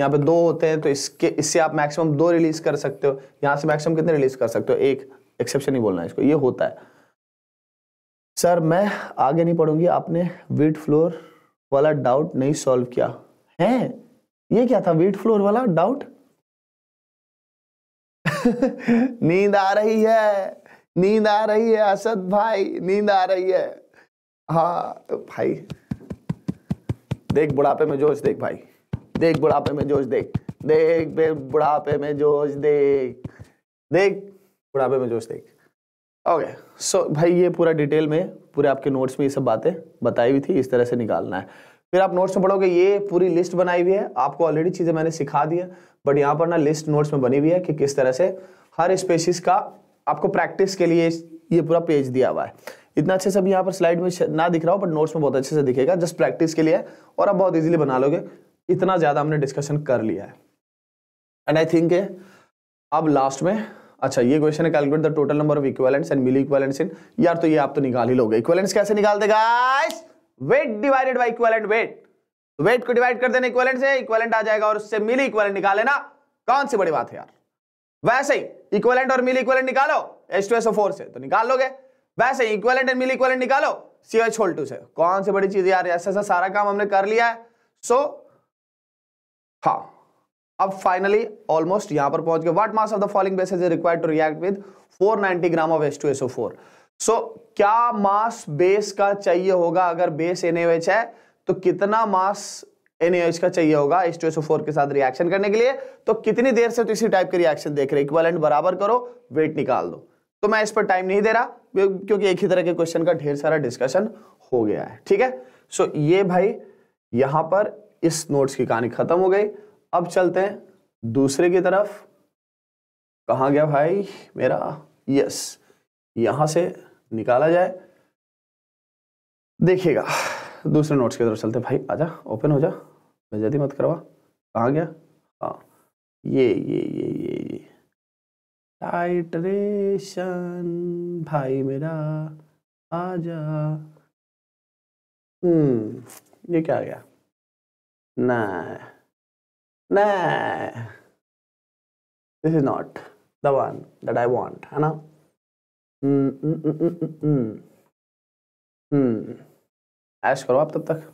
यहाँ पे दो होते हैं तो इसके इससे आप मैक्सिमम दो रिलीज कर सकते हो यहां से मैक्सिमम कितने रिलीज कर सकते हो एक एक्सेप्शन ही बोलना है इसको ये होता है सर मैं आगे नहीं पढ़ूंगी आपने वीट फ्लोर वाला डाउट नहीं सॉल्व किया है ये क्या था वीट फ्लोर वाला डाउट नींद आ रही है नींद आ रही है असद भाई नींद आ रही है हाँ भाई देख बुढ़ापे में जोश देख भाई देख बुढ़ापे में जोश देख देख बुढ़ापे में जोश देख देख बुढ़ापे में जोश देख ओके सो भाई ये पूरा डिटेल में पूरे आपके नोट्स में ये सब बातें बताई हुई थी इस तरह से निकालना है फिर आप नोट्स में पढ़ोगे ये पूरी लिस्ट बनाई हुई है आपको ऑलरेडी चीज़ें मैंने सिखा दी है बट यहाँ पर ना लिस्ट नोट्स में बनी हुई है कि किस तरह से हर स्पेसिस का आपको प्रैक्टिस के लिए ये पूरा पेज दिया हुआ है इतना अच्छे से अभी यहाँ पर स्लाइड में ना दिख रहा हो बट नोट्स में बहुत अच्छे से दिखेगा जस्ट प्रैक्टिस के लिए और आप बहुत इजीली बना लोगे इतना ज़्यादा हमने डिस्कशन कर लिया है एंड आई थिंक अब लास्ट में अच्छा ये क्वेश्चन है calculate the total number of equivalents and milliequivalents in यार तो ये आप तो निकाल ही लोगे इक्वेलेंट्स कैसे निकालते guys weight divided by equivalent weight weight को डिवाइड कर देना इक्वेलेंट से इक्वेलेंट आ जाएगा और उससे मिली इक्वेलेंट निकाल लेना कौन सी बड़ी बात है यार वैसे ही इक्वेलेंट और मिल इक्वेलेंट निकालो एच टू एस फोर से तो निकाल लोगे वैसे इक्वेलेंट एंड मिल इक्वेलेंट निकालो सी एच होल टू से कौन सी बड़ी चीज यार ऐसा ऐसा सारा काम हमने कर लिया है सो so, हाँ अब फाइनली ऑलमोस्ट यहां पर पहुंच गए what mass of the following basis is required to react with 490 gram of H2SO4 so so, क्या मास बेस का चाहिए होगा अगर बेस NaOH है तो कितना मास एनएच का चाहिए होगा एस एच के साथ रिएक्शन करने के लिए तो कितनी देर से तो इसी टाइप के रिएक्शन देख रहे इक्वलेंट बराबर करो वेट निकाल दो तो मैं इस पर टाइम नहीं दे रहा क्योंकि एक ही तरह के क्वेश्चन का ढेर सारा डिस्कशन हो गया है ठीक है सो ये भाई यहां पर इस नोट्स की कहानी खत्म हो गई अब चलते हैं दूसरे की तरफ कहा गया भाई मेरा यस यहां से निकाला जाए देखिएगा दूसरे नोट्स की तरफ चलते भाई आजा ओपन हो जा जल्दी मत करवा कहाँ गया हाँ ये ये ये ये ये टाइट्रेशन भाई मेरा आजा हम्म ये क्या आ गया ना ना this is not the one that I want है ना हम्म हम्म हम्म हम्म हम्म ऐश करो आप तब तक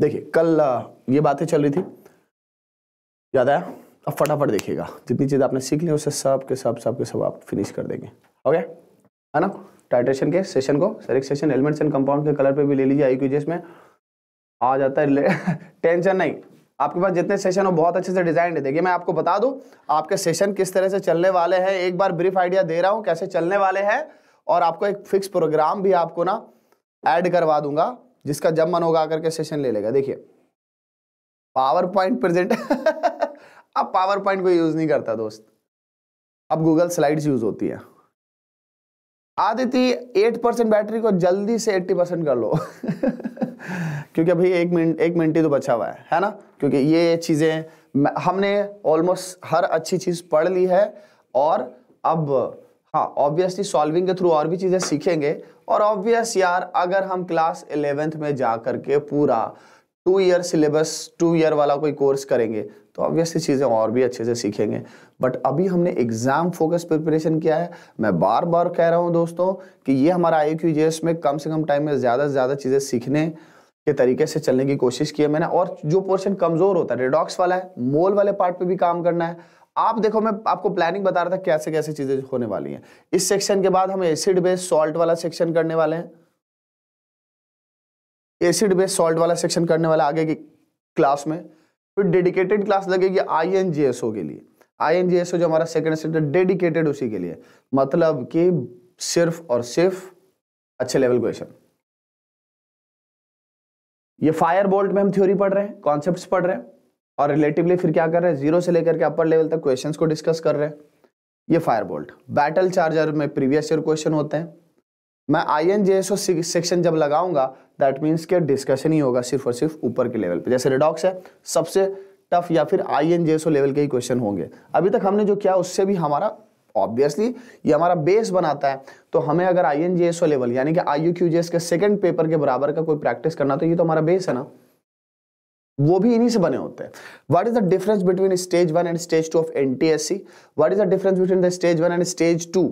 देखिए कल ये बातें चल रही थी याद आया अब फटाफट देखिएगा जितनी चीज़ आपने सीख ली उसे सब के सब सब के सब आप फिनिश कर देंगे ओके है ना टाइट्रेशन के सेशन को सरिक सेशन एलिमेंट्स एंड कंपाउंड के कलर पे भी ले लीजिए आई क्यू में आ जाता है टेंशन नहीं आपके पास जितने सेशन हो बहुत अच्छे से डिजाइन है देखिए मैं आपको बता दूं आपके सेशन किस तरह से चलने वाले हैं एक बार ब्रीफ आइडिया दे रहा हूं कैसे चलने वाले हैं और आपको एक फिक्स प्रोग्राम भी आपको ना ऐड करवा दूंगा जिसका जब मन होगा आकर के सेशन ले लेगा देखिए पावर पॉइंट प्रेजेंट अब पावर पॉइंट को यूज नहीं करता दोस्त अब गूगल स्लाइड्स यूज होती है आदिति एट परसेंट बैटरी को जल्दी से एट्टी परसेंट कर लो क्योंकि अभी एक मिनट एक मिनट ही तो बचा हुआ है है ना क्योंकि ये चीज़ें हमने ऑलमोस्ट हर अच्छी चीज़ पढ़ ली है और अब हाँ ऑब्वियसली सॉल्विंग के थ्रू और भी चीज़ें सीखेंगे और ऑब्वियस यार अगर हम क्लास इलेवेंथ में जा करके के पूरा two year syllabus two year वाला कोई कोर्स करेंगे तो ऑब्वियसली चीज़ें और भी अच्छे से सीखेंगे बट अभी हमने एग्जाम फोकस प्रिपरेशन किया है मैं बार बार कह रहा हूँ दोस्तों कि ये हमारा आई क्यू में कम से कम टाइम में ज़्यादा से ज़्यादा चीज़ें सीखने के तरीके से चलने की कोशिश की है मैंने और जो पोर्शन कमज़ोर होता है रेडॉक्स वाला है मोल वाले पार्ट पे भी काम करना है आप देखो मैं आपको प्लानिंग बता रहा था कैसे कैसे चीजें होने वाली हैं इस सेक्शन के बाद हम एसिड बेस सॉल्ट वाला सेक्शन करने वाले हैं एसिड बेस सॉल्ट वाला सेक्शन करने वाला आगे की क्लास में फिर डेडिकेटेड क्लास लगेगी आई एन जी एस ओ के लिए आई एन जी एस ओ जो हमारा सेकेंड सेक्टर डेडिकेटेड उसी के लिए मतलब कि सिर्फ और सिर्फ अच्छे लेवल क्वेश्चन ये फायर बोल्ट में हम थ्योरी पढ़ रहे हैं कॉन्सेप्ट पढ़ रहे हैं और रिलेटिवली फिर क्या कर रहे हैं जीरो से लेकर के अपर लेवल तक क्वेश्चन को डिस्कस कर रहे हैं ये फायर बोल्ट बैटल चार्जर में प्रीवियस ईयर क्वेश्चन होते हैं मैं I N J S O section जब लगाऊंगा दैट मीन्स के डिस्कशन ही होगा सिर्फ और सिर्फ ऊपर के लेवल पे जैसे रिडॉक्स है सबसे टफ या फिर I N J S O level के ही क्वेश्चन होंगे अभी तक हमने जो किया उससे भी हमारा ऑब्वियसली ये हमारा बेस बनाता है तो हमें अगर I N J S O level यानी कि I U Q J S के सेकेंड पेपर के बराबर का कोई प्रैक्टिस करना तो ये तो हमारा बेस है ना वो भी इन्हीं से बने होते हैं what is the difference between stage one and stage two of N T S C what is the difference between the stage one and stage two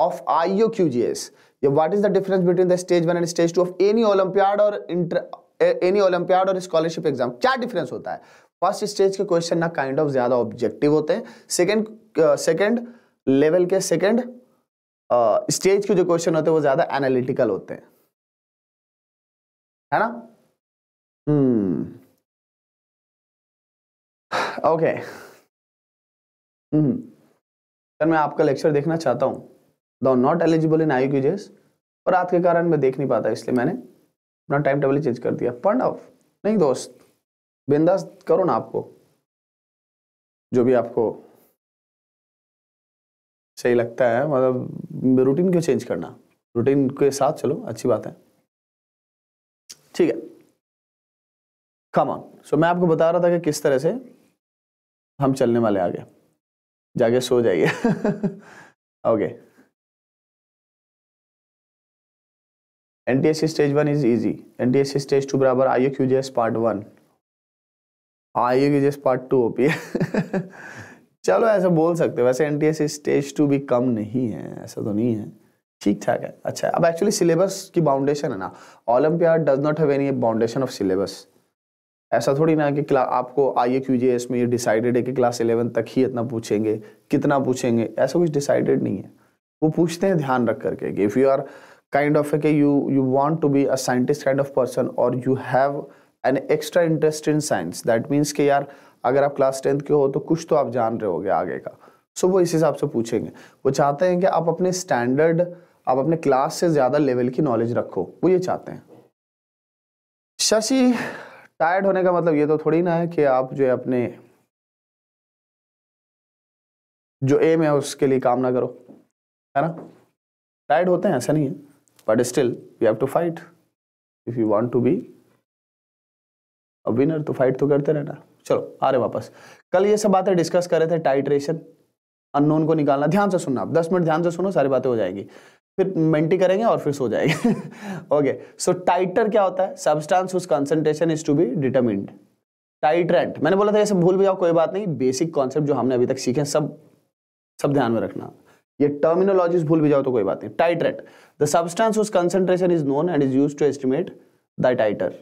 of I O Q J S what is the difference between the stage one and stage two of any olympiad और inter any olympiad और scholarship exam क्या difference होता है first stage के question ना kind of ज्यादा objective होते हैं सेकेंड सेकेंड लेवल के सेकेंड स्टेज uh, के जो क्वेश्चन होते हैं वो ज्यादा एनालिटिकल होते हैं है ना हम्म hmm. Okay mm-hmm. सर मैं आपका लेक्चर देखना चाहता हूँ दो नॉट एलिजिबल इन आई क्यूजेस और रात के कारण मैं देख नहीं पाता इसलिए मैंने अपना टाइम टेबल चेंज कर दिया पंडव नहीं दोस्त बिंदास करो ना आपको जो भी आपको सही लगता है मतलब रूटीन क्यों चेंज करना रूटीन के साथ चलो अच्छी बात है ठीक है कम ऑन सो मैं आपको बता रहा था कि किस तरह से हम चलने वाले आगे जाके सो जाइए okay N T S C stage one is easy N T S C stage two बराबर I Q J S part one I Q J S part two OP चलो ऐसा बोल सकते वैसे N T S C stage two भी कम नहीं है ऐसा तो नहीं है ठीक ठाक है अच्छा अब एक्चुअली सिलेबस की बाउंडेशन है ना olympiad does not have any boundation of syllabus ऐसा थोड़ी ना कि आपको आई ए क्यू जी एस में ये डिसाइडेड है कि क्लास इलेवन तक ही इतना पूछेंगे कितना पूछेंगे ऐसा कुछ डिसाइडेड नहीं है वो पूछते हैं ध्यान रख करके कि if you are kind of कि you you want to be a scientist kind of person और you have an extra interest in science that means कि यार अगर आप क्लास टेंथ के हो तो कुछ तो आप जान रहे होगे आगे का सो so, वो इस हिसाब से पूछेंगे वो चाहते हैं कि आप अपने स्टैंडर्ड आप अपने क्लास से ज़्यादा लेवल की नॉलेज रखो वो ये चाहते हैं शशि टायर्ड होने का मतलब ये तो थोड़ी ना है कि आप जो है अपने जो एम है उसके लिए काम ना करो है ना टायर्ड होते हैं ऐसा नहीं है but still we have to fight if you want to be a winner तो फाइट तो करते रहना चलो आ रहे वापस कल ये सब बातें डिस्कस कर रहे थे टाइट्रेशन अननोन को निकालना ध्यान से सुनना आप दस मिनट ध्यान से सुनो सारी बातें हो जाएंगी फिर मेंटी करेंगे और फिर सो जाएंगे ओके सो टाइटर क्या होता है substance whose concentration is to be determined titrant मैंने बोला था ऐसे भूल भी जाओ कोई बात नहीं बेसिक कॉन्सेप्ट जो हमने अभी तक सीखे सब सब ध्यान में रखना ये टर्मिनोलॉजीज भूल भी जाओ तो कोई बात नहीं titrate the substance whose concentration is known and is use to estimate the titre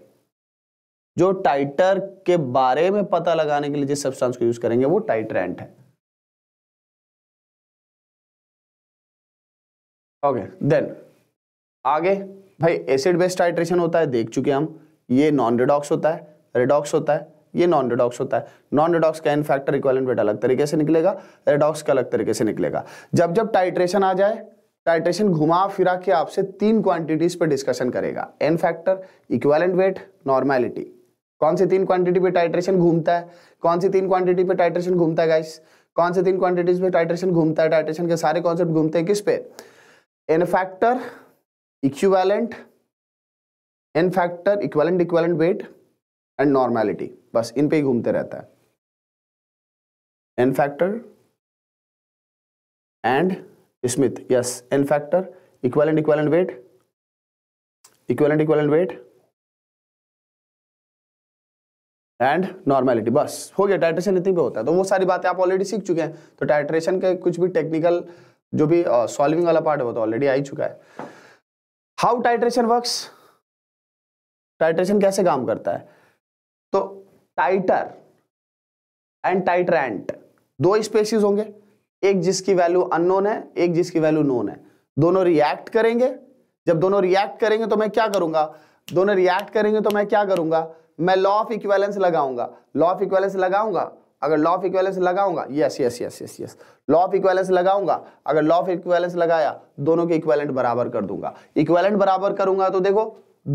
जो टाइटर के बारे में पता लगाने के लिए जिस सब्सटेंस को यूज करेंगे वो टाइट्रेंट है ओके देन आगे भाई एसिड बेस्ड टाइट्रेशन होता है देख चुके हम ये नॉन रिडॉक्स होता है रिडॉक्स होता है ये नॉन रिडॉक्स होता है नॉन रिडॉक्स का एन फैक्टर इक्वेलेंट बेटा अलग तरीके से निकलेगा रिडॉक्स का अलग तरीके से निकलेगा जब जब टाइट्रेशन आ जाए टाइट्रेशन घुमा फिरा के आपसे तीन क्वांटिटीज पर डिस्कशन करेगा N factor equivalent weight normality कौन सी तीन क्वांटिटी पे टाइट्रेशन घूमता है कौन सी तीन क्वांटिटी पे टाइट्रेशन घूमता है गाइस कौन से तीन क्वांटिटीज पे टाइट्रेशन घूमता है टाइट्रेशन के सारे कॉन्सेप्ट घूमते हैं किस पे N factor equivalent N factor equivalent equivalent weight and normality बस इन पे ही घूमते रहता है एन फैक्टर एंड स्मिथ yes N factor equivalent equivalent weight equivalent equivalent weight and normality बस हो गया टाइट्रेशन इतनी पे होता है तो वो सारी बातें आप ऑलरेडी सीख चुके हैं तो टाइट्रेशन के कुछ भी टेक्निकल जो भी सॉल्विंग वाला पार्ट है वो तो ऑलरेडी आ ही चुका है हाउ टाइट्रेशन वर्क टाइट्रेशन कैसे काम करता है तो टाइटर एंड टाइट्रेंट दो स्पेसीज होंगे एक जिसकी वैल्यू अननोन है एक जिसकी वैल्यू नोन है दोनों रिएक्ट करेंगे जब दोनों रिएक्ट करेंगे तो मैं क्या करूंगा दोनों रिएक्ट करेंगे तो मैं क्या करूंगा मैं लॉ ऑफ इक्वेलेंस लगाऊंगा लॉ ऑफ इक्वेलेंस लगाऊंगा अगर लॉ ऑफ इक्वेलेंस लगाऊंगा yes yes yes yes yes law of equivalence लगाऊंगा अगर लॉ ऑफ इक्वेलेंस लगाया दोनों के इक्वेलेंट बराबर कर दूंगा इक्वेलेंट बराबर करूंगा तो देखो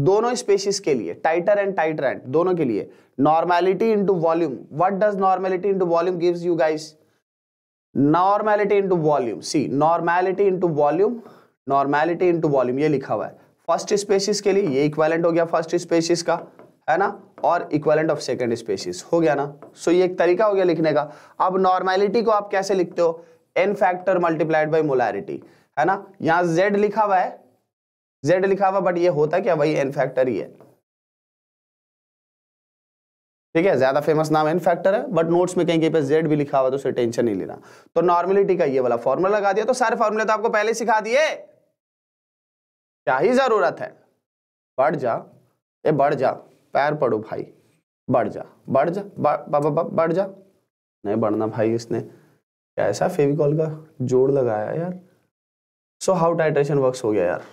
दोनों स्पेसिस के लिए टाइटर एंड टाइटर एंड दोनों के लिए normality into volume what does normality into volume gives you guys normality into volume see normality into volume normality into volume ये लिखा हुआ है फर्स्ट स्पेसिस के लिए ये इक्वेलेंट हो गया फर्स्ट स्पेसिस का है ना और इक्वलेंट ऑफ सेकेंड स्पेसिस हो गया ना सो ये एक तरीका हो गया लिखने का अब नॉर्मैलिटी को आप कैसे लिखते हो N factor multiplied by molarity है ना यहाँ जेड लिखा हुआ है जेड लिखा हुआ बट ये होता क्या भाई एन फैक्टर ही है ठीक है ज्यादा फेमस नाम एन फैक्टर है बट नोट्स में कहीं कहीं पे जेड भी लिखा हुआ तो उसे टेंशन नहीं लेना तो नॉर्मलिटी का ये वाला फॉर्मूला लगा दिया तो सारे फॉर्मूले तो आपको पहले सिखा दिए क्या ही जरूरत है बढ़ जा ए बढ़ जा पैर पड़ो भाई बढ़ जा बढ़ जा बा, बा, बढ़ जा नहीं बढ़ना भाई इसने कैसा फेविकॉल का जोड़ लगाया यार सो हाउ टाइट्रेशन वर्क्स हो गया यार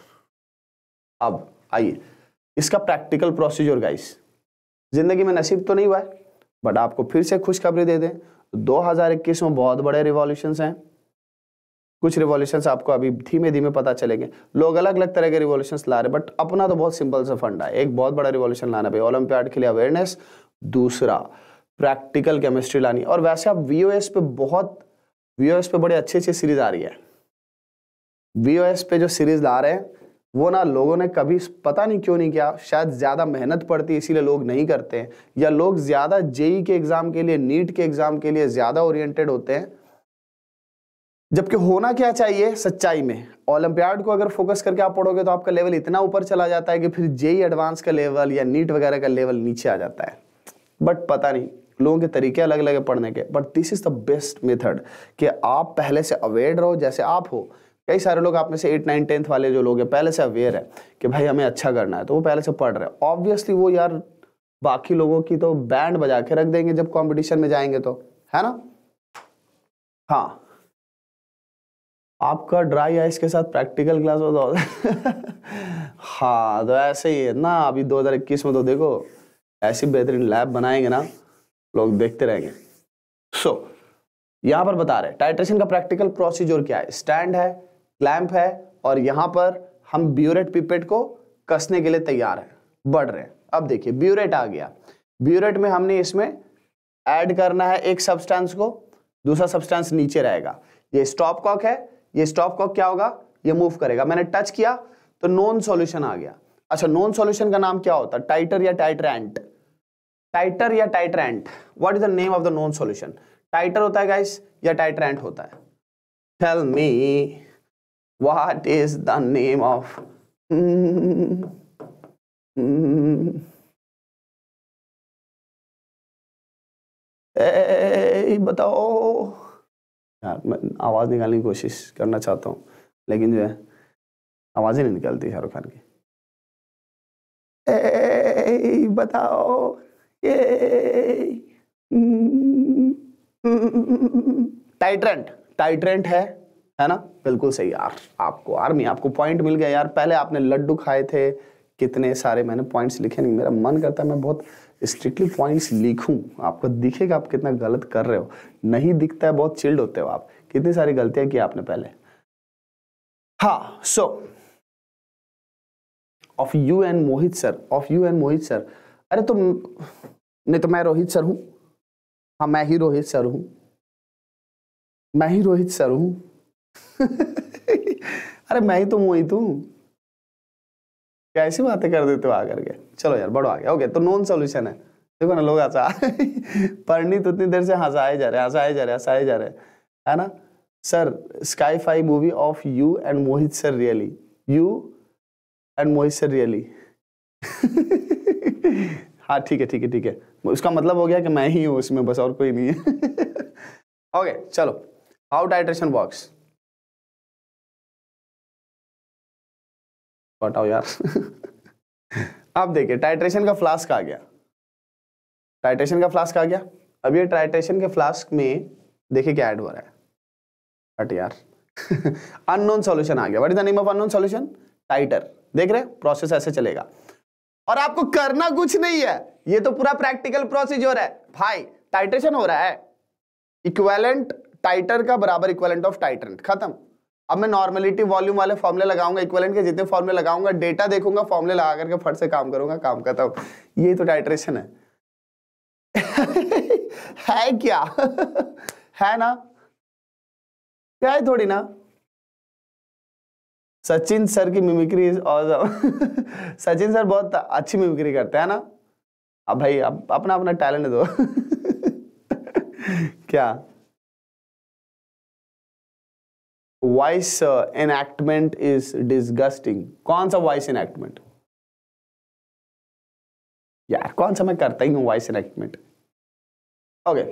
अब आइए इसका प्रैक्टिकल प्रोसीजर गाइस जिंदगी में नसीब तो नहीं हुआ है बट आपको फिर से खुशखबरी दे दें 2021 में बहुत बड़े रिवॉल्यूशन हैं कुछ रिवॉल्यूशन आपको अभी धीमे धीमे पता चलेंगे लोग अलग अलग तरह के रिवॉल्यूशन ला रहे बट अपना तो बहुत सिंपल सा फंड है एक बहुत बड़ा रिवॉल्यूशन लाना भाई ओलंपियाड के लिए अवेयरनेस दूसरा प्रैक्टिकल केमिस्ट्री लानी और वैसे आप वी पे बहुत वी पे बड़ी अच्छी अच्छी सीरीज आ रही है वी पे जो सीरीज ला रहे हैं वो ना लोगों ने कभी पता नहीं क्यों नहीं किया शायद ज़्यादा मेहनत पड़ती है इसीलिए लोग नहीं करते हैं या लोग ज़्यादा जेई e के एग्ज़ाम के लिए नीट के एग्ज़ाम के लिए ज़्यादा ओरिएंटेड होते हैं जबकि होना क्या चाहिए सच्चाई में ओलंपियाड को अगर फोकस करके आप पढ़ोगे तो आपका लेवल इतना ऊपर चला जाता है कि फिर जेई एडवांस का लेवल या नीट वगैरह का लेवल नीचे आ जाता है बट पता नहीं लोगों के तरीके अलग अलग है पढ़ने के but this is the best method कि आप पहले से अवेयर रहो जैसे आप हो कई सारे लोग आप में से एट नाइन टेंथ वाले जो लोग हैं पहले से अवेयर है कि भाई हमें अच्छा करना है तो वो पहले से पढ़ रहे हैं ऑब्वियसली वो यार बाकी लोगों की तो बैंड बजा के रख देंगे जब कॉम्पिटिशन में जाएंगे तो है ना हाँ आपका ड्राई आइस के साथ प्रैक्टिकल क्लास होता हाँ तो ऐसे ही है ना अभी 2021 में तो देखो ऐसी बेहतरीन लैब बनाएंगे ना लोग देखते रहेंगे सो so, यहाँ पर बता रहे टाइट्रेशन का प्रैक्टिकल प्रोसीजर क्या है स्टैंड है क्लैम्प है और यहाँ पर हम ब्यूरेट पिपेट को कसने के लिए तैयार हैं बढ़ रहे हैं अब देखिए ब्यूरेट आ गया ब्यूरेट में हमने इसमें ऐड करना है एक सब्सटेंस को दूसरा सब्सटेंस नीचे रहेगा ये स्टॉप कॉक है ये स्टॉप कॉक क्या होगा ये मूव करेगा मैंने टच किया तो नॉन सॉल्यूशन आ गया अच्छा नॉन सॉल्यूशन का नाम क्या होता है टाइटर या टाइटर एंट टाइटर या titrant what is the name of the known solution titre होता है गाइस या टाइटर एंट होता है tell me what is the name of बताओ यार हाँ, मैं आवाज़ निकालने की कोशिश करना चाहता हूँ लेकिन जो है आवाज ही नहीं निकलती शाहरुख खान की ए बताओ ए टाइट्रेंट टाइट्रेंट है है ना बिल्कुल सही यार आपको आर्मी आपको पॉइंट मिल गया यार पहले आपने लड्डू खाए थे कितने सारे मैंने पॉइंट्स लिखे नहीं मेरा मन करता है मैं बहुत स्ट्रिक्टली पॉइंट्स लिखूं आपको दिखेगा आप कितना गलत कर रहे हो नहीं दिखता है बहुत चिल्ड होते हो आप कितनी सारी गलतियां की आपने पहले हाँ सो of you and Mohit sir of you and Mohit sir अरे तुम नहीं तो मैं रोहित सर हूं हाँ मैं ही रोहित सर हूं मैं ही रोहित सर हूं अरे मैं ही तो मोहित हूं कैसी ऐसी बातें कर देते हो आ करके चलो यार बड़ो आगे ओके तो नॉन सोल्यूशन है देखो ना लोग हंसा तो उतनी देर से हंसाए जा रहे हंसाए जा रहे हंसाए जा रहे है ना sir sci-fi movie of you and Mohit sir really you and Mohit sir really हाँ ठीक है ठीक है ठीक है उसका मतलब हो गया कि मैं ही हूँ उसमें बस और कोई नहीं है ओके okay, चलो हाउ डाइट्रेशन बॉक्स हटाओ यार आप देखिए टाइट्रेशन का फ्लास्क आ गया टाइट्रेशन का फ्लास्क आ गया अब ये टाइट्रेशन के फ्लास्क में देखिए क्या ऐड हो रहा है बट यार अननोन सॉल्यूशन आ गया what is the name of unknown solution titre देख रहे प्रोसेस ऐसे चलेगा और आपको करना कुछ नहीं है ये तो पूरा प्रैक्टिकल प्रोसीजर है भाई टाइट्रेशन हो रहा है इक्वेलेंट टाइटर का बराबर इक्वेलेंट ऑफ टाइटरेंट खत्म अब मैं नॉर्मलिटी वॉल्यूम वाले फॉर्मुले लगाऊंगा इक्वलेंट के जितने फॉर्मुले लगाऊंगा डेटा देखूंगा फॉर्मुले लगा करके फट से काम करूंगा काम करता हूँ ये तो टाइट्रेशन है है क्या है ना क्या है थोड़ी ना सचिन सर की मिमिक्री और सचिन सर बहुत अच्छी मिमिक्री करते हैं ना अब भाई अब अपना अपना टैलेंट दो क्या वॉइस एनएक्टमेंट इज डिस्गस्टिंग कौन सा वॉइस एनएक्टमेंट यार कौन सा मैं करता ही हूं voice enactment okay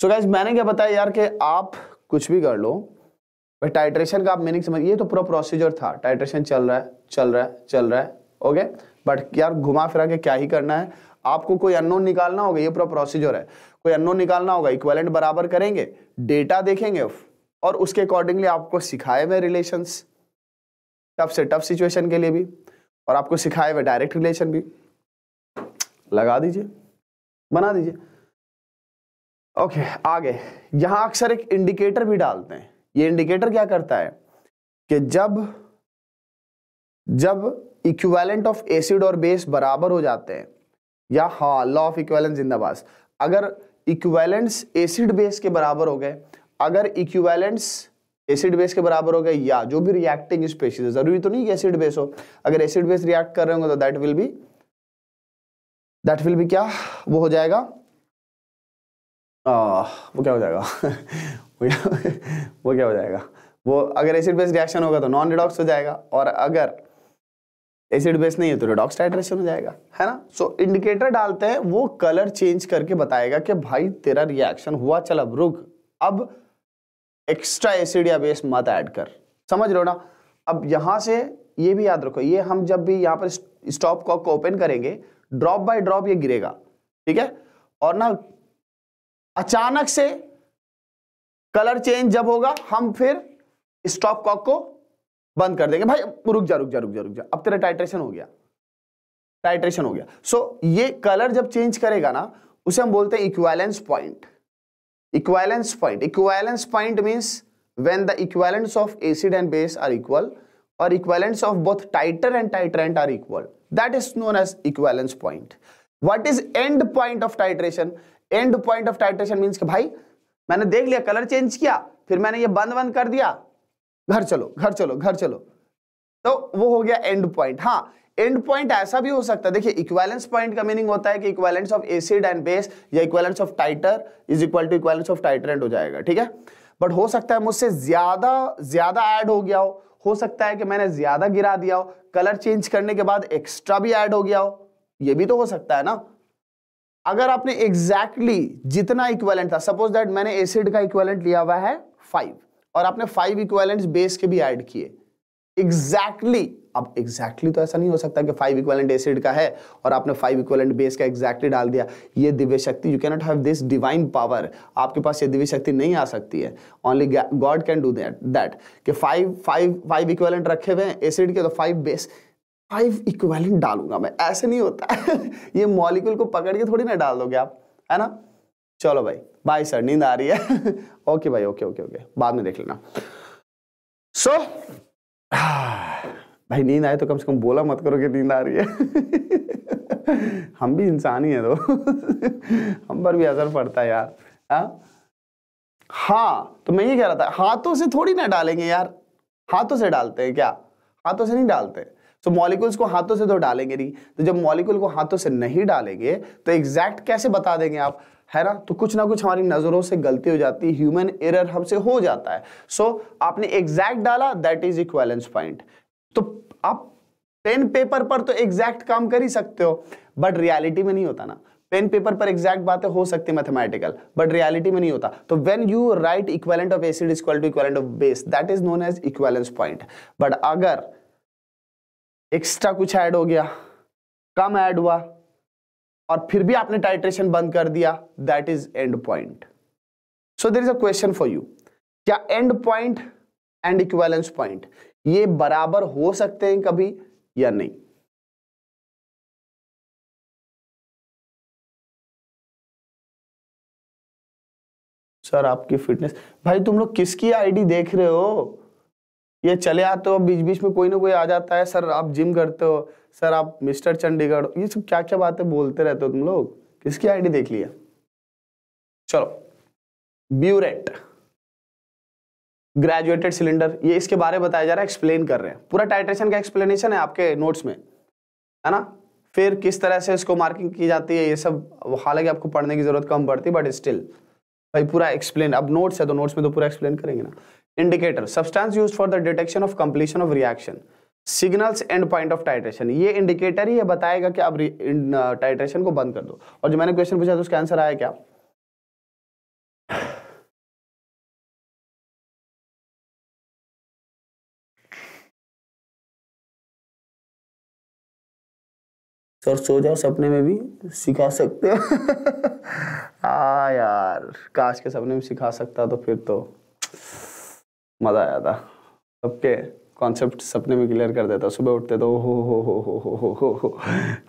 so guys मैंने क्या बताया यार कि आप कुछ भी कर लो भाई टाइट्रेशन का आप मीनिंग समझ ये तो पूरा प्रोसीजर था टाइट्रेशन चल रहा है चल रहा है चल रहा है ओके बट यार घुमा फिरा के क्या ही करना है आपको कोई अननोन निकालना होगा ये पूरा प्रोसीजर है कोई अननोन निकालना होगा इक्वेलेंट बराबर करेंगे डेटा देखेंगे और उसके अकॉर्डिंगली आपको सिखाए हुए रिलेशंस टफ से टफ सिचुएशन के लिए भी और आपको सिखाए हुए डायरेक्ट रिलेशन भी लगा दीजिए बना दीजिए ओके okay, आगे यहां अक्सर एक इंडिकेटर भी डालते हैं ये इंडिकेटर क्या करता है कि जब जब इक्विवेलेंट ऑफ एसिड और बेस बराबर हो जाते हैं या हाँ लॉ ऑफ इक्वेलेंस जिंदाबाद अगर इक्वेलेंस एसिड बेस के बराबर हो गए अगर इक्विवेलेंस एसिड बेस के बराबर हो गया या जो भी रिएक्टिंग स्पेशीज जरूरी तो नहीं कि एसिड बेस हो अगर एसिड बेस रिएक्ट कर रहे होंगे तो that will be that will be क्या वो हो जाएगा आ, वो क्या हो जाएगा वो क्या हो जाएगा वो अगर एसिड बेस रिएक्शन होगा तो नॉन रिडॉक्स हो जाएगा और अगर एसिड बेस नहीं है तो रिडॉक्स हाइड्रेशन हो जाएगा है ना सो so, इंडिकेटर डालते हैं वो कलर चेंज करके बताएगा कि भाई तेरा रिएक्शन हुआ चल अब रुक अब एक्स्ट्रा एसिड या बेस मत ऐड कर समझ लो ना अब यहाँ से ये भी याद रखो ये हम जब भी यहाँ पर स्टॉप कॉक को ओपन करेंगे ड्रॉप बाय ड्रॉप ये गिरेगा ठीक है और ना अचानक से कलर चेंज जब होगा हम फिर स्टॉप कॉक को बंद कर देंगे भाई रुक जा रुक जा रुक जा रुक जा अब तेरा टाइट्रेशन हो गया टाइट्रेशन हो गया सो so, ये कलर जब चेंज करेगा ना उसे हम बोलते हैं equivalence point equivalence point equivalence point means when the equivalence of acid and base are equal or equivalence of both titer and titrant are equal that is known as equivalence point what is end point of titration end point of titration means कि भाई मैंने देख लिया colour change किया फिर मैंने ये बंद बंद कर दिया घर चलो घर चलो घर चलो तो वो हो गया एंड पॉइंट हाँ एंड पॉइंट ऐसा भी हो सकता है देखिए इक्वेलेंस पॉइंट का मीनिंग होता है कि equivalence of acid and base या equivalence of titre is equal to equivalence of titrant हो जाएगा ठीक है बट हो सकता है मुझसे ज्यादा ज्यादा ऐड हो गया हो हो सकता है कि मैंने ज्यादा गिरा दिया हो कलर चेंज करने के बाद एक्स्ट्रा भी ऐड हो गया हो ये भी तो हो सकता है ना अगर आपने एग्जैक्टली exactly जितना इक्वेलेंट था सपोज दैट मैंने एसिड का इक्वेलेंट लिया हुआ है फाइव और आपने फाइव इक्वेलेंट बेस के भी ऐड किए एग्जैक्टली exactly, अब एग्जैक्टली exactly तो ऐसा नहीं हो सकता कि फाइव इक्वलेंट एसिड का है और आपने फाइव इक्वलेंट बेस का एग्जैक्टली exactly डाल दिया ये दिव्य शक्ति you cannot have this divine power आपके पास ये दिव्य शक्ति नहीं आ सकती है only God can do that that कि फाइव फाइव फाइव इक्वलेंट रखे हुए हैं एसिड के तो फाइव बेस फाइव इक्वेलेंट डालूंगा मैं ऐसे नहीं होता ये मॉलिक्यूल को पकड़ के थोड़ी ना डाल दोगे आप है ना चलो भाई बाय सर नींद आ रही है ओके भाई ओके ओके ओके बाद में देख लेना सो so, भाई नींद आए तो कम से कम बोला मत करो कि नींद आ रही है हम भी इंसान ही हैं तो हम पर भी असर पड़ता है यार आ? हाँ? हाँ तो मैं ये कह रहा था हाथों से थोड़ी ना डालेंगे यार हाथों से डालते हैं क्या हाथों से नहीं डालते तो मॉलिक्यूल्स को हाथों से तो डालेंगे नहीं तो जब मॉलिक्यूल को हाथों से नहीं डालेंगे तो एग्जैक्ट कैसे बता देंगे आप है ना तो कुछ ना कुछ हमारी नज़रों से गलती हो जाती है ह्यूमन एरर हमसे हो जाता है सो so, आपने एग्जैक्ट डाला दैट इज इक्वेलेंस पॉइंट तो आप पेन पेपर पर तो एग्जैक्ट काम कर ही सकते हो बट रियलिटी में नहीं होता ना पेन पेपर पर एग्जैक्ट बातें हो सकती है मैथमेटिकल बट रियलिटी में नहीं होता तो when you write equivalent of acid is equal to equivalent of base that is known as equivalence point but अगर एक्स्ट्रा कुछ ऐड हो गया कम ऐड हुआ और फिर भी आपने टाइट्रेशन बंद कर दिया that is end point so there is a question for you क्या end point and equivalence point ये बराबर हो सकते हैं कभी या नहीं सर आपकी फिटनेस भाई तुम लोग किसकी आईडी देख रहे हो ये चले आते हो बीच बीच में कोई ना कोई आ जाता है सर आप जिम करते हो सर आप मिस्टर चंडीगढ़ ये सब क्या क्या बातें बोलते रहते हो तुम लोग किसकी आईडी देख लिया चलो ब्यूरेट ग्रेजुएटेड सिलेंडर ये इसके बारे में बताया जा रहा है एक्सप्लेन कर रहे हैं पूरा टाइट्रेशन का एक्सप्लेनेशन है आपके नोट्स में है ना फिर किस तरह से इसको मार्किंग की जाती है ये सब हालांकि आपको पढ़ने की जरूरत कम पड़ती है बट स्टिल भाई पूरा एक्सप्लेन अब नोट्स है तो नोट्स में तो पूरा एक्सप्लेन करेंगे ना indicator substance use for the detection of completion of reaction signals and point of titration ये इंडिकेटर ही ये बताएगा कि आप टाइट्रेशन को बंद कर दो और जो मैंने क्वेश्चन पूछा तो उसका आंसर आया क्या सर सो जाओ सपने में भी सिखा सकते हो हाँ यार काश के सपने में सिखा सकता तो फिर तो मज़ा आया था सबके कॉन्सेप्ट सपने में क्लियर कर देता सुबह उठते तो हो हो हो हो हो हो हो हो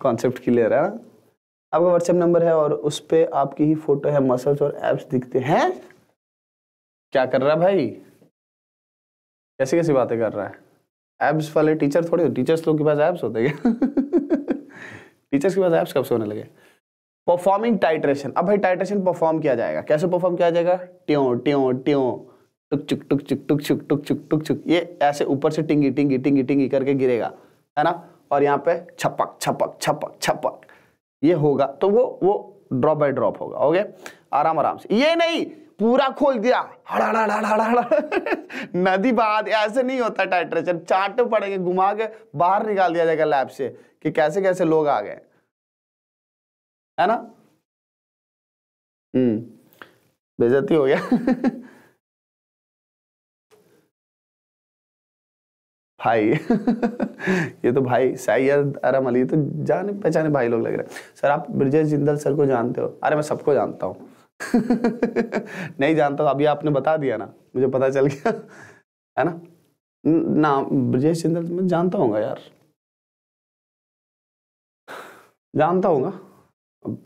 कॉन्सेप्ट क्लियर है ना आपका व्हाट्सएप नंबर है और उस पर आपकी ही फोटो है मसल्स और एप्स दिखते हैं क्या कर रहा है भाई कैसी कैसी बातें कर रहा है एप्स वाले टीचर थोड़े हो टीचर्स लोग के पास एप्स होते हैं टीचर्स के पास एप्स कब से होने लगे परफॉर्मिंग टाइट्रेशन अब भाई टाइट्रेशन परफॉर्म किया जाएगा कैसे परफॉर्म किया जाएगा ट्यों ट्यों ट्यों टुक चुक टुक चुक टुक चुक टुक चुक टुक चुक ये ऐसे ऊपर से टिंगी टिंगी टिंगी टिंगी करके गिरेगा है ना और यहाँ पे छपक छपक छपक छपक ये होगा तो वो वो ड्रॉप बाय ड्रॉप होगा ओके आराम आराम से ये नहीं पूरा खोल दिया नदी बाद ऐसे नहीं होता टाइट्रेचर चाटे पड़ेंगे घुमा के बाहर निकाल दिया जाएगा लैब से कि कैसे कैसे लोग आ गए है ना हम्म बेजती हो गया भाई ये तो भाई सैयद अरम अली तो जाने पहचाने भाई लोग लग रहे हैं सर आप ब्रजेश जिंदल सर को जानते हो अरे मैं सबको जानता हूँ नहीं जानता तो अभी आपने बता दिया ना मुझे पता चल गया है ना ना ब्रजेश जिंदल तो मैं जानता हूँ यार जानता हूँ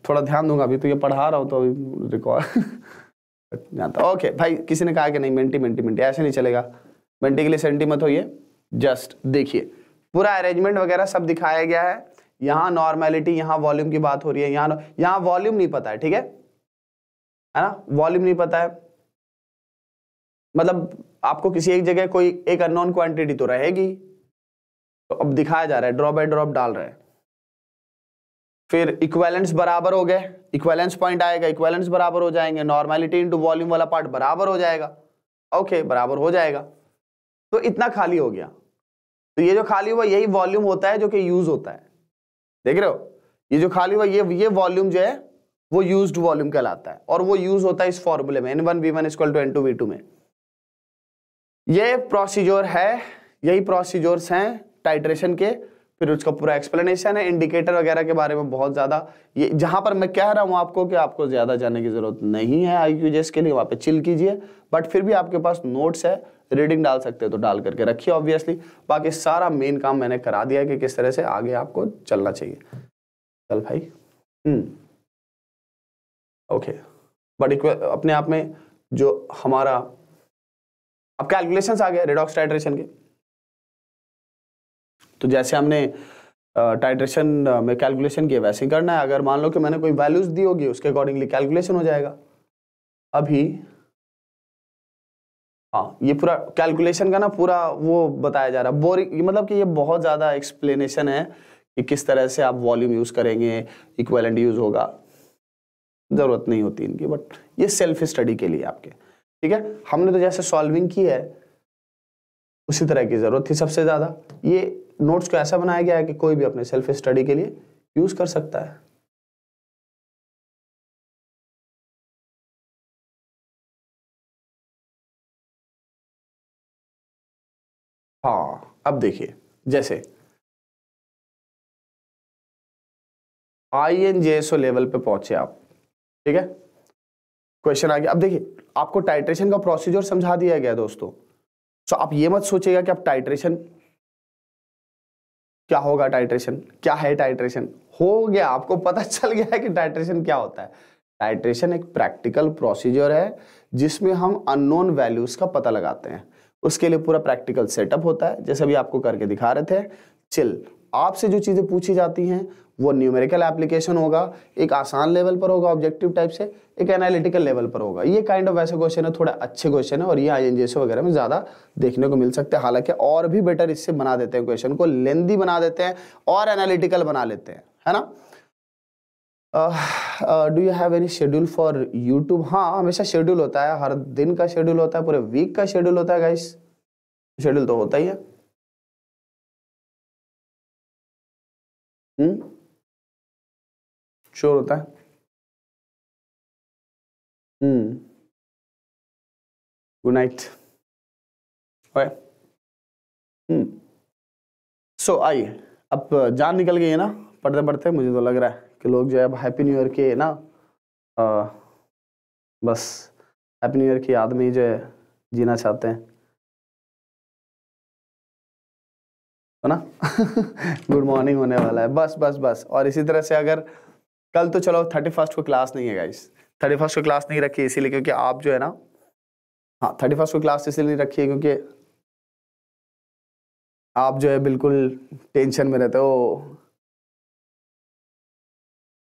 थोड़ा ध्यान दूंगा अभी तो ये पढ़ा रहा हूँ तो अभी रिकॉर्ड जानता ओके भाई किसी ने कहा कि नहीं मिनटी मिनटी मिनटी ऐसे नहीं चलेगा मिनटी के लिए सेंटी मत होइए जस्ट देखिए पूरा अरेंजमेंट वगैरह सब दिखाया गया है यहां नॉर्मेलिटी यहां वॉल्यूम की बात हो रही है यहां यहां वॉल्यूम नहीं पता है ठीक है है ना वॉल्यूम नहीं पता है मतलब आपको किसी एक जगह कोई एक अननोन क्वांटिटी तो रहेगी तो अब दिखाया जा रहा है ड्रॉप बाय ड्रॉप डाल रहे हैं फिर इक्वेलेंस बराबर हो गए इक्वेलेंस पॉइंट आएगा इक्वेलेंस बराबर हो जाएंगे नॉर्मेलिटी इंटू वॉल्यूम वाला पार्ट बराबर हो जाएगा ओके बराबर हो जाएगा तो इतना खाली हो गया तो ये जो खाली हुआ यही वॉल्यूम होता है जो कि यूज होता है देख रहे हो ये जो खाली हुआ ये ये वॉल्यूम जो है वो यूज्ड वॉल्यूम कहलाता है और वो यूज होता है इस फॉर्मूले में एन वन में ये प्रोसीजर है यही प्रोसीजर्स हैं टाइट्रेशन के फिर उसका पूरा एक्सप्लेनेशन है इंडिकेटर वगैरह के बारे में बहुत ज़्यादा ये जहां पर मैं कह रहा हूं आपको कि आपको ज़्यादा जाने की ज़रूरत नहीं है आई के लिए वहां पे चिल कीजिए बट फिर भी आपके पास नोट्स है रीडिंग डाल सकते हो तो डाल करके रखिए ऑब्वियसली बाकी सारा मेन काम मैंने करा दिया कि किस तरह से आगे आपको चलना चाहिए चल भाई ओके हम्म। बट अपने आप में जो हमारा अब कैलकुलेशन आ गया रेडॉक्स टाइट्रेशन के तो जैसे हमने टाइट्रेशन में कैलकुलेशन किया वैसे ही करना है अगर मान लो कि मैंने कोई वैल्यूज दी होगी उसके अकॉर्डिंगली कैलकुलेशन हो जाएगा अभी हाँ ये पूरा कैलकुलेशन का ना पूरा वो बताया जा रहा है बोरिंग मतलब कि ये बहुत ज़्यादा एक्सप्लेनेशन है कि किस तरह से आप वॉल्यूम यूज़ करेंगे इक्वेलेंट यूज़ होगा ज़रूरत नहीं होती इनकी बट ये सेल्फ स्टडी के लिए आपके ठीक है हमने तो जैसे सॉल्विंग की है उसी तरह की ज़रूरत थी सबसे ज़्यादा ये नोट्स को ऐसा बनाया गया है कि कोई भी अपने सेल्फ स्टडी के लिए यूज़ कर सकता है अब देखिए जैसे आई एन जे लेवल पे पहुंचे आप ठीक है क्वेश्चन आ गया अब देखिए आपको टाइट्रेशन का प्रोसीजर समझा दिया गया दोस्तों सो आप ये मत सोचिएगा कि आप टाइट्रेशन क्या होगा टाइट्रेशन क्या है टाइट्रेशन हो गया आपको पता चल गया है कि टाइट्रेशन क्या होता है टाइट्रेशन एक प्रैक्टिकल प्रोसीजर है जिसमें हम अननोन वैल्यूज का पता लगाते हैं उसके लिए पूरा प्रैक्टिकल सेटअप होता है जैसे अभी आपको करके दिखा रहे थे चिल आपसे जो चीज़ें पूछी जाती हैं वो न्यूमेरिकल एप्लीकेशन होगा एक आसान लेवल पर होगा ऑब्जेक्टिव टाइप से एक एनालिटिकल लेवल पर होगा ये काइंड ऑफ वैसे क्वेश्चन है थोड़ा अच्छे क्वेश्चन है और ये आई वगैरह में ज़्यादा देखने को मिल सकते हैं हालांकि और भी बेटर इससे बना देते हैं क्वेश्चन को लेंदी बना देते हैं और एनालिटिकल बना लेते हैं है ना do you have any schedule for YouTube हाँ हमेशा शेड्यूल होता है हर दिन का शेड्यूल होता है पूरे वीक का शेड्यूल होता है गाइस शेड्यूल तो होता ही है श्योर hmm? होता है गुड नाइट सो आइए अब uh, जान निकल गई है ना पढ़ते पढ़ते मुझे तो लग रहा है कि लोग जो है अब हैप्पी न्यू ईयर के ना आ, बस हैप्पी न्यू ईयर की याद में ही जो है जीना चाहते हैं है ना गुड मॉर्निंग होने वाला है बस बस बस और इसी तरह से अगर कल तो चलो थर्टी फर्स्ट को क्लास नहीं है गाइस थर्टी फर्स्ट को क्लास नहीं रखी इसीलिए क्योंकि आप जो है ना हाँ थर्टी फर्स्ट को क्लास इसीलिए नहीं रखी है क्योंकि आप जो है बिल्कुल टेंशन में रहते हो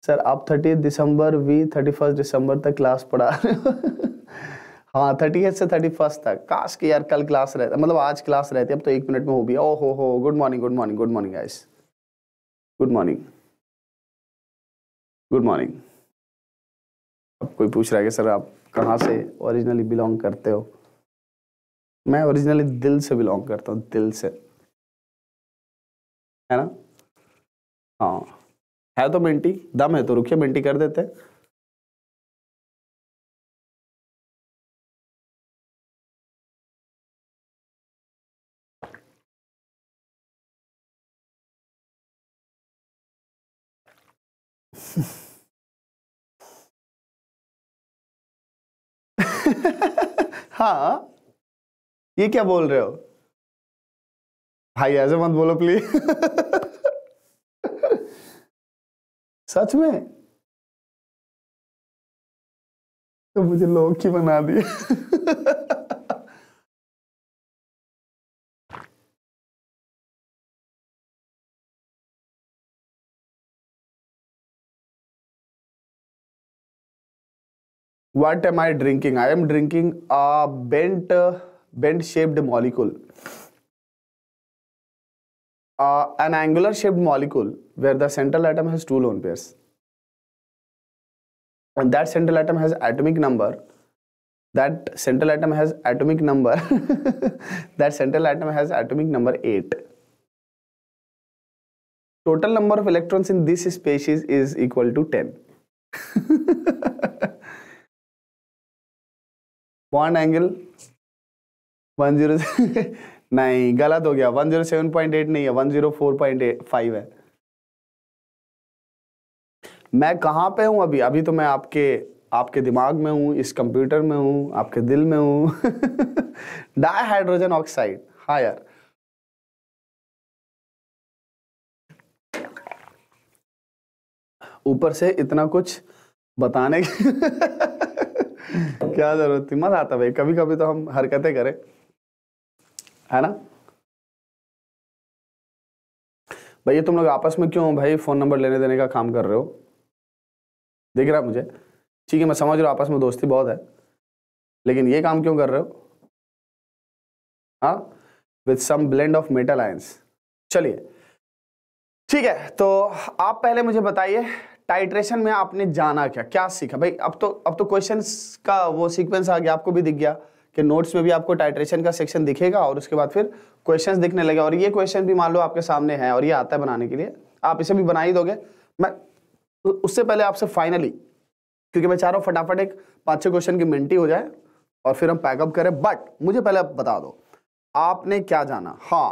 सर आप थर्टी दिसंबर वी थर्टी फर्स्ट दिसंबर तक क्लास पढ़ा रहे हो हाँ थर्टी से थर्टी फर्स्ट तक काश कि यार कल क्लास रहता मतलब आज क्लास रहती अब तो एक मिनट में हो भी ओ हो हो good morning good morning good morning guys good morning good morning अब कोई पूछ रहा है कि सर आप कहाँ से ओरिजिनली बिलोंग करते हो मैं ओरिजिनली दिल से बिलोंग करता हूँ दिल से है ना हाँ है तो मिनटी दम है तो रुकिए मिनटी कर देते हाँ ये क्या बोल रहे हो भाई ऐसे मत बोलो प्लीज सच में तो मुझे लोग की बना दिए what am I drinking I am drinking a bent bent shaped molecule uh, an angular shaped molecule where the central atom has two lone pairs and that central atom has atomic number that central atom has atomic number that central atom has atomic number 8 total number of electrons in this species is equal to 10 one angle one zero नहीं गलत हो गया 107.8 नहीं है 104.5 है मैं कहाँ पे हूँ अभी अभी तो मैं आपके आपके दिमाग में हूँ इस कंप्यूटर में हूँ आपके दिल में हूँ हाइड्रोजन ऑक्साइड हाँ यार ऊपर से इतना कुछ बताने की क्या जरूरत थी मजा आता भाई कभी कभी तो हम हरकतें करें है ना भाई ये तुम लोग आपस में क्यों भाई फ़ोन नंबर लेने देने का काम कर रहे हो देख रहा मुझे ठीक है मैं समझ रहा हूँ आपस में दोस्ती बहुत है लेकिन ये काम क्यों कर रहे हो हाँ with some blend of metal ions चलिए ठीक है तो आप पहले मुझे बताइए टाइट्रेशन में आपने जाना क्या क्या सीखा भाई अब तो अब तो क्वेश्चंस का वो सीक्वेंस आ गया आपको भी दिख गया कि नोट्स में भी आपको टाइट्रेशन का सेक्शन दिखेगा और उसके बाद फिर क्वेश्चंस दिखने लगे और ये क्वेश्चन भी मान लो आपके सामने है और ये आता है बनाने के लिए आप इसे भी बना ही दोगे मैं उससे पहले आपसे फाइनली क्योंकि मैं चाह रहा हूँ फटाफट एक पाँच छः क्वेश्चन की मिनटी हो जाए और फिर हम पैकअप करें बट मुझे पहले आप बता दो आपने क्या जाना हाँ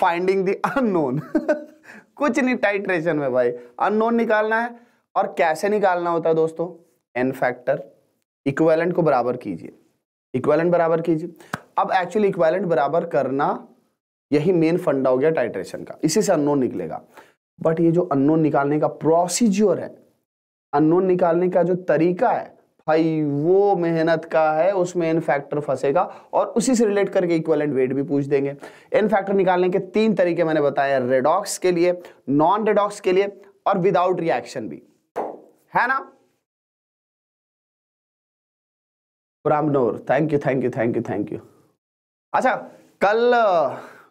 फाइंडिंग दी अनोन कुछ नहीं टाइट्रेशन में भाई अनोन निकालना है और कैसे निकालना होता है दोस्तों एन फैक्टर इक्वेलेंट को बराबर कीजिए इक्वेलेंट बराबर कीजिए अब एक्चुअली इक्वेलेंट बराबर करना यही मेन फंडा हो गया टाइट्रेशन का इसी से अननोन निकलेगा बट ये जो अननोन निकालने का प्रोसीज्योर है अननोन निकालने का जो तरीका है भाई वो मेहनत का है उसमें एन फैक्टर फंसेगा और उसी से रिलेट करके इक्वेलेंट वेट भी पूछ देंगे एन फैक्टर निकालने के तीन तरीके मैंने बताए रेडॉक्स के लिए नॉन रेडॉक्स के लिए और विदाउट रिएक्शन भी है ना रामनोर thank you thank you thank you thank you अच्छा कल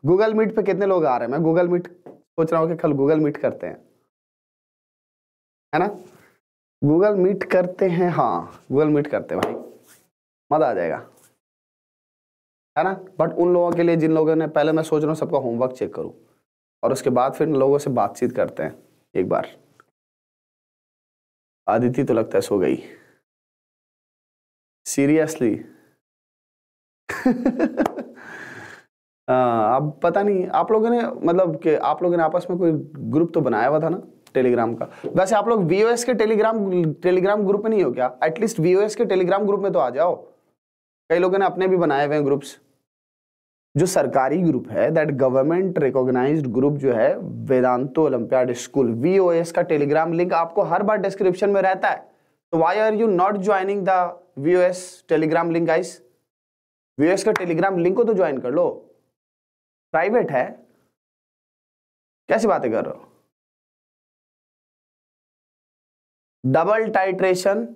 गूगल मीट पे कितने लोग आ रहे हैं मैं गूगल मीट सोच रहा हूँ कि कल गूगल मीट करते हैं है ना गूगल मीट करते हैं हाँ गूगल मीट करते हैं भाई मज़ा आ जाएगा है ना बट उन लोगों के लिए जिन लोगों ने पहले मैं सोच रहा हूँ सबका होमवर्क चेक करूँ और उसके बाद फिर लोगों से बातचीत करते हैं एक बार आदिति तो लगता है सो गई सीरियसली अब हाँ, पता नहीं आप लोगों ने मतलब कि आप लोगों ने आपस में कोई ग्रुप तो बनाया हुआ था ना टेलीग्राम का वैसे आप लोग वीओएस के टेलीग्राम टेलीग्राम ग्रुप में नहीं हो क्या एटलीस्ट वीओएस के टेलीग्राम ग्रुप में तो आ जाओ कई लोगों ने अपने भी बनाए हुए हैं ग्रुप्स जो सरकारी ग्रुप है दैट गवर्नमेंट रिकोगनाइज ग्रुप जो है वेदांतो ओलंपियाड स्कूल वीओएस का टेलीग्राम लिंक आपको हर बार डिस्क्रिप्शन में रहता है तो why are you not joining the VOS Telegram link guys VOS का टेलीग्राम लिंक को तो ज्वाइन कर लो प्राइवेट है कैसी बातें कर रहे हो डबल टाइट्रेशन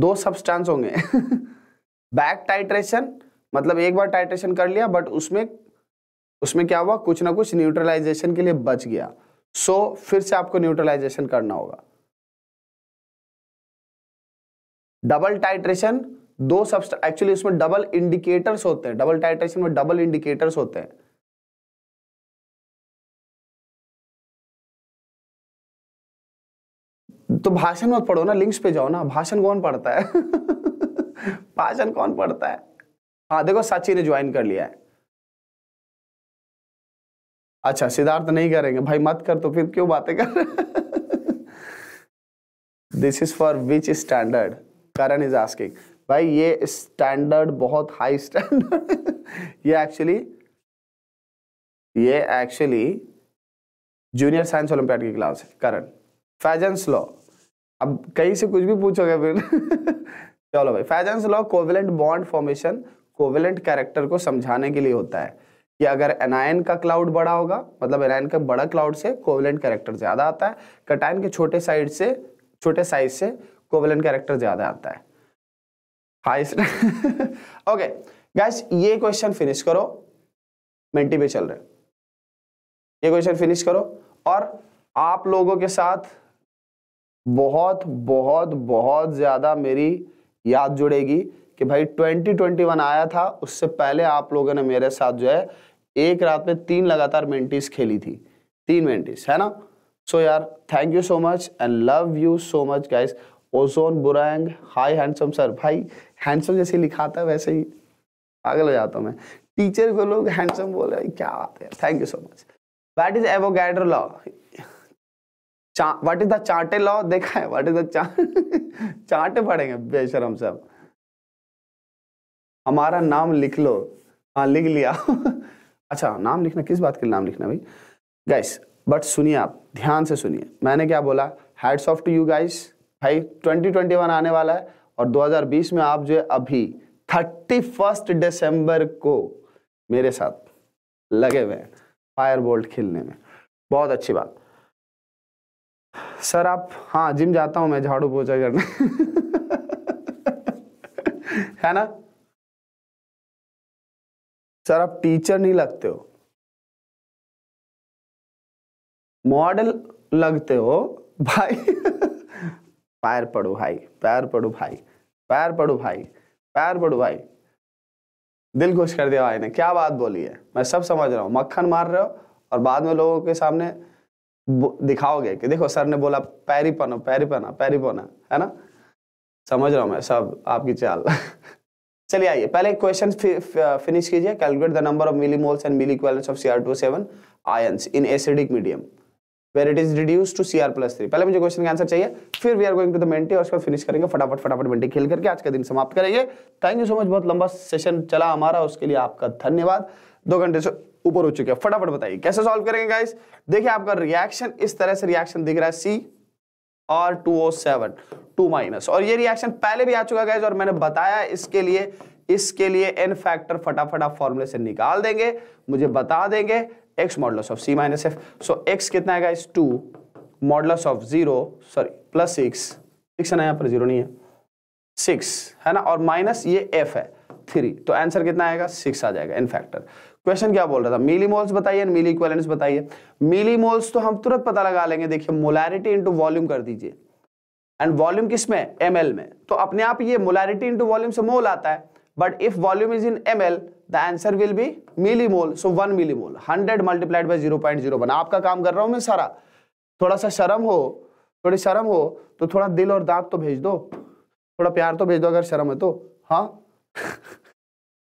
दो सब्सटेंस होंगे बैक टाइट्रेशन मतलब एक बार टाइट्रेशन कर लिया बट उसमें उसमें क्या हुआ कुछ ना कुछ न्यूट्रलाइजेशन के लिए बच गया सो so, फिर से आपको न्यूट्रलाइजेशन करना होगा डबल टाइट्रेशन दो सब एक्चुअली उसमें डबल इंडिकेटर्स होते हैं डबल टाइट्रेशन में डबल इंडिकेटर्स होते हैं तो भाषण मत पढ़ो ना लिंक्स पे जाओ ना भाषण कौन पढ़ता है भाषण कौन पढ़ता है हाँ देखो साची ने ज्वाइन कर लिया है अच्छा सिद्धार्थ नहीं करेंगे भाई मत कर तो फिर क्यों बातें कर this is for which standard Karan is asking भाई ये स्टैंडर्ड बहुत हाई स्टैंडर्ड ये एक्चुअली ये एक्चुअली जूनियर साइंस ओलंपियाड की क्लास है करण फैजन लॉ अब कहीं से कुछ भी पूछोगे फिर चलो भाई Faizan law covalent bond formation covalent character को समझाने के लिए होता है कि अगर एनायन का क्लाउड बड़ा होगा मतलब एनायन का बड़ा क्लाउड से कोविलेंट कैरेक्टर ज़्यादा आता है कटाइन के छोटे साइड से छोटे साइज से कोवलन कैरेक्टर ज्यादा आता है हाइस्ट ओके गैस ये क्वेश्चन फिनिश करो मेंटी पे चल रहे ये क्वेश्चन फिनिश करो और आप लोगों के साथ बहुत बहुत बहुत ज़्यादा मेरी याद जुड़ेगी कि भाई 2021 आया था उससे पहले आप लोगों ने मेरे साथ जो है एक रात में तीन लगातार मेंटीज खेली थी तीन मेंटीज है ना सो so यार thank you so much and love you so much guys ozone बुरांग हाय हैंडसम सर भाई हैंडसम जैसे लिखाता है वैसे ही पागल हो जाता हूँ मैं टीचर को लोग हैंडसम बोल रहे क्या बात है thank you so much what is Avogadro law what is the Charles law देखा है वट इज द चाटे पढ़ेंगे बेशरम सब हमारा नाम लिख लो हाँ लिख लिया अच्छा नाम लिखना किस बात के नाम लिखना भाई गाइस बट सुनिए आप ध्यान से सुनिए मैंने क्या बोला hats off to you guys भाई ट्वेंटी ट्वेंटी वन आने वाला है और 2020 में आप जो है अभी थर्टी फर्स्ट डिसम्बर को मेरे साथ लगे हुए हैं फायर बोल्ट खेलने में बहुत अच्छी बात सर आप हाँ जिम जाता हूं मैं झाड़ू पोछा करने है ना सर आप टीचर नहीं लगते हो मॉडल लगते हो भाई पैर पड़ो भाई पैर पड़ो भाई पैर पड़ो भाई पैर पड़ो भाई दिल खुश कर दिया भाई ने क्या बात बोली है मैं सब समझ रहा हूँ मक्खन मार रहे हो और बाद में लोगों के सामने दिखाओगे कि देखो सर ने बोला पैरी पनो पैरी पना पैरी पना है ना समझ रहा हूँ मैं सब आपकी चाल चलिए आइए पहले क्वेश्चन फिनिश कीजिए calculate the number of milli moles and milli equals of C R two seven ions in acidic medium where it is reduce to C R plus three पहले मुझे क्वेश्चन का आंसर चाहिए फिर we are going to the Menti और उसको finish करेंगे फटाफट फटाफट मेंटी खेल करके आज का दिन समाप्त करेंगे थैंक यू सो मच बहुत लंबा सेशन चला हमारा उसके लिए आपका धन्यवाद दो घंटे से ऊपर हो चुके हैं फटाफट बताइए कैसे सॉल्व करेंगे गाइस देखिए आपका रिएक्शन इस तरह से रिएक्शन दिख रहा है सी और two O seven two minus और ये रिएक्शन पहले भी आ चुका गाइस और मैंने बताया इसके लिए इसके लिए एन फैक्टर फटाफट आप फॉर्मूले से निकाल देंगे मुझे बता देंगे x modulus of c minus F so x कितना आएगा इस two modulus of zero sorry plus six six है ना यहाँ पर जीरो नहीं है सिक्स है ना और माइनस ये एफ है थ्री तो आंसर कितना आएगा सिक्स आ जाएगा इन फैक्टर क्वेश्चन क्या बोल रहा था मिली मोल्स बताइए मिली इक्वेलेंस बताइए मिली मोल्स तो हम तुरंत पता लगा लेंगे देखिए मोलैरिटी इंटू वॉल्यूम कर दीजिए एंड वॉल्यूम किस में एम में तो अपने आप ये मोलैरिटी इंटू वॉल्यूम से मोल आता है but if volume is in M L the answer will be millimole so one millimole hundred multiplied by zero point zero one आपका काम कर रहा हूं मैं सारा थोड़ा सा शर्म हो थोड़ी शर्म हो तो थोड़ा दिल और दांत तो भेज दो थोड़ा प्यार तो भेज दो अगर शर्म है तो हाँ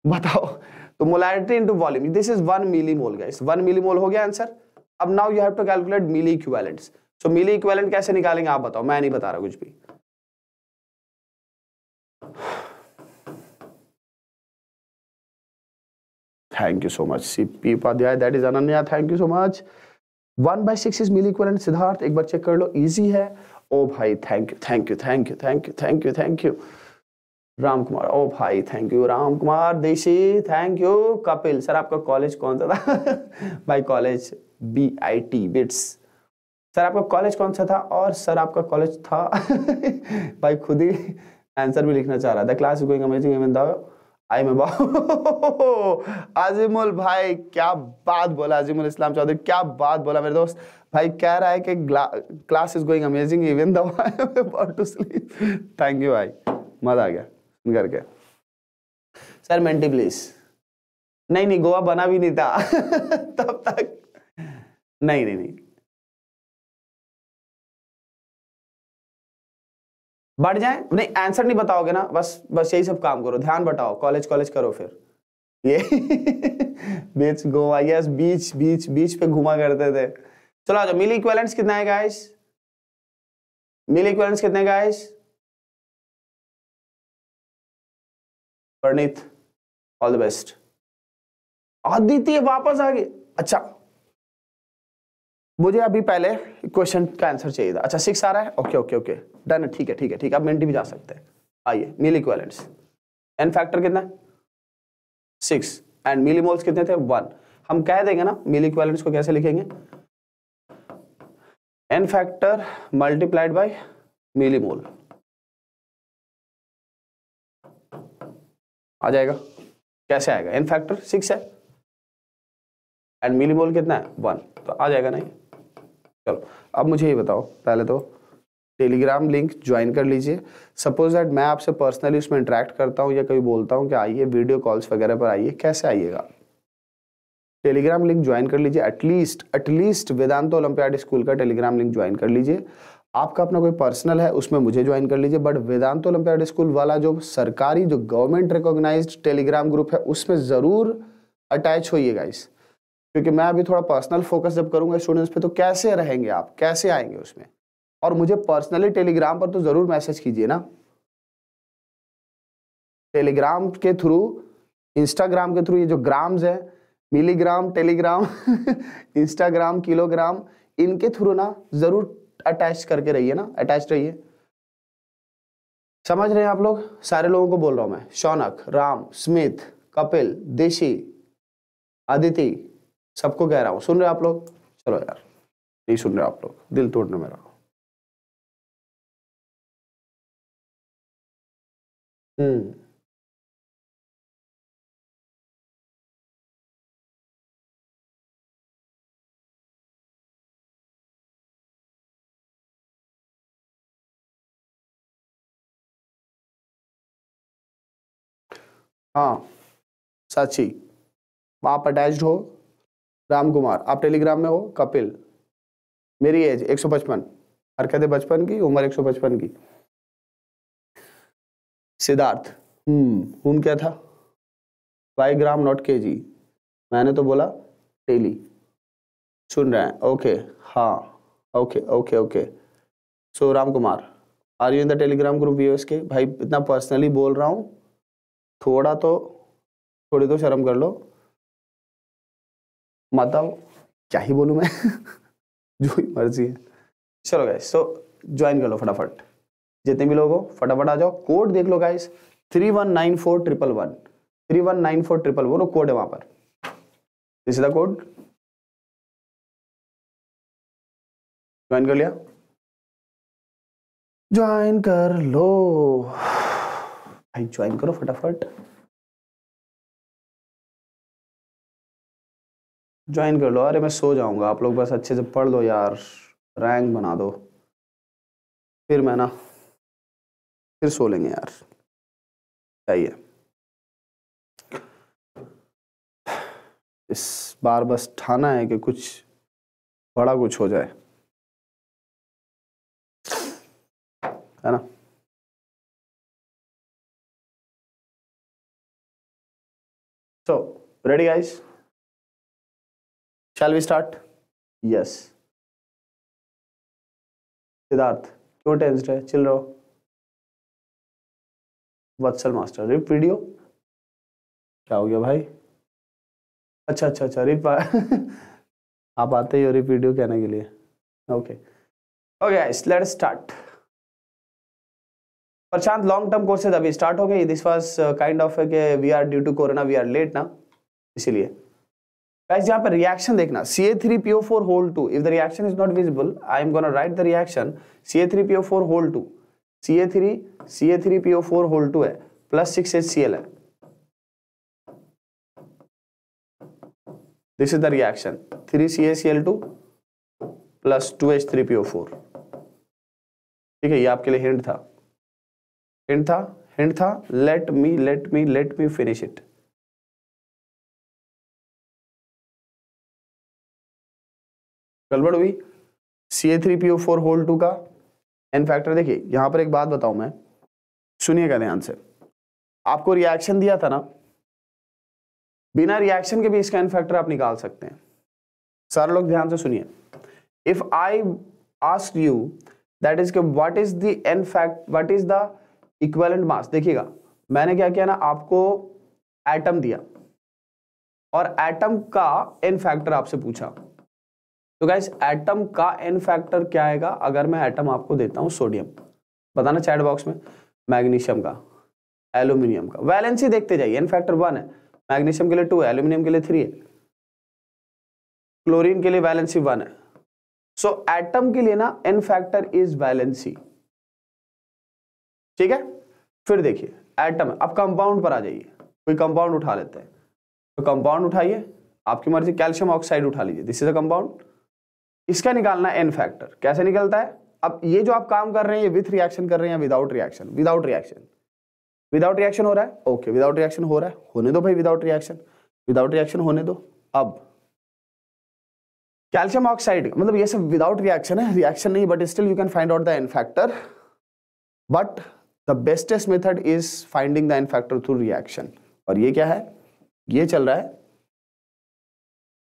बताओ तो molarity into volume this is one milli mole guys one milli mole हो गया आंसर अब now you have to calculate milli equivalents so milli equivalent कैसे निकालेंगे आप बताओ मैं नहीं बता रहा कुछ भी Thank you so much. CP Upadhyay that is Ananya thank you so much one by six is milli equivalent Siddharth एक बार चेक कर लो इजी है ओ भाई thank you thank you thank you thank you thank you thank you Ram Kumar ओ भाई thank you Ram Kumar देशी थैंक यू कपिल सर आपका कॉलेज कौन सा था भाई college B I T BITS sir आपका कॉलेज कौन सा था और सर आपका कॉलेज था भाई खुद ही आंसर भी लिखना चाह रहा था class going amazing even I मैं आजिमुल भाई क्या बात बोला आजिमुल इस्लाम चौधरी क्या बात बोला मेरे दोस्त भाई कह रहा है कि class is going amazing even the about to sleep thank you भाई मजा आ गया घर के सर मेंटी प्लीज नहीं नहीं गोवा बना भी नहीं था तब तक नहीं नहीं नहीं बढ़ जाए नहीं आंसर नहीं बताओगे ना बस बस यही सब काम करो ध्यान बटाओ कॉलेज कॉलेज करो फिर ये बीच गोवा यस बीच बीच बीच पे घुमा करते थे चलो आ जाओ मिल इक्वेलेंट्स कितना है गाइस मिल इक्वेलेंट्स कितने guys Praneet all the best Aditya वापस आ गए अच्छा मुझे अभी पहले क्वेश्चन का आंसर चाहिए था अच्छा सिक्स आ रहा है ओके ओके ओके डन ठीक है ठीक है ठीक है आप मेंटी भी जा सकते हैं आइए मिल इक्वेलेंट्स एन फैक्टर कितना सिक्स एंड मिली मोल्स कितने थे वन हम कह देंगे ना मिली इक्वेलेंट्स को कैसे लिखेंगे N factor multiplied by milli mole आ जाएगा कैसे आएगा एन फैक्टर सिक्स है एंड मिली मोल कितना है वन तो आ जाएगा नहीं चलो अब मुझे ये बताओ पहले तो टेलीग्राम लिंक ज्वाइन कर लीजिए सपोज दैट मैं आपसे पर्सनली उसमें इंटरेक्ट करता हूँ या कभी बोलता हूँ कि आइए वीडियो कॉल्स वगैरह पर आइए कैसे आइएगा टेलीग्राम लिंक ज्वाइन कर लीजिए at least at least Vedant olympiad school का टेलीग्राम लिंक ज्वाइन कर लीजिए आपका अपना कोई पर्सनल है उसमें मुझे ज्वाइन कर लीजिए बट वेदांत ओलंपियाड स्कूल वाला जो सरकारी जो गवर्नमेंट रिकोगनाइज टेलीग्राम ग्रुप है उसमें ज़रूर अटैच होइएगा इस क्योंकि मैं अभी थोड़ा पर्सनल फोकस जब करूंगा स्टूडेंट्स पे तो कैसे रहेंगे आप कैसे आएंगे उसमें और मुझे पर्सनली टेलीग्राम पर तो ज़रूर मैसेज कीजिए ना टेलीग्राम के थ्रू इंस्टाग्राम के थ्रू ये जो ग्राम्स है मिलीग्राम टेलीग्राम इंस्टाग्राम किलोग्राम इनके थ्रू ना ज़रूर अटैच करके रहिए ना अटैच रहिए समझ रहे हैं आप लोग सारे लोगों को बोल रहा हूं मैं शौनक राम स्मिथ कपिल देशी अदिति सबको कह रहा हूँ सुन रहे आप लोग चलो यार नहीं सुन रहे आप लोग दिल तोड़ने मेरा हम्म हाँ साची आप अटैच्ड हो राम कुमार आप टेलीग्राम में हो कपिल मेरी एज 155 हरकतें बचपन की उम्र 155 की सिद्धार्थ हम्म हूं क्या था बाई ग्राम नॉट के जी मैंने तो बोला टेली सुन रहे हैं ओके हाँ okay okay okay so Ram Kumar are you in the Telegram group viewers के भाई इतना पर्सनली बोल रहा हूँ थोड़ा तो थोड़ी तो शर्म कर लो मतलब क्या ही बोलूँ मैं जो मर्जी है चलो गाइस तो ज्वाइन कर लो फटाफट जितने भी लोग हो फटाफट आ जाओ कोड देख लो guys three one nine four triple one three one nine four triple one code है वहाँ पर this is the code join कर लिया ज्वाइन कर लो भाई ज्वाइन करो फटाफट ज्वाइन कर लो अरे मैं सो जाऊंगा आप लोग बस अच्छे से पढ़ लो यार रैंक बना दो फिर मैं ना फिर सो लेंगे यार चाहिए इस बार बस ठाना है कि कुछ बड़ा कुछ हो जाए है ना so ready guys shall we start yes Siddharth क्यों टेंस्ड है चिल रहो वत्सल मास्टर रिप वीडियो क्या हो गया भाई अच्छा अच्छा अच्छा रिप आप आते ही हो रिप वीडियो कहने के लिए okay okay guys let's start Prashant long term courses अभी स्टार्ट हो गए दिस वाज काइंड ऑफ के we are due to corona we are late ना इसीलिए guys yahan pe reaction dekhna ca3po4 whole 2 if the reaction is not visible i am going to write the reaction ca3po4 whole 2 ca3 ca3po4 whole 2 है plus six H C L है this is the reaction three C H C L two plus two H three P O four ठीक है ये आपके लिए hint था hint था hint था let me let me let me finish it गड़बड़ हुई C A three P O four whole two का एन फैक्टर देखिए यहाँ पर एक बात बताऊँ मैं सुनिएगा ध्यान से आपको रिएक्शन दिया था ना बिना रिएक्शन के भी इसका एन फैक्टर आप निकाल सकते हैं सारे लोग ध्यान से सुनिए if I ask you that is के what is the N fact what is the equivalent mass देखिएगा मैंने क्या किया ना आपको एटम दिया और एटम का एन फैक्टर आपसे पूछा तो गाइज एटम का एन फैक्टर क्या आएगा अगर मैं एटम आपको देता हूँ सोडियम बताना चैट बॉक्स में मैग्नीशियम का एल्यूमिनियम का वैलेंसी देखते जाइए एन फैक्टर वन है मैग्नीशियम के लिए टू है एल्यूमिनियम के लिए थ्री है क्लोरीन के लिए वैलेंसी वन है सो so, एटम के लिए ना एन फैक्टर इज वैलेंसी ठीक है फिर देखिए एटम अब कंपाउंड पर आ जाइए कोई कंपाउंड उठा लेते हैं तो कंपाउंड उठाइए आपकी मर्जी कैल्शियम ऑक्साइड उठा लीजिए दिस इज अ कंपाउंड इसका निकालना एन फैक्टर कैसे निकलता है अब ये जो आप काम कर रहे हैं ये विथ रिएक्शन कर रहे हैं without reaction without reaction without reaction हो रहा है ओके विदाउट रिएक्शन हो रहा है होने दो भाई विदाउट रिएक्शन विदाउट रिएक्शन होने दो अब कैल्शियम ऑक्साइड मतलब ये सब विदाउट रिएक्शन है रिएक्शन नहीं but still you can find out the N factor but the bestest method is finding the N factor through reaction और ये क्या है ये चल रहा है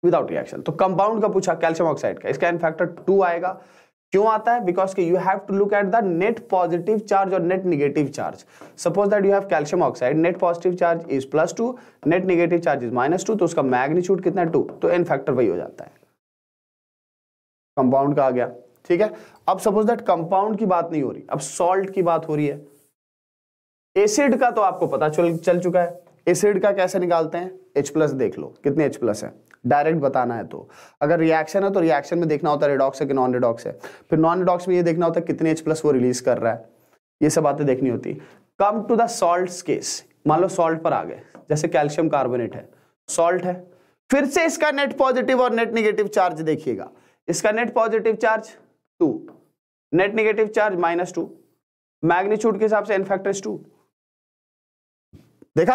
विदाउट रिएक्शन तो कंपाउंड का पूछा कैल्शियम ऑक्साइड का इसका एन टू आएगा क्यों आता है बिकॉज कि you have to look at the net positive charge और net negative charge suppose that you have calcium oxide net positive charge is plus two net negative charge is minus two तो उसका magnitude कितना to तो n factor वही हो जाता है compound का आ गया ठीक है अब सपोज दैट कंपाउंड की बात नहीं हो रही अब सॉल्ट की बात हो रही है एसिड का तो आपको पता चल चल चुका है एसिड का कैसे निकालते हैं H प्लस देख लो कितने H प्लस है डायरेक्ट बताना है तो अगर रिएक्शन है तो रिएक्शन में देखना होता है रिडॉक्स है कि नॉन रिडॉक्स है फिर नॉन रिडॉक्स में ये देखना होता है कितने एच प्लस वो रिलीज कर रहा है ये सब बातें देखनी होती come to the salt case मान लो सॉल्ट पर आ गए जैसे कैल्शियम कार्बोनेट है सॉल्ट है फिर से इसका नेट पॉजिटिव और नेट निगेटिव चार्ज देखिएगा इसका net positive charge two net negative charge minus two magnitude के हिसाब से एन टू देखा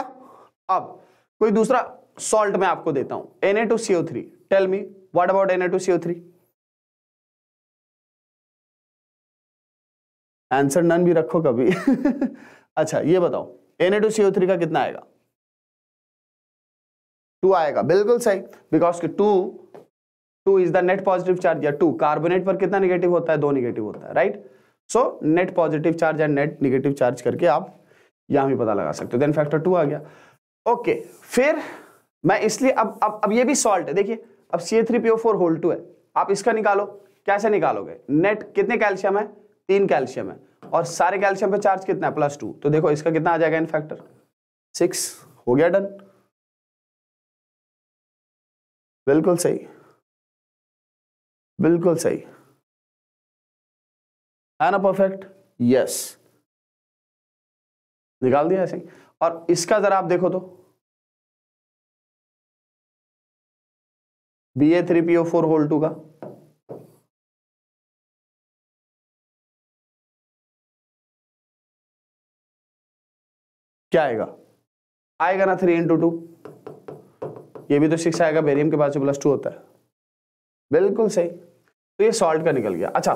अब कोई दूसरा सॉल्ट में आपको देता हूं N A two CO three tell me what about N A two CO three answer none भी रखो कभी अच्छा ये बताओ N A two CO three का कितना आएगा टू आएगा बिल्कुल सही बिकॉज कि two two is the net positive charge या टू कार्बोनेट पर कितना निगेटिव होता है दो निगेटिव होता है right so net positive charge and net negative charge करके आप यहां भी पता लगा सकते हो देन फैक्टर टू आ गया ओके okay, फिर मैं इसलिए अब अब अब ये भी सॉल्ट है देखिए अब C A three P O four whole two है आप इसका निकालो कैसे निकालोगे नेट कितने कैल्शियम है तीन कैल्शियम है और सारे कैल्शियम पे चार्ज कितना है प्लस टू तो देखो इसका कितना आ जाएगा इन फैक्टर सिक्स हो गया डन बिल्कुल सही बिल्कुल सही है ना परफेक्ट यस निकाल दिया ऐसे और इसका जरा आप देखो तो B A three P O four whole two का क्या आएगा आएगा ना थ्री इंटू टू ये भी तो सिक्स आएगा बेरियम के बाद से प्लस टू होता है बिल्कुल सही तो ये सॉल्ट का निकल गया अच्छा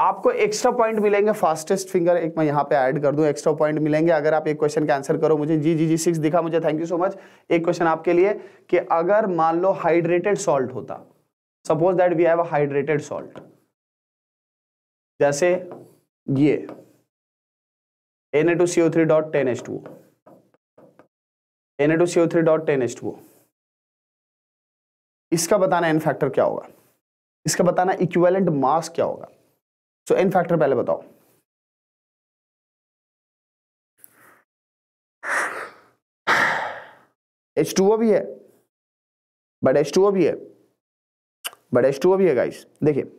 आपको एक्स्ट्रा पॉइंट मिलेंगे फास्टेस्ट फिंगर एक मैं यहाँ पे ऐड कर दूं एक्स्ट्रा पॉइंट मिलेंगे अगर आप एक क्वेश्चन का आंसर करो मुझे जी जी जी सिक्स दिखा मुझे थैंक यू सो मच एक क्वेश्चन आपके लिए कि अगर मान लो हाइड्रेटेड सॉल्ट होता suppose that we have a hydrated salt जैसे ये N A two CO three dot ten H two N A two CO three dot ten H two इसका बताना एन फैक्टर क्या होगा इसका बताना इक्वेलेंट मास क्या होगा सो एन फैक्टर पहले बताओ एच टू ओ भी है बट एच टू ओ भी है बट एच टू ओ भी है गाइस देखिए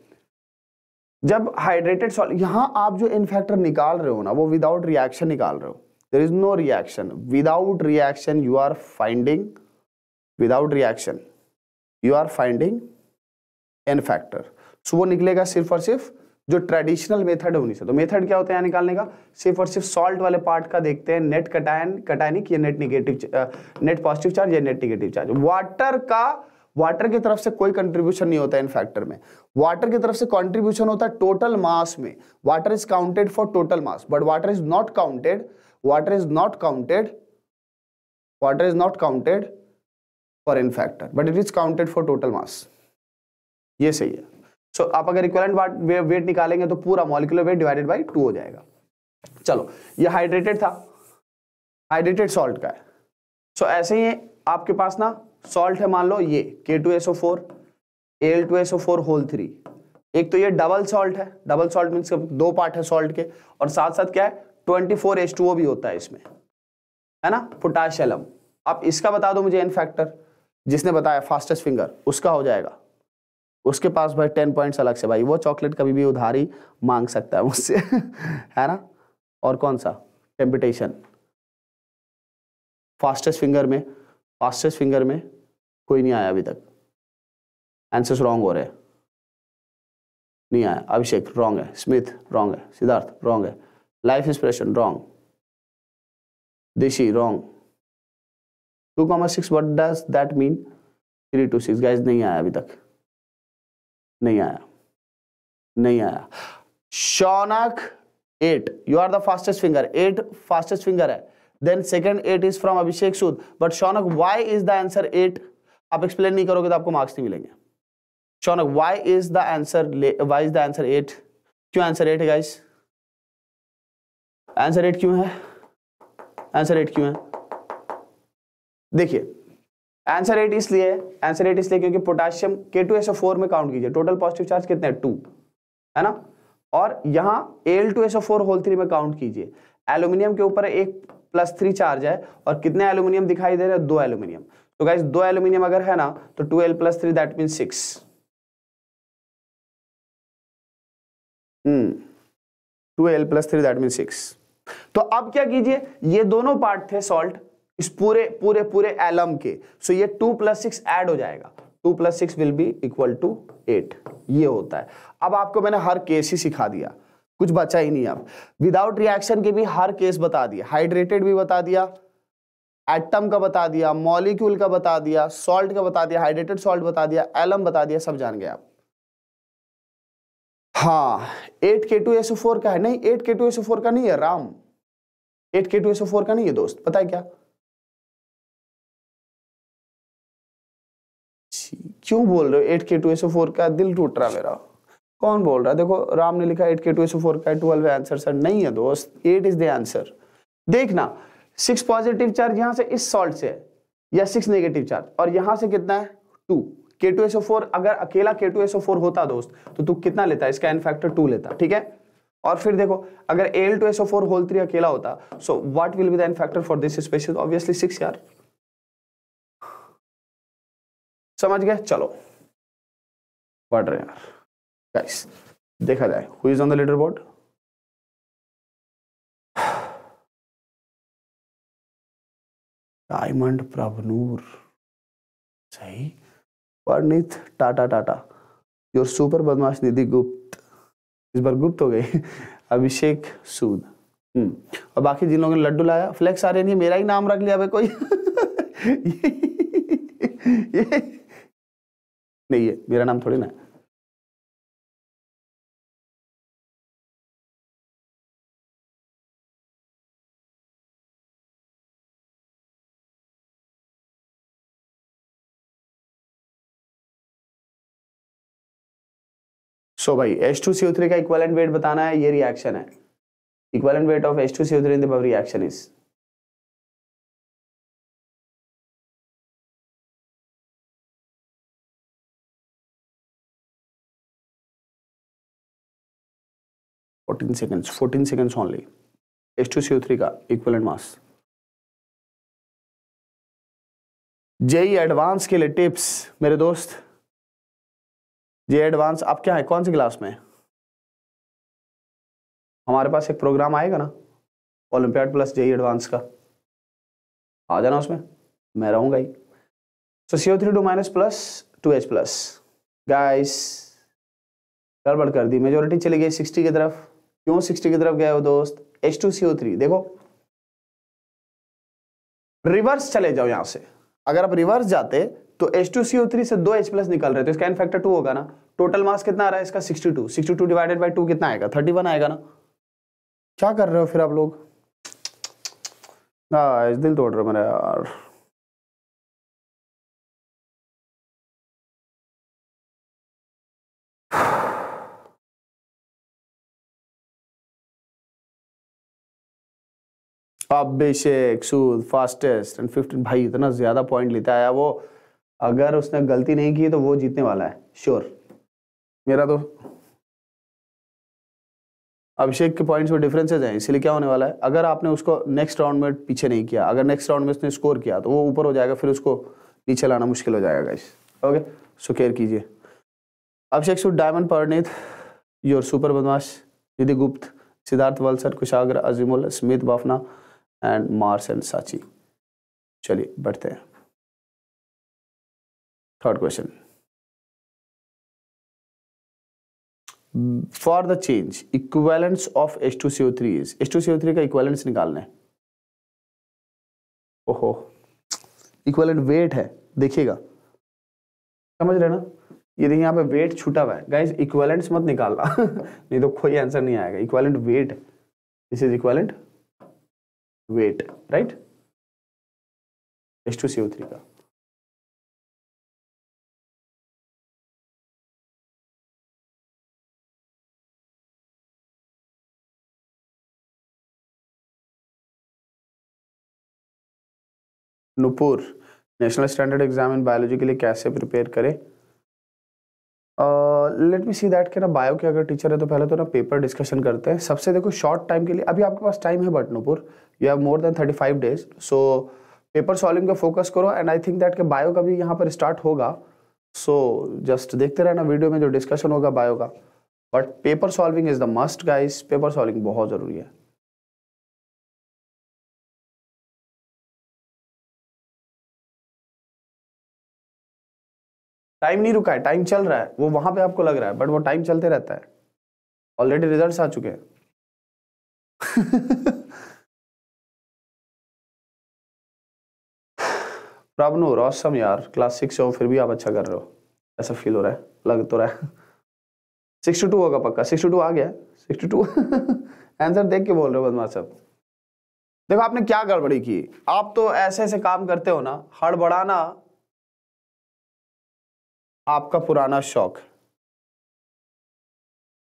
जब हाइड्रेटेड सॉल यहां आप जो इन फैक्टर निकाल रहे हो ना वो विदाउट रिएक्शन निकाल रहे हो there is no reaction without reaction you are finding without reaction you are finding N factor so वो निकलेगा सिर्फ और सिर्फ जो ट्रेडिशनल मेथड है उन्हीं से तो मेथड क्या होता है यहाँ निकालने का सिर्फ और सिर्फ सॉल्ट वाले पार्ट का देखते हैं नेट कटायन कटायनिक या net negative net positive charge या नेट निगेटिव चार्ज वाटर का वाटर की तरफ से कोई कंट्रीब्यूशन नहीं होता इन फैक्टर में वाटर की तरफ से कंट्रीब्यूशन होता है टोटल मास में water is counted for total mass but water is not counted water is not counted water is not counted for n factor but it is counted for total mass ये सही है so so, आप अगर equivalent weight निकालेंगे तो पूरा molecular weight divided by two हो जाएगा चलो ये हाइड्रेटेड था हाइड्रेटेड सॉल्ट का है सो so, ऐसे ही आपके पास ना सॉल्ट है मान लो ये K two SO four L two SO four whole three एक तो ये डबल सॉल्ट है डबल सॉल्ट मीन दो पार्ट है सॉल्ट के और साथ साथ क्या है twenty four H two O भी होता है इसमें है ना पोटाशियलम आप इसका बता दो मुझे इन फैक्टर जिसने बताया फास्टेस्ट फिंगर उसका हो जाएगा उसके पास भाई टेन पॉइंट्स अलग से भाई वो चॉकलेट कभी भी उधारी मांग सकता है मुझसे है ना और कौन सा कंपिटिशन फास्टेस्ट फिंगर में फास्टेस्ट फिंगर में कोई नहीं आया अभी तक आंसर्स रॉन्ग हो रहे नहीं आया अभिषेक रॉन्ग है स्मिथ रॉन्ग है सिद्धार्थ रॉन्ग है life inspiration wrong Dishi wrong two comma six what does that mean three two six guys नहीं आया अभी तक नहीं आया नहीं आया Shaunak eight you are the fastest finger eight fastest finger है then second eight is from Abhishek Sood but Shaunak why is the answer eight आप एक्सप्लेन नहीं करोगे तो आपको मार्क्स नहीं मिलेंगे Shaunak why is the answer why is the answer eight क्यों answer eight है गाइस आंसर एट क्यों है आंसर एट क्यों है देखिए आंसर एट इसलिए आंसर एट इसलिए क्योंकि potassium K two S O four में काउंट कीजिए टोटल पॉजिटिव चार्ज कितने टू है ना और यहाँ L two S O four whole three में काउंट कीजिए एल्यूमिनियम के ऊपर एक प्लस थ्री चार्ज है और कितने एल्यूमिनियम दिखाई दे रहे हैं दो एल्यूमिनियम तो गाइज दो एल्यूमिनियम अगर है ना तो two L plus three that mean six two L plus three that mean six तो अब क्या कीजिए ये दोनों पार्ट थे सॉल्ट इस पूरे पूरे पूरे एलम के सो ये टू प्लस सिक्स एड हो जाएगा two plus six will be equal to eight ये होता है अब आपको मैंने हर केस ही सिखा दिया कुछ बचा ही नहीं अब विदाउट रिएक्शन के भी हर केस बता दिया हाइड्रेटेड भी बता दिया एटम का बता दिया मॉलिक्यूल का बता दिया सॉल्ट का बता दिया हाइड्रेटेड सॉल्ट बता दिया एलम बता दिया सब जान गए आप हाँ eight K two SO four का है नहीं eight K two SO four का नहीं है Ram eight K two SO four का नहीं है दोस्त पता है क्या क्यों बोल रहे हो eight K two SO four का दिल टूट रहा मेरा कौन बोल रहा है देखो राम ने लिखा eight K two SO four का ट्वेल्व आंसर सर नहीं है दोस्त एट इज द आंसर देखना सिक्स पॉजिटिव चार्ज यहां से इस सॉल्ट से है या सिक्स नेगेटिव चार्ज और यहां से कितना है टू के टू एसओ फोर अगर अकेला के टू एसओ फोर होता दोस्त तो तू कितना लेता इसका एन फैक्टर टू लेता ठीक है और फिर देखो अगर L two SO four whole three अकेला होता so what will be the N factor for this species obviously six यार समझ गए चलो पढ़ रहे यार गाइस देखा जाए who is on the leader leaderboard diamond Prabhnoor सही वर्णित टाटा टाटा योर सुपर बदमाश निधि गुप्त इस बार गुप्त हो गए अभिषेक सूद हम्म। और बाकी जिन लोगों ने लड्डू लाया फ्लेक्स आ रही नहीं मेरा ही नाम रख लिया भाई कोई ये, ये, नहीं है मेरा नाम थोड़ी ना सो so भाई थ्री का इक्वलेंट वेट बताना है ये रिएक्शन है equivalent weight of three in the reaction is fourteen fourteen seconds 14 seconds 14 seconds only three का इक्वलेंट मास जेई एडवांस के लिए टिप्स मेरे दोस्त जे एडवांस e आप क्या है कौन सी क्लास में हमारे पास एक प्रोग्राम आएगा ना ओलंपियाड प्लस जेई एडवांस का आ जाना उसमें मैं रहूंगा ही so C O three two minus plus two H plus guys गड़बड़ कर दी मेजोरिटी चली गई सिक्सटी की तरफ क्यों सिक्सटी की तरफ गए हो दोस्त H two C O three देखो रिवर्स चले जाओ यहां से अगर आप रिवर्स जाते तो H two C O three से दो एच प्लस निकल रहे तो इसका एन फैक्टर टू होगा ना टोटल मास कितना आ रहा है इसका sixty two sixty two divided by two कितना आएगा थर्टी वन आएगा ना क्या कर रहे हो फिर आप लोग दिल तोड़ रहे हो मेरा यार Abhishek Sood fastest and fifteen भाई इतना ज़्यादा पॉइंट लेता आया वो अगर उसने गलती नहीं की तो वो जीतने वाला है श्योर मेरा तो अभिषेक के पॉइंट्स में डिफरेंसेज हैं इसलिए क्या होने वाला है अगर आपने उसको नेक्स्ट राउंड में पीछे नहीं किया अगर नेक्स्ट राउंड में उसने स्कोर किया तो वो ऊपर हो जाएगा फिर उसको नीचे लाना मुश्किल हो जाएगा इस ओके सो केयर कीजिए Abhishek Sood diamond Parneet your super बदमाश निधि गुप्त सिद्धार्थ वलसर Kushagra Azimul Smit Bafna and Mars and Sachi चलिए बढ़ते हैं third question for the change equivalence of H two C three is H two C three का इक्वेलेंस निकालना है ओहो इक्वेलेंट वेट है देखिएगा समझ रहे ना ये देखिए यहाँ पे वेट छूटा हुआ है गाइज इक्वेलेंट्स मत निकालना नहीं तो कोई आंसर नहीं आएगा equivalent weight this is equivalent weight right S two C O three का Nupur national standard exam in biology के लिए कैसे प्रिपेयर करें लेट मी सी दैट के ना बायो के अगर टीचर है तो पहले तो ना पेपर डिस्कशन करते हैं सबसे देखो शॉर्ट टाइम के लिए अभी आपके पास टाइम है but Nupur you have more than thirty five days so paper solving पे फोकस करो एंड आई थिंक दैट के बायो का भी यहाँ पर स्टार्ट होगा सो so, जस्ट देखते रहना वीडियो में जो डिस्कशन होगा बायो का but paper solving is the must guys paper solving बहुत ज़रूरी है टाइम नहीं रुका है टाइम चल रहा है वो वहां पे आपको लग रहा है बट वो टाइम चलते रहता है ऑलरेडी रिजल्ट्स आ चुके हैं प्रॉब्लम हो यार क्लास सिक्स हो फिर भी आप अच्छा कर रहे हो ऐसा फील हो रहा है लग तो रहा है सिक्सटी टू होगा पक्का सिक्सटी टू आ गया सिक्सटी टू आंसर देख के बोल रहे हो बदमाश साहब देखो आपने क्या गड़बड़ी की आप तो ऐसे ऐसे काम करते हो ना हड़बड़ाना आपका पुराना शौक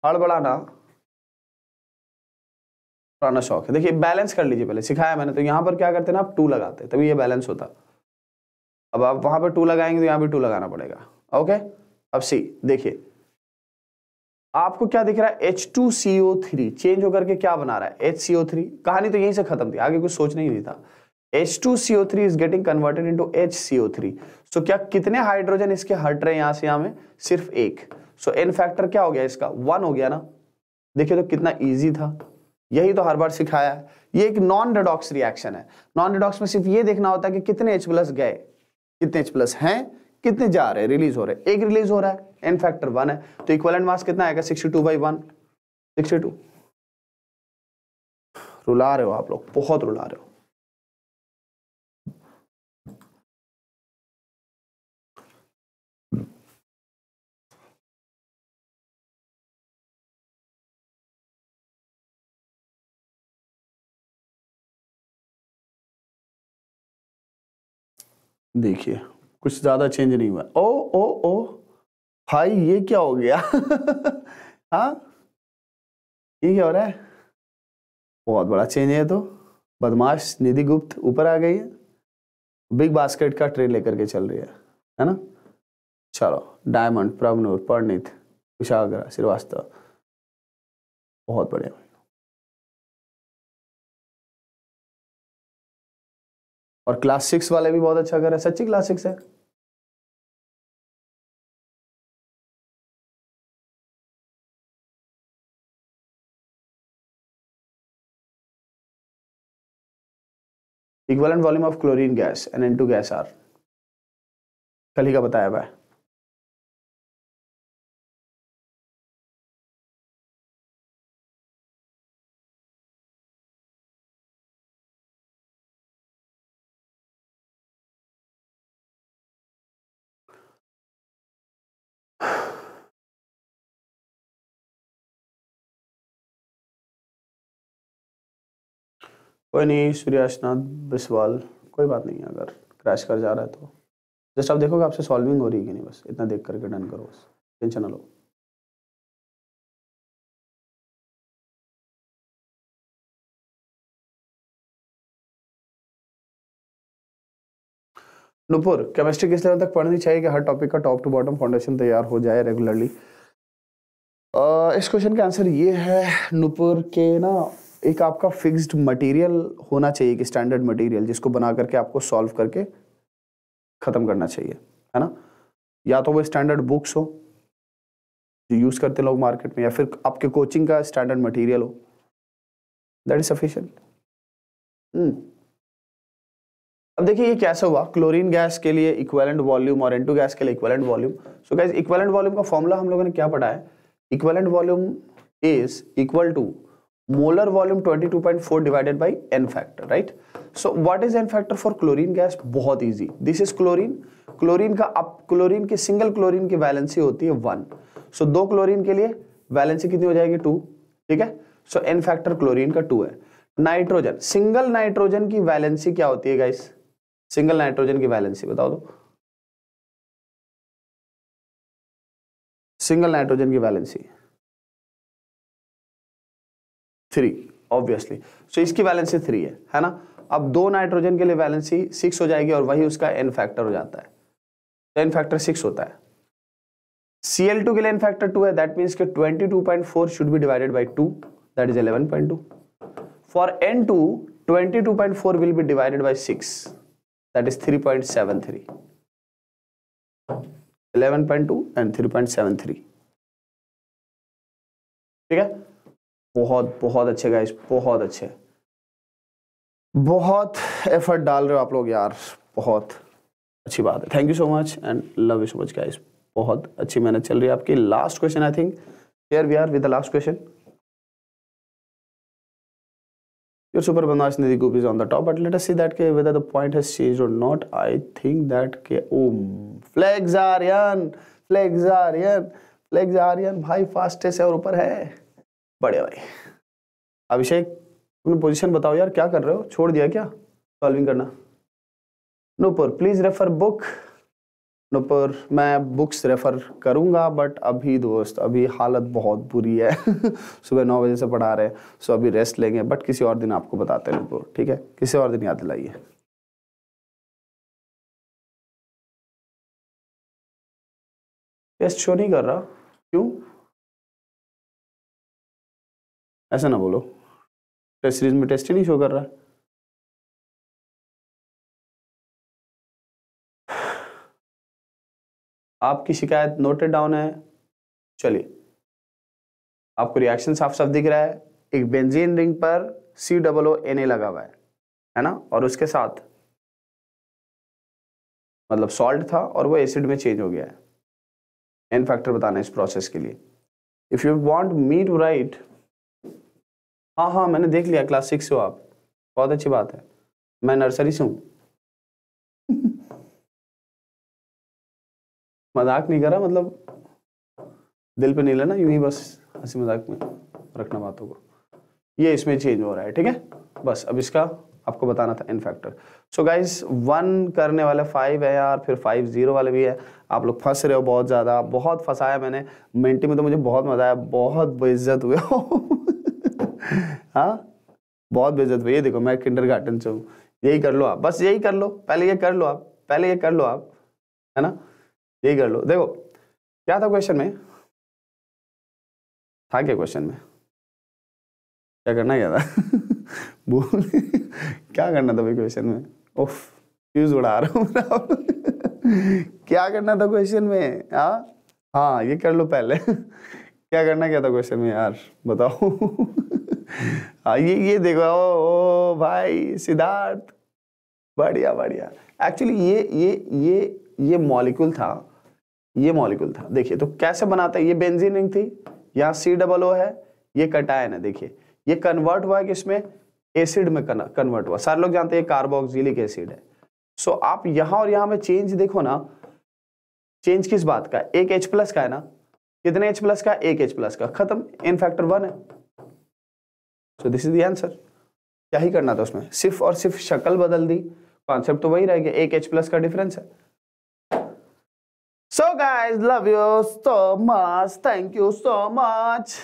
हड़बड़ाना पुराना शौक है देखिए बैलेंस कर लीजिए पहले सिखाया मैंने तो यहां पर क्या करते ना आप टू लगाते तभी ये बैलेंस होता है अब आप वहां पर टू लगाएंगे तो यहां भी टू लगाना पड़ेगा ओके अब सी देखिए आपको क्या दिख रहा है H two C O three change होकर के क्या बना रहा है एच सी ओ थ्री कहानी तो यहीं से खत्म थी आगे कुछ सोच नहीं था H two C O three is getting converted to H C O three so क्या कितने हाइड्रोजन इसके हट रहे हैं यहां से यहां में सिर्फ एक सो एन फैक्टर क्या हो गया इसका वन हो गया ना देखिए तो कितना ईजी था यही तो हर बार सिखाया है ये एक नॉन रिडॉक्स रिएक्शन है नॉन रिडॉक्स में सिर्फ ये देखना होता है कि कितने एच प्लस गए कितने एच प्लस हैं कितने जा रहे हैं रिलीज हो रहे हैं एक रिलीज हो रहा है एन फैक्टर वन है तो इक्वलेंट मास कितना आएगा sixty two by one sixty two रुला रहे हो आप लोग बहुत रुला रहे हो देखिए कुछ ज़्यादा चेंज नहीं हुआ ओ ओ ओ भाई ये क्या हो गया हाँ ये क्या हो रहा है बहुत बड़ा चेंज है तो बदमाश निधि गुप्त ऊपर आ गई है बिग बास्केट का ट्रेन लेकर के चल रही है है ना चलो डायमंड प्रभनूर परनीत कुशाग्रा श्रीवास्तव बहुत बढ़िया और क्लास सिक्स वाले भी बहुत अच्छा कर रहे हैं सच्ची क्लास सिक्स है volume of chlorine gas N N two gas are कल ही का बताया हुआ है कोई नहीं सूर्याशनाथ बिसवाल कोई बात नहीं है अगर क्रैश कर जा रहा है तो जस्ट आप देखोगे आपसे सॉल्विंग हो रही है कि नहीं बस इतना देख करके डन करो बस टेंशन ना लो नुपुर केमिस्ट्री किस लेवल तक पढ़नी चाहिए कि हर टॉपिक का टॉप टू बॉटम फाउंडेशन तैयार हो जाए रेगुलरली इस क्वेश्चन का आंसर ये है नुपुर के ना एक आपका फिक्स्ड मटेरियल होना चाहिए कि स्टैंडर्ड मटेरियल जिसको बना करके आपको सॉल्व करके ख़त्म करना चाहिए है ना या तो वो स्टैंडर्ड बुक्स हो जो यूज़ करते लोग मार्केट में या फिर आपके कोचिंग का स्टैंडर्ड मटेरियल हो दैट इज सफिशेंट अब देखिए ये कैसे हुआ क्लोरीन गैस के लिए इक्वेलेंट वॉल्यूम और एंटू गैस के लिए equivalent volume so gas equivalent volume का फॉर्मूला हम लोगों ने क्या पढ़ा है equivalent volume is equal to molar volume 22.4 divided by n factor right so what is n factor for chlorine gas बहुत easy this is chlorine chlorine का अब chlorine के single chlorine की valency होती है वन so दो chlorine के लिए valency कितनी हो जाएगी टू ठीक है so n factor chlorine का टू है नाइट्रोजन सिंगल नाइट्रोजन की वैलेंसी क्या होती है गाइस सिंगल नाइट्रोजन की वैलेंसी बताओ दो सिंगल नाइट्रोजन की वैलेंसी थ्री ऑब्वियसली सो इसकी वैलेंसी थ्री है है ना अब दो नाइट्रोजन के लिए वैलेंसी सिक्स हो जाएगी और वही उसका एन फैक्टर हो जाता है एन फैक्टर सिक्स होता है सी एल टू के लिए एन फैक्टर टू है दैट मीन्स के twenty two point four should be divided by two that is eleven point two for N two twenty two point four will be divided by six that is three point seven three eleven point two and three point seven three ठीक है बहुत बहुत अच्छे guys बहुत अच्छे बहुत effort डाल रहे हो आप लोग यार बहुत अच्छी बात है thank you so much and love you so much guys बहुत अच्छी मेहनत चल रही है आपकी last question I think here we are with the last question your super बदमाश Nidhi Gupta on the top but let us see that के whether the point has change और नॉट आई थिंक दैट के oh Flex Aryan Flex Aryan Flex Aryan भाई fastest है और ऊपर है बड़े भाई अभिषेक तुमने पोजीशन बताओ यार क्या कर रहे हो छोड़ दिया क्या सॉल्विंग करना Nupur please refer book Nupur मैं बुक्स रेफ़र करूंगा बट अभी दोस्त अभी हालत बहुत बुरी है सुबह नौ बजे से पढ़ा रहे हैं सो अभी रेस्ट लेंगे बट किसी और दिन आपको बताते हैं नुपुर ठीक है किसी और दिन याद दिलाइए टेस्ट शो नहीं कर रहा क्यों ऐसा ना बोलो टेस्ट सीरीज में टेस्ट ही नहीं शो कर रहा आपकी शिकायत नोटेड डाउन है चलिए आपको रिएक्शन साफ साफ दिख रहा है एक बेंजीन रिंग पर C double O N A लगा हुआ है है ना और उसके साथ मतलब सॉल्ट था और वो एसिड में चेंज हो गया है एन फैक्टर बताना है इस प्रोसेस के लिए if you want me to write हाँ हाँ मैंने देख लिया क्लास सिक्स हो आप बहुत अच्छी बात है मैं नर्सरी से हूँ मजाक नहीं करा मतलब दिल पे नहीं लेना यूं ही बस हंसी मजाक में रखना बातों को ये इसमें चेंज हो रहा है ठीक है बस अब इसका आपको बताना था n factor so guys one करने वाले फाइव है यार फिर फाइव जीरो वाले भी है आप लोग फंस रहे हो बहुत ज़्यादा बहुत फंसाया मैंने मिनटी में तो मुझे बहुत मज़ा आया बहुत बेइज्जत हुए हाँ बहुत बेजत ये देखो मैं किंडर गार्डन से हूँ यही कर लो आप बस यही कर लो पहले ये कर लो आप पहले ये कर लो आप है ना यही कर लो देखो क्या था क्वेश्चन में था क्या क्वेश्चन में क्या करना क्या था बोल क्या करना था भाई क्वेश्चन में ओफ फ्यूज उड़ा रहा हूँ क्या करना था क्वेश्चन में हाँ हाँ ये कर लो पहले क्या करना क्या था क्वेश्चन में यार बताओ हाँ, ये ये देखो ओ, ओ भाई सिद्धार्थ बढ़िया बढ़िया एक्चुअली ये ये ये ये मॉलिक्यूल था ये मॉलिक्यूल था देखिए तो कैसे बनाता है ये बेंजीन रिंग थी यहाँ सी डबल ओ है ये कटायन है देखिए ये कन्वर्ट हुआ किसमें एसिड में कन्वर्ट हुआ सारे लोग जानते हैं ये कार्बोक्सिलिक एसिड है सो so, आप यहाँ और यहाँ में चेंज देखो ना चेंज किस बात का एक एच प्लस का है ना कितने एच प्लस का एक एच प्लस का खत्म इन फैक्टर वन है so this is the answer क्या ही करना था उसमें सिर्फ और सिर्फ शक्ल बदल दी कॉन्सेप्ट तो वही रह गया एक एच प्लस का डिफरेंस है so guys, love you so much thank you so much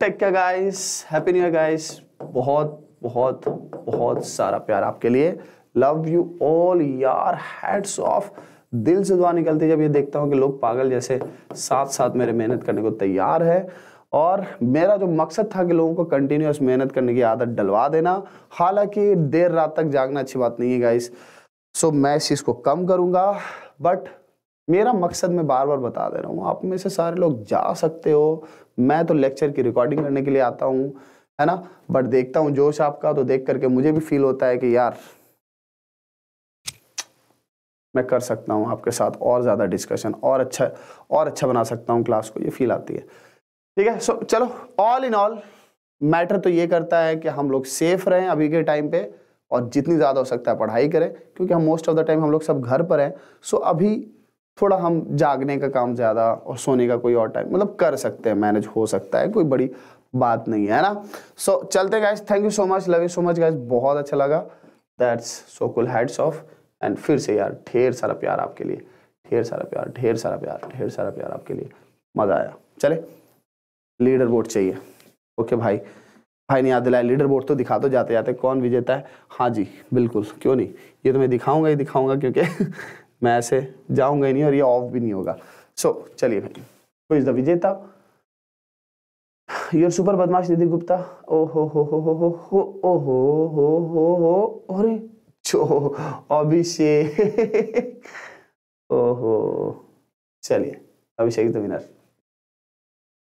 take care guys happy new year guys बहुत बहुत बहुत सारा प्यार आपके लिए लव यू ऑल यार हैट्स ऑफ दिल से दुआ निकलती है जब ये देखता हूँ कि लोग पागल जैसे साथ साथ मेरे मेहनत करने को तैयार है और मेरा जो मकसद था कि लोगों को कंटिन्यूस मेहनत करने की आदत डलवा देना हालांकि देर रात तक जागना अच्छी बात नहीं है गाइस सो मैं इस चीज़ को कम करूँगा बट मेरा मकसद मैं बार बार बता दे रहा हूँ आप में से सारे लोग जा सकते हो मैं तो लेक्चर की रिकॉर्डिंग करने के लिए आता हूँ है ना बट देखता हूँ जोश आपका तो देख करके मुझे भी फील होता है कि यार मैं कर सकता हूँ आपके साथ और ज़्यादा डिस्कशन और अच्छा और अच्छा बना सकता हूँ क्लास को ये फील आती है ठीक है सो चलो ऑल इन ऑल मैटर तो ये करता है कि हम लोग सेफ रहें अभी के टाइम पे और जितनी ज़्यादा हो सकता है पढ़ाई करें क्योंकि हम मोस्ट ऑफ द टाइम हम लोग सब घर पर हैं सो अभी थोड़ा हम जागने का काम ज़्यादा और सोने का कोई और टाइम मतलब कर सकते हैं मैनेज हो सकता है कोई बड़ी बात नहीं है ना सो so, चलते guys thank you so much love you so much guys बहुत अच्छा लगा दैट्स सो कुल हैड्स ऑफ एंड फिर से यार ढेर सारा प्यार आपके लिए ढेर सारा प्यार ढेर सारा प्यार ढेर सारा प्यार आपके लिए मज़ा आया चले लीडर बोर्ड चाहिए ओके भाई भाई ने याद दिलाया लीडर बोर्ड तो दिखा दो जाते जाते कौन विजेता है हाँ जी बिल्कुल क्यों नहीं ये तो मैं दिखाऊंगा ही दिखाऊंगा क्योंकि मैं ऐसे जाऊंगा ही नहीं और ये ऑफ भी नहीं होगा सो so, चलिए भाई तो इज द विजेता योर सुपर बदमाश निधि गुप्ता ओ हो हो हो हो हो हो हो हो हो हो अरे जो अभिषेक ओहो चलिए Abhishek the winner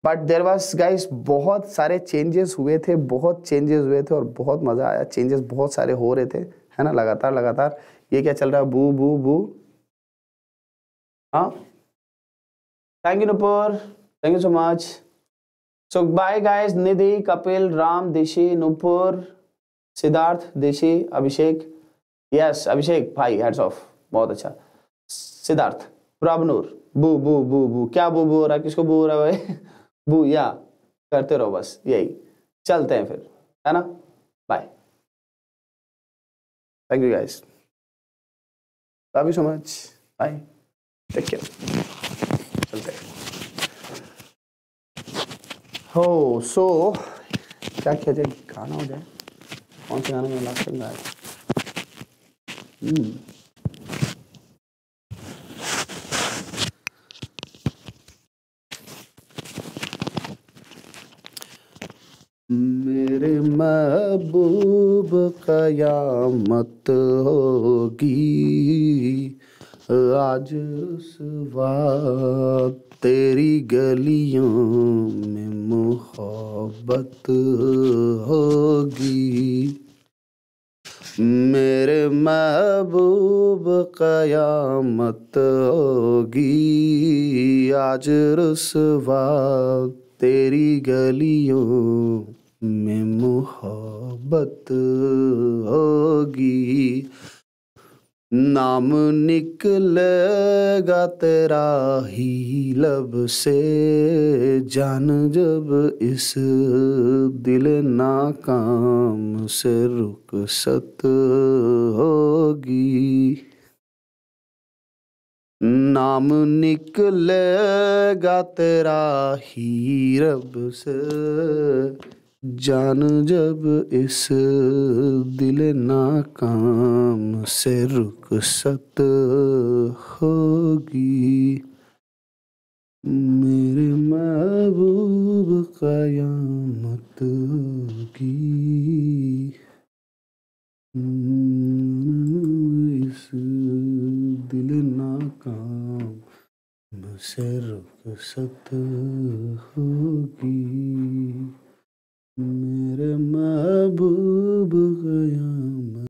but there was guys बहुत सारे चेंजेस हुए थे बहुत चेंजेस हुए थे और बहुत मज़ा आया चेंजेस बहुत सारे हो रहे थे है ना लगातार लगातार ये क्या चल रहा है बू बू बू हाँ thank you Nupur thank you so much so bye guys Nidhi Kapil Ram Dishi Nupur Siddharth दिशी अभिषेक यस अभिषेक भाई हेड्स ऑफ बहुत अच्छा सिद्धार्थ प्रभनूर बू बू बू बू क्या बू बू हो रहा है किसको बू हो रहा है भाई बू या करते रहो बस यही चलते हैं फिर है ना bye thank you guys love you so much bye take care चलते हैं हो सो क्या किया जाए गाना हो जाए कौन से गाना में लास्ट टाइम गाया मेरे महबूब कयामत होगी आज उस वक्त तेरी गलियों में मोहब्बत होगी मेरे महबूब कयामत होगी आज रुसवा तेरी गलियों में मोहब्बत होगी नाम निकलेगा तेरा ही लब से जान जब इस दिल नाकाम से सत होगी नाम निकलेगा तेरा ही रब से जान जब इस दिल नाकाम से सत होगी मेरे महबूब कयामत की हम्म, इस दिल काम मुझसे सत होगी मेरे महबूब गया